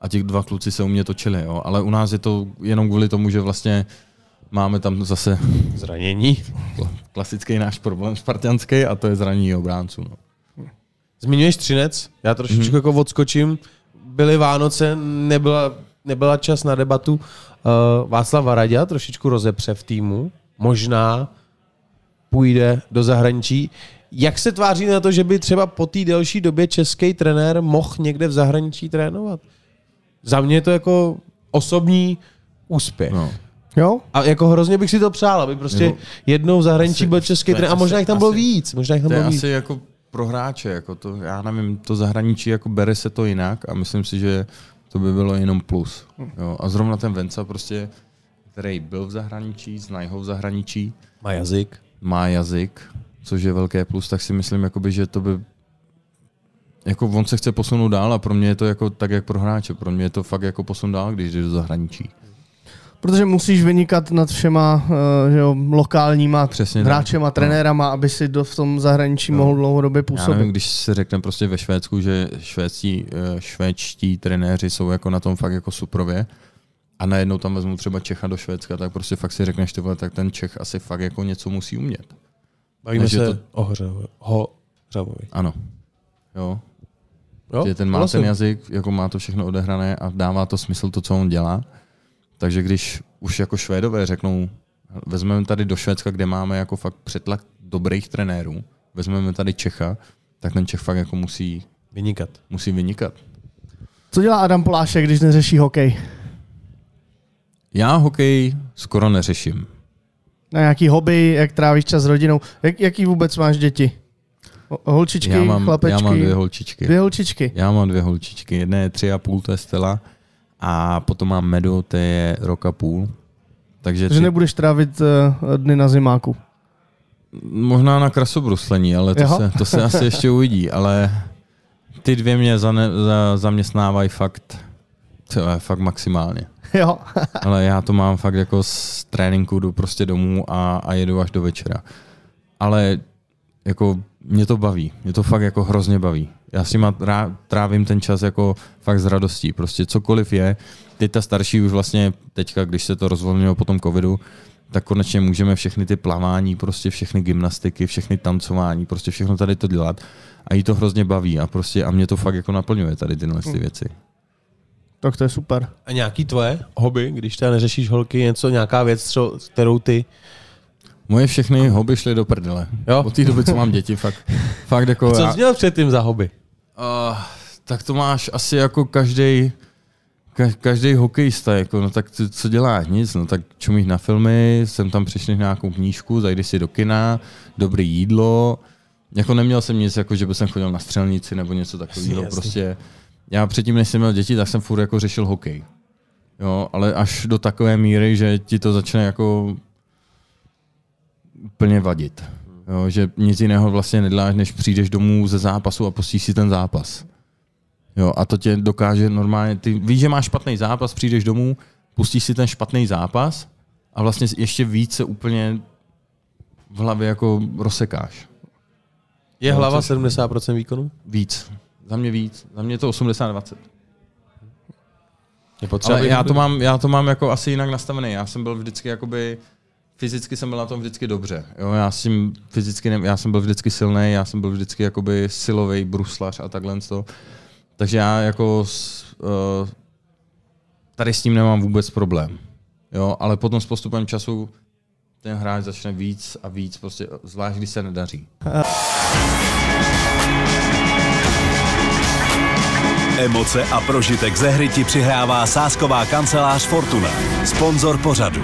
A těch dva kluci se u mě točili, jo. ale u nás je to jenom kvůli tomu, že vlastně máme tam zase [laughs] zranění. Klasický náš problém spartianský a to je zranění obránců. No. Zmiňuješ Třinec, já trošičku mm-hmm. jako odskočím byly Vánoce, nebyla, nebyla čas na debatu. Uh, Václav Varadě trošičku rozepře v týmu, možná půjde do zahraničí. Jak se tváří na to, že by třeba po té delší době český trenér mohl někde v zahraničí trénovat? Za mě je to jako osobní úspěch. No. Jo? A jako hrozně bych si to přál, aby prostě jako jednou v zahraničí asi, byl český trenér a možná jich tam bylo víc. Možná jich tam bylo víc. asi jako pro hráče, jako to, já nevím, to zahraničí jako bere se to jinak a myslím si, že to by bylo jenom plus. Jo. A zrovna ten Venca prostě, který byl v zahraničí, znají ho v zahraničí. Má jazyk. Má jazyk, což je velké plus, tak si myslím, jakoby, že to by jako on se chce posunout dál a pro mě je to jako tak, jak pro hráče. Pro mě je to fakt jako posun dál, když jde do zahraničí protože musíš vynikat nad všema eh, že jo, lokálníma Přesně, hráčema, tak. No. trenérama, aby si do, v tom zahraničí no. mohl dlouhodobě působit. Já nevím, když se řekne prostě ve Švédsku, že švédští, eh, švédští trenéři jsou jako na tom fakt jako suprově, a najednou tam vezmu třeba Čecha do Švédska, tak prostě fakt si řekneš, ty vole, tak ten Čech asi fakt jako něco musí umět. Bavíme Takže se to... o hřavovi. Ho... Ano. Jo. jo? Že ten má vlastně. ten jazyk, jako má to všechno odehrané a dává to smysl to, co on dělá. Takže když už jako Švédové řeknou, vezmeme tady do Švédska, kde máme jako fakt přetlak dobrých trenérů, vezmeme tady Čecha, tak ten Čech fakt jako musí vynikat. Musí vynikat. Co dělá Adam Polášek, když neřeší hokej? Já hokej skoro neřeším. Na nějaký hobby, jak trávíš čas s rodinou? Jak, jaký vůbec máš děti? Holčičky, já mám, chlapečky? Já mám dvě holčičky. Dvě holčičky? Já mám dvě holčičky. Jedna je tři a půl, to je Stella. A potom mám medu, to je roka půl. Takže tři... nebudeš trávit eh, dny na zimáku? Možná na krasobruslení, ale to se, to se asi ještě uvidí. Ale ty dvě mě zane, za, zaměstnávají fakt, fakt maximálně. Jo. [laughs] ale já to mám fakt jako z tréninku, jdu prostě domů a, a jedu až do večera. Ale jako mě to baví, mě to fakt jako hrozně baví já s nima trávím ten čas jako fakt s radostí. Prostě cokoliv je, teď ta starší už vlastně teďka, když se to rozvolnilo po tom covidu, tak konečně můžeme všechny ty plavání, prostě všechny gymnastiky, všechny tancování, prostě všechno tady to dělat. A jí to hrozně baví a prostě a mě to fakt jako naplňuje tady tyhle ty věci. Tak to je super. A nějaký tvoje hobby, když teda neřešíš holky, něco, nějaká věc, co, kterou ty Moje všechny hobby šly do prdele. Jo? Od té doby, co mám děti, fakt. [laughs] fakt jako co jsi měl předtím za hobby? Uh, tak to máš asi jako každý každý hokejista, jako, no tak co dělá? Nic, no tak čumíš na filmy, jsem tam přišli nějakou knížku, zajdeš si do kina, dobré jídlo, jako neměl jsem nic, jako že bych jsem chodil na střelnici nebo něco takového, prostě. Já předtím, než jsem měl děti, tak jsem furt jako řešil hokej. Jo, ale až do takové míry, že ti to začne jako úplně vadit. Jo, že nic jiného vlastně neděláš, než přijdeš domů ze zápasu a pustíš si ten zápas. Jo, a to tě dokáže normálně, ty víš, že máš špatný zápas, přijdeš domů, pustíš si ten špatný zápas a vlastně ještě více se úplně v hlavě jako rozsekáš. Je no, hlava 70% výkonu? Víc. Za mě víc. Za mě to 80-20. Je potřeba, Ale já to, mám, já to mám jako asi jinak nastavený. Já jsem byl vždycky jakoby uh, fyzicky jsem byl na tom vždycky dobře. Jo, já, jsem fyzicky ne, já jsem byl vždycky silný, já jsem byl vždycky jakoby silový bruslař a takhle. To. Takže já jako s, uh, tady s tím nemám vůbec problém. Jo, ale potom s postupem času ten hráč začne víc a víc, prostě, zvlášť když se nedaří. Emoce a prožitek ze hry ti přihrává sásková kancelář Fortuna, sponzor pořadu.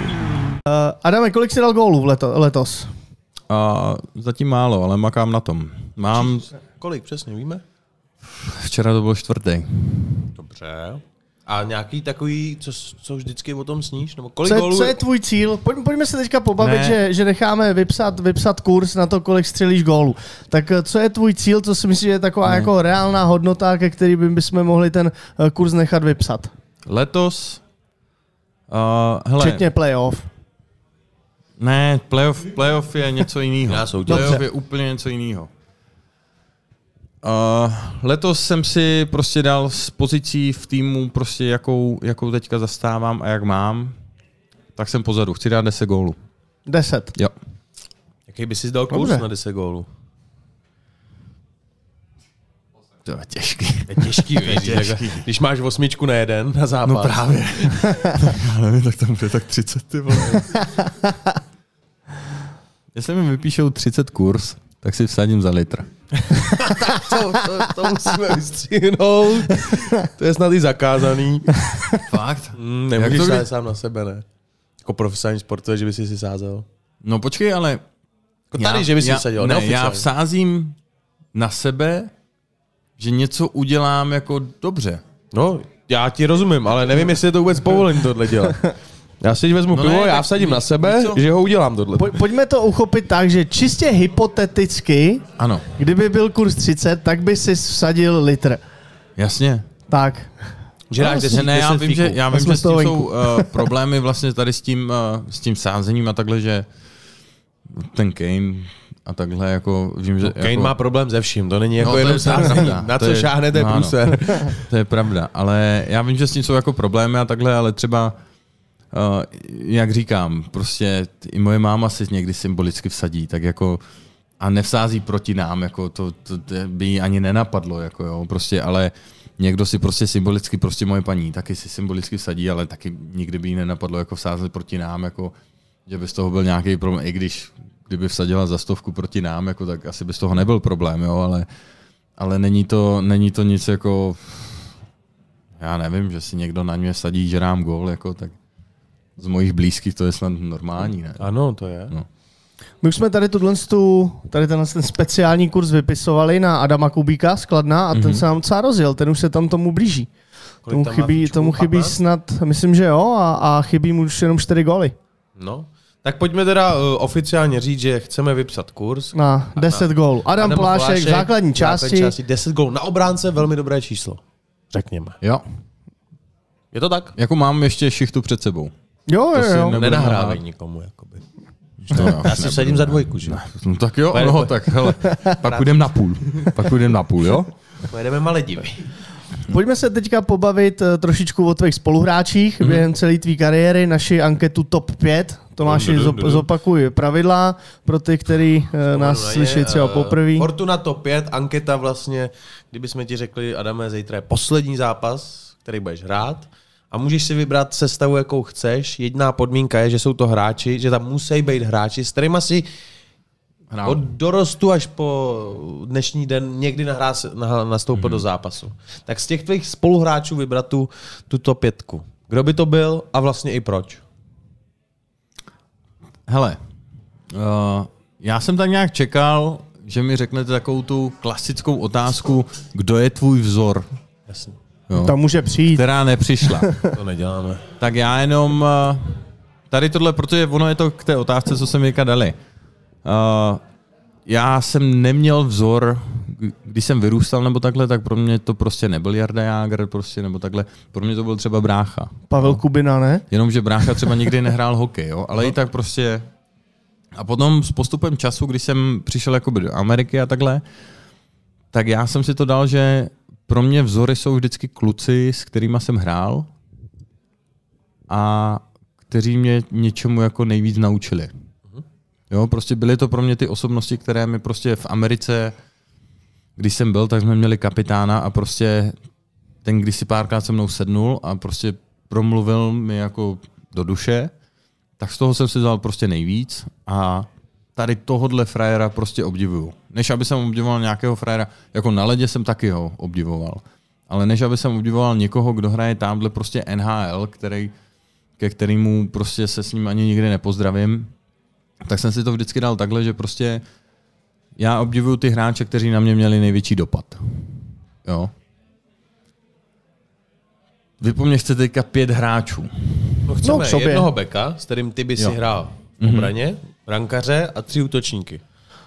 Eh, Adame, kolik jsi dal gólů leto, letos? Uh, zatím málo, ale makám na tom. Mám... Kolik přesně, víme? Včera to byl čtvrtý. Dobře. A nějaký takový, co, co vždycky o tom sníš? Nebo kolik co, je, gólů... co je tvůj cíl? Pojď, pojďme se teďka pobavit, ne. že, že necháme vypsat, vypsat kurz na to, kolik střelíš gólů. Tak eh, co je tvůj cíl, co si myslíš, že je taková ne. jako reálná hodnota, ke který by bychom mohli ten eh, kurz nechat vypsat? Letos... Uh, hele, Včetně playoff. Ne, playoff, playoff je něco jiného. Playoff je úplně něco jiného. Uh, letos jsem si prostě dal z pozicí v týmu, prostě jakou, jakou teďka zastávám a jak mám, tak jsem pozadu. Chci dát 10 gólů. 10? Jo. Jaký bys si dal kurz na 10 gólů? To je těžký. Je těžký, [laughs] je těžký. Tak, když máš osmičku na jeden na no zápas. No právě. [laughs] tak já nevím, tak tam bude tak 30, ty vole. [laughs] Jestli mi vypíšou 30 kurz, tak si vsadím za litr. [laughs] to, to, to musíme vystříhnout. To je snad i zakázaný. Fakt? Mm, nemůžeš to by... sám na sebe, ne? Jako profesionální sportovec, že by si si sázel. No počkej, ale... Jako tady, já, že by si sázel? ne, já vsázím na sebe, že něco udělám jako dobře. No, já ti rozumím, ale nevím, jestli je to vůbec povolím tohle dělat. [laughs] Já si vezmu no pivo, ne, já vsadím na sebe, že ho udělám tohle. Po, pojďme to uchopit tak, že čistě hypoteticky, ano. kdyby byl kurz 30, tak by si vsadil litr. Jasně. Tak. Že no, 10, ne, já vím, fíku. že, já vím, že s tím jsou uh, problémy vlastně tady s tím, uh, s tím sázením a takhle, že ten Kane a takhle jako vím, že... No, Kane jako... má problém ze vším, to není no, jako no, jenom je sázení, na co šáhnete průser. To je pravda, ale já vím, že s tím jsou jako problémy a takhle, ale třeba uh, jak říkám, prostě i moje máma si někdy symbolicky vsadí, tak jako a nevsází proti nám, jako to, to, to by jí ani nenapadlo, jako jo, prostě, ale někdo si prostě symbolicky, prostě moje paní taky si symbolicky vsadí, ale taky nikdy by jí nenapadlo, jako vsázet proti nám, jako že by z toho byl nějaký problém, i když kdyby vsadila za stovku proti nám, jako, tak asi by z toho nebyl problém, jo, ale, ale není, to, není to nic jako, já nevím, že si někdo na mě sadí, že nám gól, jako, tak z mojich blízkých to je snad normální, ne? Ano, to je. No. My už jsme tady, tuto, tady tenhle ten speciální kurz vypisovali na Adama Kubíka z Kladna a mm-hmm. ten mhm. se nám docela rozjel, ten už se tam tomu blíží. Kolik tomu chybí, tomu chybí snad, myslím, že jo, a, a chybí mu už jenom čtyři góly. No, tak pojďme teda uh, oficiálně říct, že chceme vypsat kurz. Na 10 gólů. Adam, Adam Polášek, Polášek, základní části. Základní části 10 gólů. Na obránce velmi dobré číslo, řekněme. Jo. Je to tak? Jako mám ještě šichtu před sebou. Jo, to jo, jo. Nenahrávej nikomu, jakoby. No, já, já si sedím za dvojku, že? No tak jo, pojedeme. no tak hele, pak půjdem na půl. Pak půjdem na půl, jo? Pojedeme malé divy. Pojďme se teďka pobavit eh, trošičku o tvých spoluhráčích mm-hmm. během celé tvý kariéry, naši anketu TOP 5. Tomáši, zopakuj pravidla pro ty, který eh, nás slyší eh, třeba poprvé. Fortuna TOP 5, anketa vlastně, kdybychom ti řekli, Adame, zítra je poslední zápas, který budeš hrát, a můžeš si vybrat sestavu, jakou chceš. Jedná podmínka je, že jsou to hráči, že tam musí být hráči, s kterými si Hrál. Od dorostu až po dnešní den někdy nahrá, nastoupil mm-hmm. do zápasu. Tak z těch tvých spoluhráčů vybrat tu, tuto pětku. Kdo by to byl a vlastně i proč? Hele, uh, já jsem tak nějak čekal, že mi řeknete takovou tu klasickou otázku, kdo je tvůj vzor? Jasně. Jo. No. Ta může přijít. Která nepřišla. [laughs] to neděláme. Tak já jenom eh, tady tohle, protože ono je to k té otázce, co jsem Jirka dali. Eh, já jsem neměl vzor, když jsem vyrůstal nebo takhle, tak pro mě to prostě nebyl Jarda Jágr, prostě nebo takhle. Pro mě to byl třeba brácha. Pavel Kubina, ne? Jenomže brácha třeba nikdy nehrál hokej, jo? ale no. i tak prostě... A potom s postupem času, když jsem přišel jako do Ameriky a takhle, tak já jsem si to dal, že pro mě vzory jsou vždycky kluci, s kterými jsem hrál a kteří mě něčemu jako nejvíc naučili. Mhm. Jo, prostě byly to pro mě ty osobnosti, které mi prostě v Americe, když jsem byl, tak jsme měli kapitána a prostě ten, když si párkrát se mnou sednul a prostě promluvil mi jako do duše, tak z toho jsem si vzal prostě nejvíc a tady tohodle frajera prostě obdivuju. Než aby jsem obdivoval nějakého frajera, jako na ledě jsem taky ho obdivoval. Ale než aby jsem obdivoval někoho, kdo hraje tamhle prostě NHL, který, ke kterému prostě se s ním ani nikdy nepozdravím, tak jsem si to vždycky dal takhle, že prostě já obdivuju ty hráče, kteří na mě měli největší dopad. Jo. Vy po mně chcete teďka pět hráčů. No, chceme no, sobě. jednoho beka, s kterým ty by si hrál v mhm. obraně, mm-hmm brankaře a tři útočníky.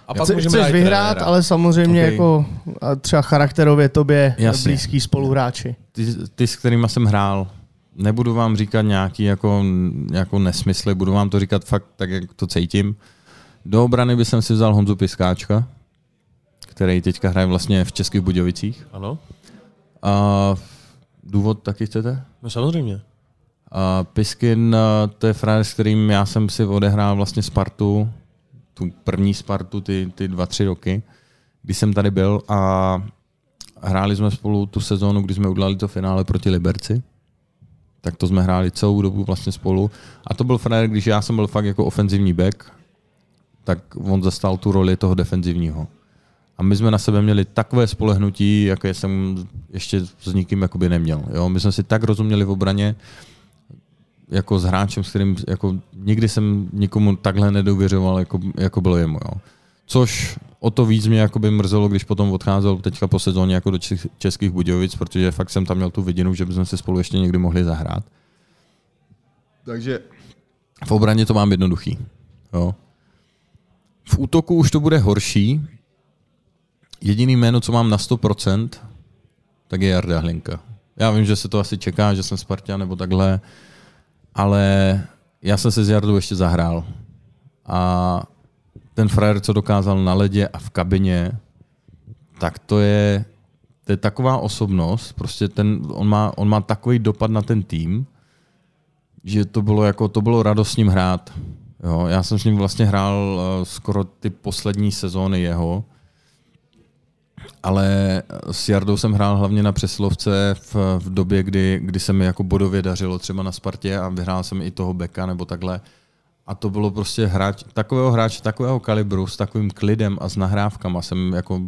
A pak chceš vyhrát, trenéra. ale samozřejmě okay. jako třeba charakterově tobě Jasně. blízký spoluhráči. Ty, ty, s kterými jsem hrál, nebudu vám říkat nějaký jako, jako nesmysly, budu vám to říkat fakt tak, jak to cítím. Do obrany bych si vzal Honzu Piskáčka, který teďka hraje vlastně v Českých Budějovicích. Ano. A důvod taky chcete? No samozřejmě. Piskin, eh, to je frajer, s kterým já jsem si odehrál vlastně Spartu, tu první Spartu, ty, ty dva, tři roky, kdy jsem tady byl a hráli jsme spolu tu sezónu, kdy jsme udělali to finále proti Liberci. Tak to jsme hráli celou dobu vlastně spolu. A to byl frajer, když já jsem byl fakt jako ofenzivní back, tak on zastal tu roli toho defenzivního. A my jsme na sebe měli takové spolehnutí, jaké jsem ještě s nikým jakoby neměl. Jo? My jsme si tak rozuměli v obraně, jako s hráčem, s kterým jako nikdy jsem nikomu takhle nedůvěřoval, jako, jako bylo jemu. Jo. Což o to víc mě by mrzelo, když potom odcházel teďka po sezóně jako do Českých Budějovic, protože fakt jsem tam měl tu vidinu, že bychom se spolu ještě někdy mohli zahrát. Takže v obraně to mám jednoduchý. Jo. V útoku už to bude horší. Jediný jméno, co mám na 100%, tak je Jarda Hlinka. Já vím, že se to asi čeká, že jsem Spartia nebo takhle, ale já jsem se s Jardou ještě zahrál. A ten frajer, co dokázal na ledě a v kabině, tak to je, to je taková osobnost, prostě ten, on, má, on má takový dopad na ten tým, že to bylo jako, to bylo radost s ním hrát. Jo, já jsem s ním vlastně hrál eh, skoro ty poslední sezóny jeho ale s Jardou jsem hrál hlavně na přeslovce v, v době, kdy, kdy se mi jako bodově dařilo třeba na Spartě a vyhrál jsem i toho beka nebo takhle. A to bylo prostě hráč, takového hráče, takového kalibru, s takovým klidem a s nahrávkama jsem jako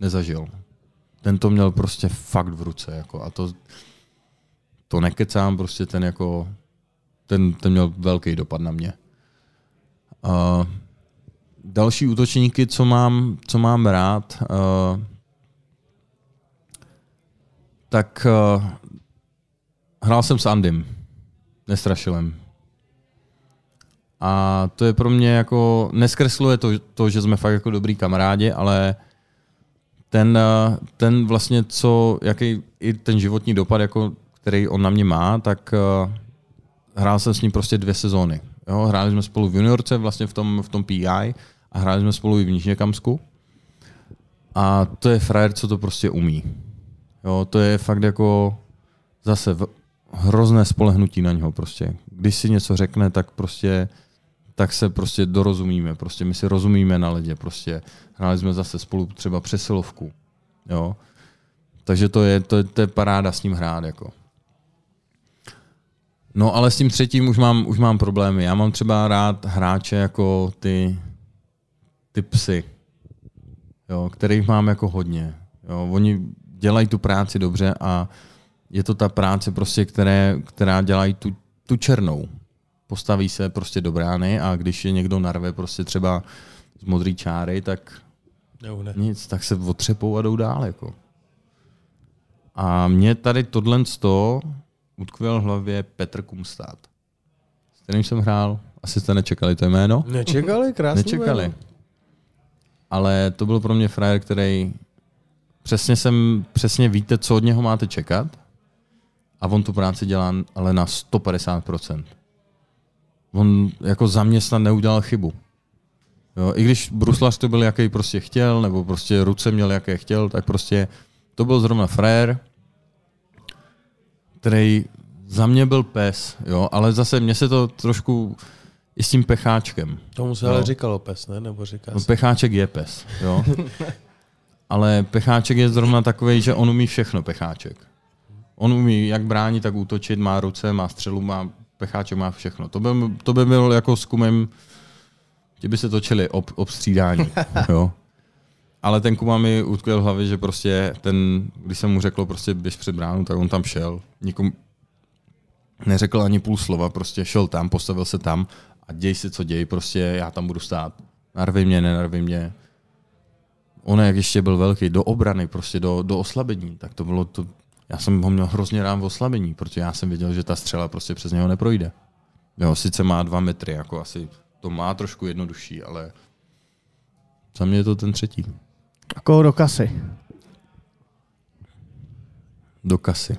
nezažil. Ten to měl prostě fakt v ruce. Jako, a to, to nekecám, prostě ten jako, ten, ten měl velký dopad na mě. Uh, další útočníky, co mám, co mám rád, uh, tak uh, hrál jsem s Andym, nestrašilem. A to je pro mě jako, neskresluje to, to že jsme fakt jako dobrý kamarádi, ale ten, eh, ten vlastně, co, jaký i ten životní dopad, jako, který on na mě má, tak uh, hrál jsem s ním prostě dvě sezóny. Jo, hráli jsme spolu v juniorce, vlastně v tom, v tom PI, a hráli jsme spolu i v Kamsku. A to je frajer, co to prostě umí. Jo, to je fakt jako zase v hrozné spolehnutí na něho prostě. Když si něco řekne, tak prostě tak se prostě dorozumíme, prostě my si rozumíme na ledě, prostě hráli jsme zase spolu třeba přesilovku, jo. Takže to je, to, je, to je paráda s ním hrát, jako. No ale s tím třetím už mám, už mám problémy. Já mám třeba rád hráče jako ty ty psy, jo, kterých mám jako hodně. Jo, oni dělají tu práci dobře a je to ta práce, prostě, které, která dělají tu, tu černou. Postaví se prostě do brány a když je někdo narve prostě třeba z modrý čáry, tak jo, ne. nic, tak se otřepou a jdou dál. Jako. A mě tady tohle toho utkvěl v hlavě Petr Kumstát, s kterým jsem hrál. Asi jste nečekali to jméno. Nečekali, krásně. Nečekali. Jméno ale to byl pro mě frajer, který přesně jsem, přesně víte, co od něho máte čekat a on tu práci dělá ale na 150%. On jako zaměstna neudělal chybu. Jo, I když bruslař to byl, jaký prostě chtěl, nebo prostě ruce měl, jaké chtěl, tak prostě to byl zrovna frajer, který za mě byl pes, jo, ale zase mě se to trošku i s tím pecháčkem. Tomu se jo. ale říkalo pes, ne? Nebo říká no, Pecháček je pes, jo. [laughs] ale pecháček je zrovna takový, že on umí všechno, pecháček. On umí jak bránit, tak útočit, má ruce, má střelu, má pecháček, má všechno. To by, to by bylo jako s kumem, kdyby by se točili ob, obstřídání, [laughs] jo. Ale ten Kuma mi utkvěl v hlavě, že prostě ten, když jsem mu řekl prostě běž před bránu, tak on tam šel. Nikomu, neřekl ani půl slova, prostě šel tam, postavil se tam a děj si, co děj, prostě já tam budu stát. Narvi mě, nenarvi mě. On, jak ještě byl velký, do obrany, prostě do, do oslabení, tak to bylo to, já jsem ho měl hrozně rám v oslabení, protože já jsem věděl, že ta střela prostě přes něho neprojde. Jo, sice má dva metry, jako asi to má trošku jednodušší, ale za mě je to ten třetí. A koho do kasy? Do kasy.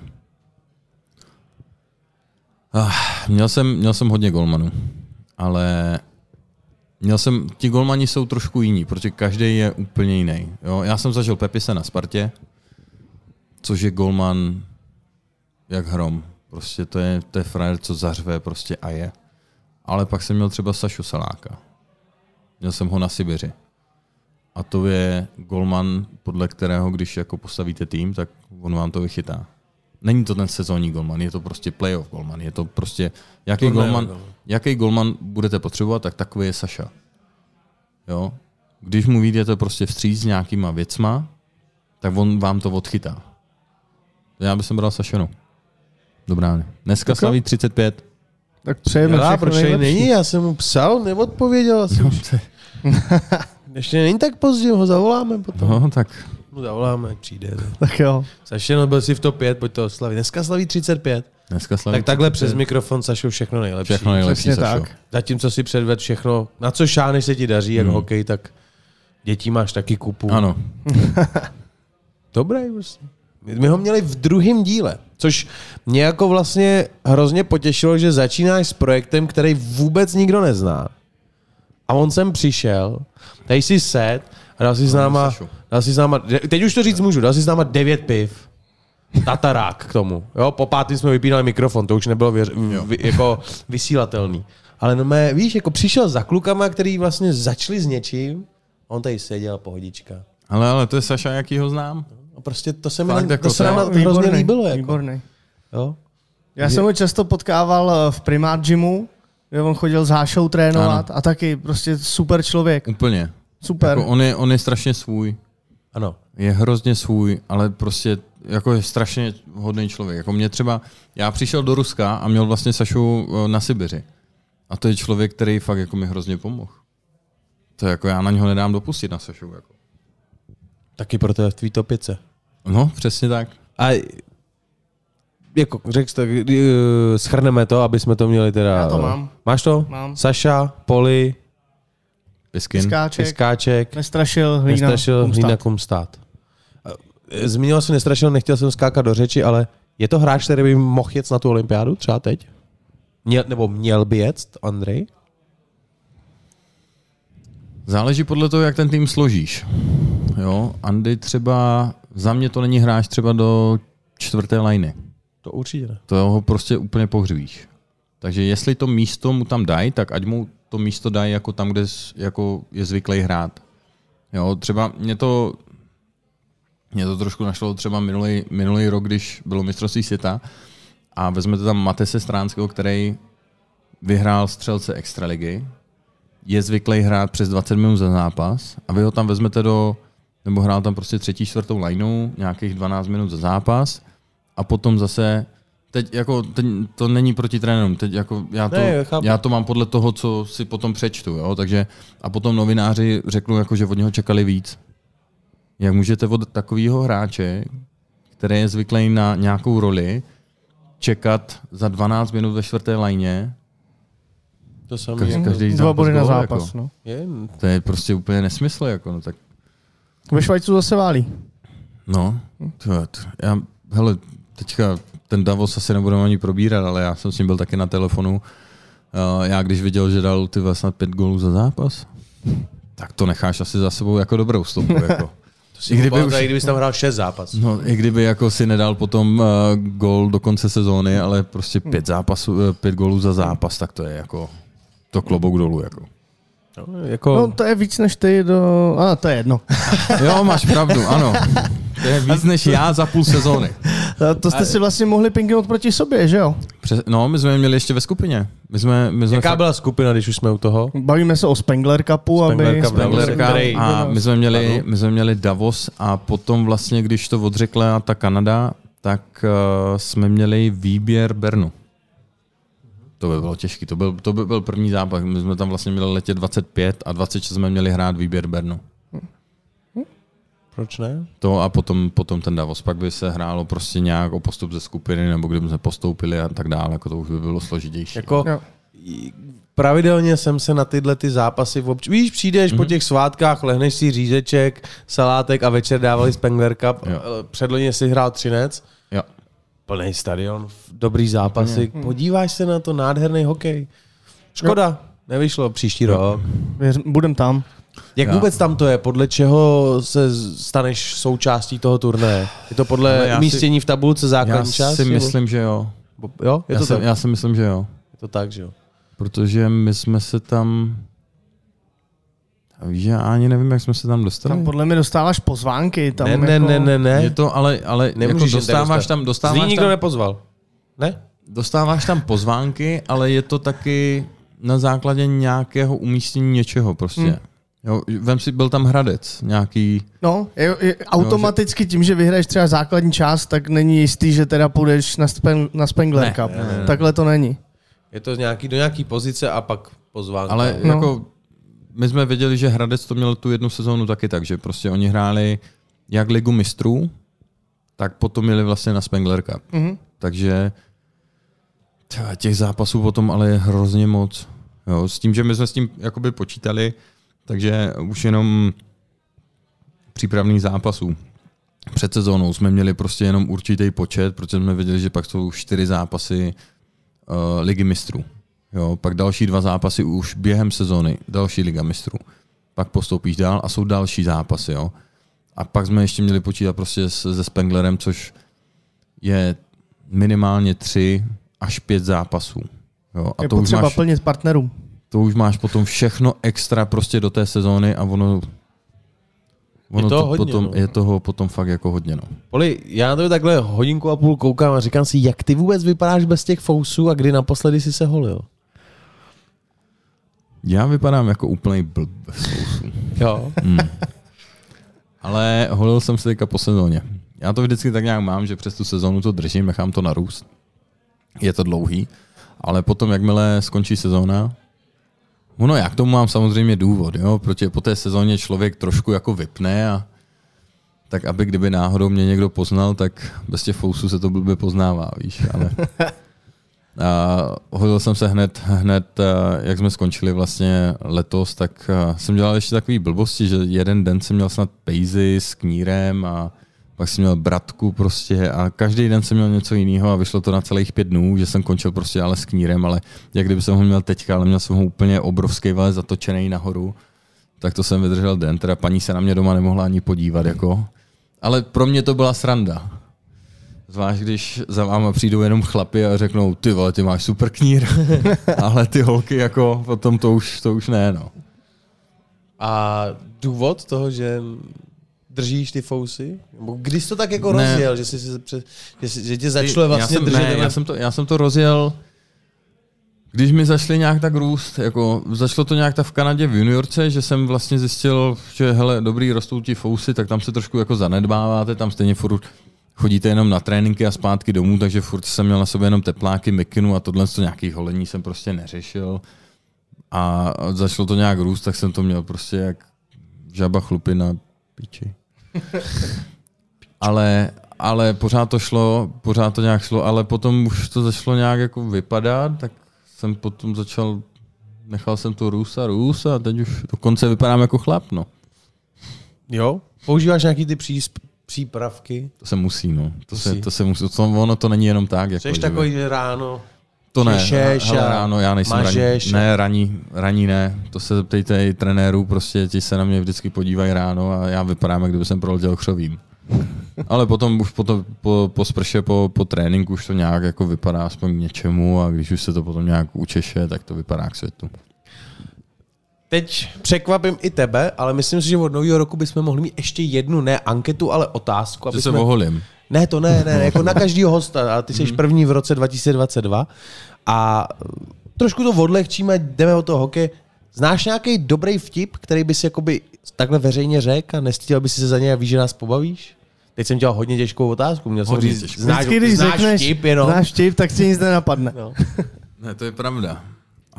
Ah, měl, jsem, měl jsem hodně golmanů ale měl jsem, ti golmani jsou trošku jiní, protože každý je úplně jiný. Jo? Já jsem zažil Pepise na Spartě, což je golman jak hrom. Prostě to je, to je frajer, co zařve prostě a je. Ale pak jsem měl třeba Sašu Saláka. Měl jsem ho na Sibiři. A to je golman, podle kterého, když jako postavíte tým, tak on vám to vychytá. Není to ten sezónní golman, je to prostě playoff golman. Je to prostě, jaký, to golman, ne, jaký golman budete potřebovat, tak takový je Saša. Jo? Když mu vyjdete prostě vstříc s nějakýma věcma, tak on vám to odchytá. Já bych bral Sašenu. Dobrá. Dneska tak slaví 35. Tak přejeme Já, proč není? Já jsem mu psal, neodpověděl. [laughs] Jsem no, Ještě není tak pozdě, ho zavoláme potom. No, tak mu zavoláme, přijde. Ne? No. [laughs] Tak jo. Sašeno, byl si v top 5, pojď to oslavit. Dneska slaví 35. Dneska slaví tak takhle 35. přes mikrofon, Sašo, všechno nejlepší. Všechno nejlepší, Přesně Sašo. Tak. Zatímco si předved všechno, na co šáneš se ti daří, jak hmm. hokej, tak dětí máš taky kupu. Ano. [laughs] Dobré, prostě. My ho měli v druhém díle, což mě jako vlastně hrozně potěšilo, že začínáš s projektem, který vůbec nikdo nezná. A on sem přišel, tady si set, a dal si známa, no, dal si náma, teď už to říct můžu, dal si náma devět piv. Tatarák k tomu. Jo, po pátý jsme vypínali mikrofon, to už nebylo věř, v, jako vysílatelný. Ale no mé, víš, jako přišel za klukama, který vlastně začali s něčím, on tady seděl pohodička. Ale, ale to je Saša, jaký ho znám. No, prostě to se mi jako to nám hrozně líbilo. Jako. Výborný. Jo? Já Je... jsem ho často potkával eh, v Primát Gymu, kde on chodil s Hášou trénovat ano. a taky prostě super člověk. Úplně. Super. Jako on, je, on je strašně svůj. Ano. Je hrozně svůj, ale prostě jako je strašně hodný člověk. Jako mě třeba, já přišel do Ruska a měl vlastně Sašu eh, na Sibiři. A to je člověk, který fakt jako mi hrozně pomohl. To jako já na něho nedám dopustit na Sašu. Jako. Taky to je v tvý topice. No, přesně tak. A jako řekl jste, eh, schrneme to, aby jsme to měli teda... Já to mám. Máš to? Mám. Saša, Poli, Piskin. Piskáček. Piskáček. Nestrašil, hlína, nestrašil, kumstát. hlína stát. Eh, zmínil jsem nestrašil, nechtěl jsem skákat do řeči, ale je to hráč, který by mohl jet na tu olympiádu třeba teď? Měl, nebo měl by jet, Andrej? Záleží podle toho, jak ten tým složíš. Jo, Andy třeba, za mě to není hráč třeba do čtvrté liny. To určitě ne. To ho prostě úplně pohřbíš. Takže jestli to místo mu tam dají, tak ať mu to místo dají jako tam, kde jako je zvyklý hrát. Jo, třeba mě to, mě to trošku našlo třeba minulý, minulý rok, když bylo mistrovství světa a vezmete tam Matese Stránského, který vyhrál střelce Extraligy, je zvyklý hrát přes 20 minut za zápas a vy ho tam vezmete do, nebo hrál tam prostě třetí, čtvrtou lineu, nějakých 12 minut za zápas a potom zase Teď jako, teď to není proti trénerům, teď jako já to, ne, já to mám podle toho, co si potom přečtu, jo, takže a potom novináři řeknou, jako, že od něho čekali víc. Jak můžete od takového hráče, který je zvyklý na nějakou roli, čekat za 12 minut ve čtvrté lajně. To samé. Každý, jako- každý Dva body na jako- zápas. Jako. Je, no. To je prostě úplně nesmysl. Jako, no, tak... Ve Švajcu zase válí. No, to, to, já, hele, teďka ten Davos asi nebudeme ani probírat, ale já jsem s ním byl taky na telefonu. Eh, já když viděl, že dal ty vlastně pět gólů za zápas, tak to necháš asi za sebou jako dobrou stopu. [laughs] Jako. I kdyby, už, kdyby tam hrál šest zápasů. No, i kdyby jako si nedal potom uh, eh, gol do konce sezóny, ale prostě hmm. pět zápasů, eh, pět gólů za zápas, tak to je jako to klobouk dolů. Jako. No, jako... no to je víc než ty do... A, to je jedno. [laughs] jo, máš pravdu, ano. [laughs] To je víc než já za půl sezóny. [laughs] to jste si vlastně mohli pingnout proti sobě, že jo? Přes, no, my jsme je měli ještě ve skupině. My jsme, my jsme Jaká fakt... byla skupina, když už jsme u toho? Bavíme se o Spengler Cupu. Spengler, aby... Cup, Spengler Cup. A my jsme, měli, my jsme měli Davos a potom vlastně, když to odřekla ta Kanada, tak uh, jsme měli výběr Bernu. To by bylo těžké. To byl, to by byl první zápas. My jsme tam vlastně měli letět 25 a 26 jsme měli hrát výběr Bernu proč ne? To a potom, potom ten Davos, pak by se hrálo prostě nějak o postup ze skupiny, nebo kdyby jsme postoupili a tak dále, jako to už by bylo složitější. Jako, no. Pravidelně jsem se na tyhle ty zápasy obč... Víš, přijdeš mm-hmm. po mhm. těch svátkách, lehneš si řízeček, salátek a večer dávali Spengler Cup. Eh, předloně si hrál Třinec. Jo. Plný stadion, dobrý zápasy. Mhm. Podíváš se na to, nádherný hokej. Škoda, Nevyšlo příští rok. Budem tam. Jak Já. vůbec tam to je? Podle čeho se staneš součástí toho turné? Je to podle umístění v tabulce základní část? Já si část, myslím, že jo. Jo? Je já, to si, tak? já si myslím, že jo. Je to tak, že jo. Protože my jsme se tam... Víš, já ani nevím, jak jsme se tam dostali. Tam podle mě dostáváš pozvánky. Tam ne, jako... ne, ne, ne, ne. Je to, ale, ale jako Nemůžeš jako dostáváš tam... Dostáváš Zlý nikdo tam, nepozval. Ne? Dostáváš tam pozvánky, ale je to taky na základě nějakého umístění něčeho prostě. Hmm. Jo, vem si, byl tam Hradec nějaký... No, je, je, automaticky tím, že vyhraješ třeba základní část, tak není jistý, že teda půjdeš na, speng, na Spengler ne, Cup. Ne, ne, ne. Takhle to není. Je to nějaký, do nějaký pozice a pak pozvánka. Ale no. jako, my jsme věděli, že Hradec to měl tu jednu sezónu taky tak, že prostě oni hráli jak ligu mistrů, tak potom měli vlastně na Spengler Cup. Mm-hmm. Takže Těch zápasů potom ale je hrozně moc. Jo, s tím, že my jsme s tím jakoby počítali, takže už jenom přípravných zápasů. Před sezónou jsme měli prostě jenom určitý počet, protože jsme věděli, že pak jsou čtyři zápasy uh, ligy mistrů. Jo, pak další dva zápasy už během sezóny, další liga mistrů. Pak postoupíš dál a jsou další zápasy. Jo. A pak jsme ještě měli počítat prostě se, se Spenglerem, což je minimálně tři, až pět zápasů. Jo, a je to potřeba už máš, plnit partnerům. To už máš potom všechno extra prostě do té sezóny a ono Ono je, to, to hodně, potom, no. je toho potom fakt jako hodně. No. Poli, já na to takhle hodinku a půl koukám a říkám si, jak ty vůbec vypadáš bez těch fousů a kdy naposledy jsi se holil? Já vypadám jako úplný blb bez fousů. [laughs] jo. Hmm. Ale holil jsem se teďka po sezóně. Já to vždycky tak nějak mám, že přes tu sezónu to držím, nechám to narůst je to dlouhý, ale potom, jakmile skončí sezóna, no já k tomu mám samozřejmě důvod, jo, protože po té sezóně člověk trošku jako vypne a tak aby kdyby náhodou mě někdo poznal, tak bez těch fousů se to blbě poznává, víš, ale... [laughs] A hodil jsem se hned, hned, eh, jak jsme skončili vlastně letos, tak eh, jsem dělal ještě takový blbosti, že jeden den jsem měl snad pejzy s knírem a pak jsem měl bratku prostě a každý den jsem měl něco jiného a vyšlo to na celých pět dnů, že jsem končil prostě ale s knírem, ale jak kdyby jsem ho měl teďka, ale měl jsem ho úplně obrovský vale zatočený nahoru, tak to jsem vydržel den, teda paní se na mě doma nemohla ani podívat, jako. Ale pro mě to byla sranda. Zvlášť, když za váma přijdou jenom chlapi a řeknou, ty vole, ty máš super knír, [laughs] ale ty holky jako potom to už, to už ne, no. A důvod toho, že držíš ty fousy? Když jsi to tak jako ne. rozjel, že, jsi, že, jsi, že tě začalo vlastně já jsem, vlastně držet? Ne, já, jsem to, já jsem to rozjel, když mi zašli nějak tak růst, jako zašlo to nějak tak v Kanadě v juniorce, že jsem vlastně zjistil, že hele, dobrý, rostou ti fousy, tak tam se trošku jako zanedbáváte, tam stejně furt chodíte jenom na tréninky a zpátky domů, takže furt jsem měl na sobě jenom tepláky, mikinu a tohle to nějaký holení jsem prostě neřešil. A začalo to nějak růst, tak jsem to měl prostě jak žaba chlupina píči. [laughs] ale, ale pořád to šlo, pořád to nějak šlo, ale potom už to začalo nějak jako vypadat, tak jsem potom začal, nechal jsem to růst a růst a teď už dokonce vypadám jako chlap, no. Jo? Používáš nějaký ty přísp- přípravky? To se musí, no. To, to se, to se musí, to, ono to není jenom tak. Jako Jsi takový, že ráno to ne, Těšeš hele, ano, já nejsem mažeš. raní. Ne, raní, raní ne. To se zeptejte i trenérů, prostě ti se na mě vždycky podívají ráno a já vypadám, jak kdyby jsem proletěl křovín. Ale potom už potom, po, po sprše, po, po tréninku už to nějak jako vypadá aspoň k něčemu a když už se to potom nějak učeše, tak to vypadá k světu. Teď překvapím i tebe, ale myslím si, že od nového roku bychom mohli mít ještě jednu, ne anketu, ale otázku. Aby že jsme... se oholím. Ne, to ne, ne, jako na [laughs] každého hosta. A ty jsi mhm. první v roce 2022. A eh, trošku to odlehčíme, jdeme o toho hokej. Znáš nějaký dobrý vtip, který bys jakoby takhle veřejně řekl a nestyděl by si se za něj a víš, že nás pobavíš? Teď jsem dělal hodně těžkou otázku. Měl hodně jsem říct, znáš, když znáš řekneš, vtip, jenom. znáš vtip, tak si nic nenapadne. No. ne, to je pravda.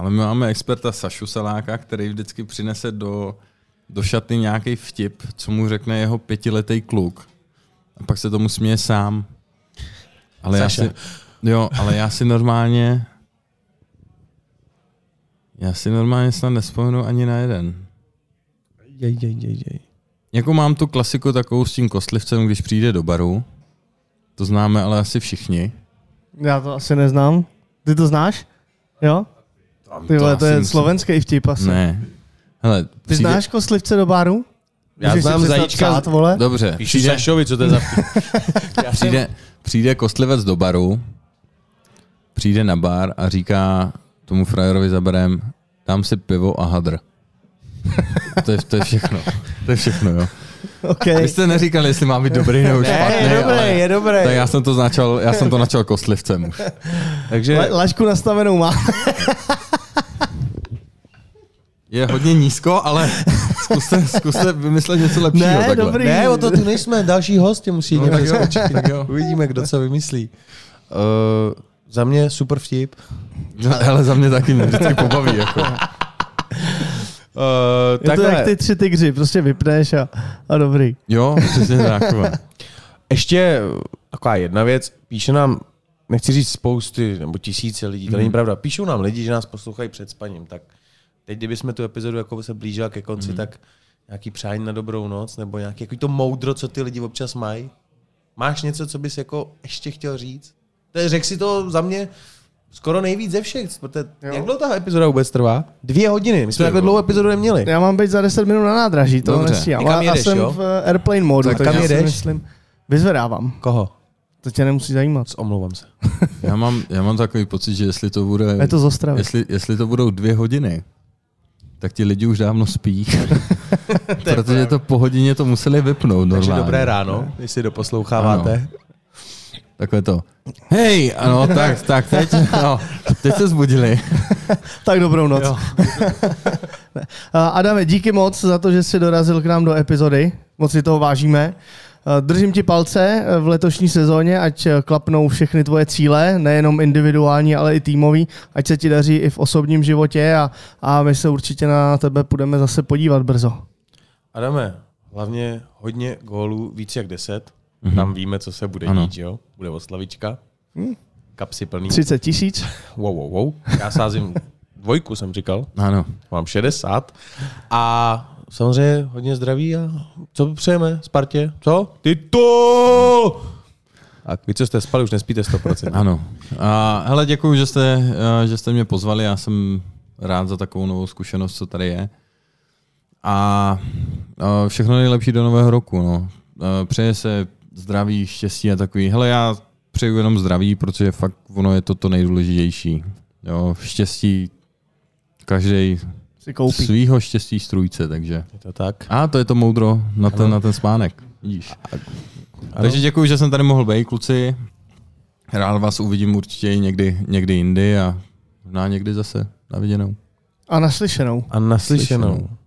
Ale my máme experta Sašu Saláka, který vždycky přinese do, do šaty nějaký vtip, co mu řekne jeho pětiletý kluk. A pak se tomu směje sám. Ale Saša. já si, jo, ale já si normálně já si normálně snad nespomenu ani na jeden. Jej, jej, jej, jej. Jako mám tu klasiku takovou s tím kostlivcem, když přijde do baru. To známe ale asi všichni. Já to asi neznám. Ty to znáš? Jo? Ty to, to je slovenský vtip asi. Ne. Hele, Ty přijde... znáš koslivce do baru? Já Můžeš znám zajíčka. Psát, vole? Dobře. Píši přijde... Šašovi, co to je za [laughs] přijde, přijde koslivec do baru, přijde na bar a říká tomu frajerovi barem, tam si pivo a hadr. [laughs] to, je, to je všechno. To je všechno, jo. Okay. Vy jste neříkali, jestli má být dobrý nebo špatný. Ne, je dobrý, ale... je dobrý. Tak já jsem to začal, já jsem to načal kostlivcem už. Takže... La, lašku nastavenou má. je hodně nízko, ale zkuste, zkuste vymyslet něco lepšího. Ne, takhle. dobrý. Ne, o to tu nejsme, další host tě musí no, někdo tak jo, tak jo. Uvidíme, kdo co vymyslí. Uh, za mě super vtip. No, ale za mě taky mě vždycky pobaví. Jako. Uh, je to jak ty tři tygři, prostě vypneš a, a dobrý. Jo, přesně tak. Ještě taková jedna věc, píše nám, nechci říct spousty nebo tisíce lidí, to mm. není pravda, píšou nám lidi, že nás poslouchají před spaním, tak teď, kdybychom tu epizodu jako se blížila ke konci, mm. tak nějaký přání na dobrou noc, nebo nějaký jako to moudro, co ty lidi občas mají. Máš něco, co bys jako ještě chtěl říct? Řekl si to za mě, Skoro nejvíc ze všech, protože jo. jak dlouho ta epizoda vůbec trvá? Dvě hodiny, my jsme takhle dlouhou epizodu neměli. Já mám být za 10 minut na nádraží, to Dobře. nestíhám. Ale jedeš, já jsem jo? v eh, airplane modu, tak, kam jdeš? myslím, vyzvedávám. Koho? To tě nemusí zajímat. Omlouvám se. [laughs] já, mám, já mám takový pocit, že jestli to bude... Je to z Jestli, jestli to budou dvě hodiny, tak ti lidi už dávno spí. [laughs] [laughs] protože to po hodině to museli vypnout normálně. Takže dobré ráno, jestli doposloucháváte. Ano takhle to. Hej, ano, tak, tak, teď, no, teď se zbudili. [laughs] tak dobrou noc. [laughs] Eh, Adame, díky moc za to, že jsi dorazil k nám do epizody. Moc si toho vážíme. Eh, držím ti palce eh, v letošní sezóně, ať klapnou všechny tvoje cíle, nejenom individuální, ale i týmový, ať se ti daří i v osobním životě a, a my se určitě na tebe půjdeme zase podívat brzo. Adame, hlavně hodně gólů, víc jak deset. Mm-hmm. Tam víme, co se bude ano. dít, jo? Bude oslavička. Mm. Kapsy plný. 30 tisíc. Wow, wow, wow. Já sázím dvojku, jsem říkal. Ano. Mám 60. A samozřejmě hodně zdraví a co přejeme Spartě? Co? Ty to! A vy, co jste spali, už nespíte 100%. [laughs] ano. A, hele, děkuji, že jste, eh, že jste mě pozvali. Já jsem rád za takovou novou zkušenost, co tady je. A, a eh, všechno nejlepší do nového roku. No. Eh, přeje se zdraví, štěstí a takový. Hele, já přeju jenom zdraví, protože fakt ono je to to nejdůležitější. Jo, štěstí každý si koupí. svýho štěstí strůjce, takže. Je to tak. A to je to moudro na ten, ano. na ten spánek. Vidíš. Ano. Takže děkuji, že jsem tady mohl být, kluci. Rád vás uvidím určitě někdy, někdy jindy a na někdy zase. Na viděnou. A naslyšenou. A naslyšenou.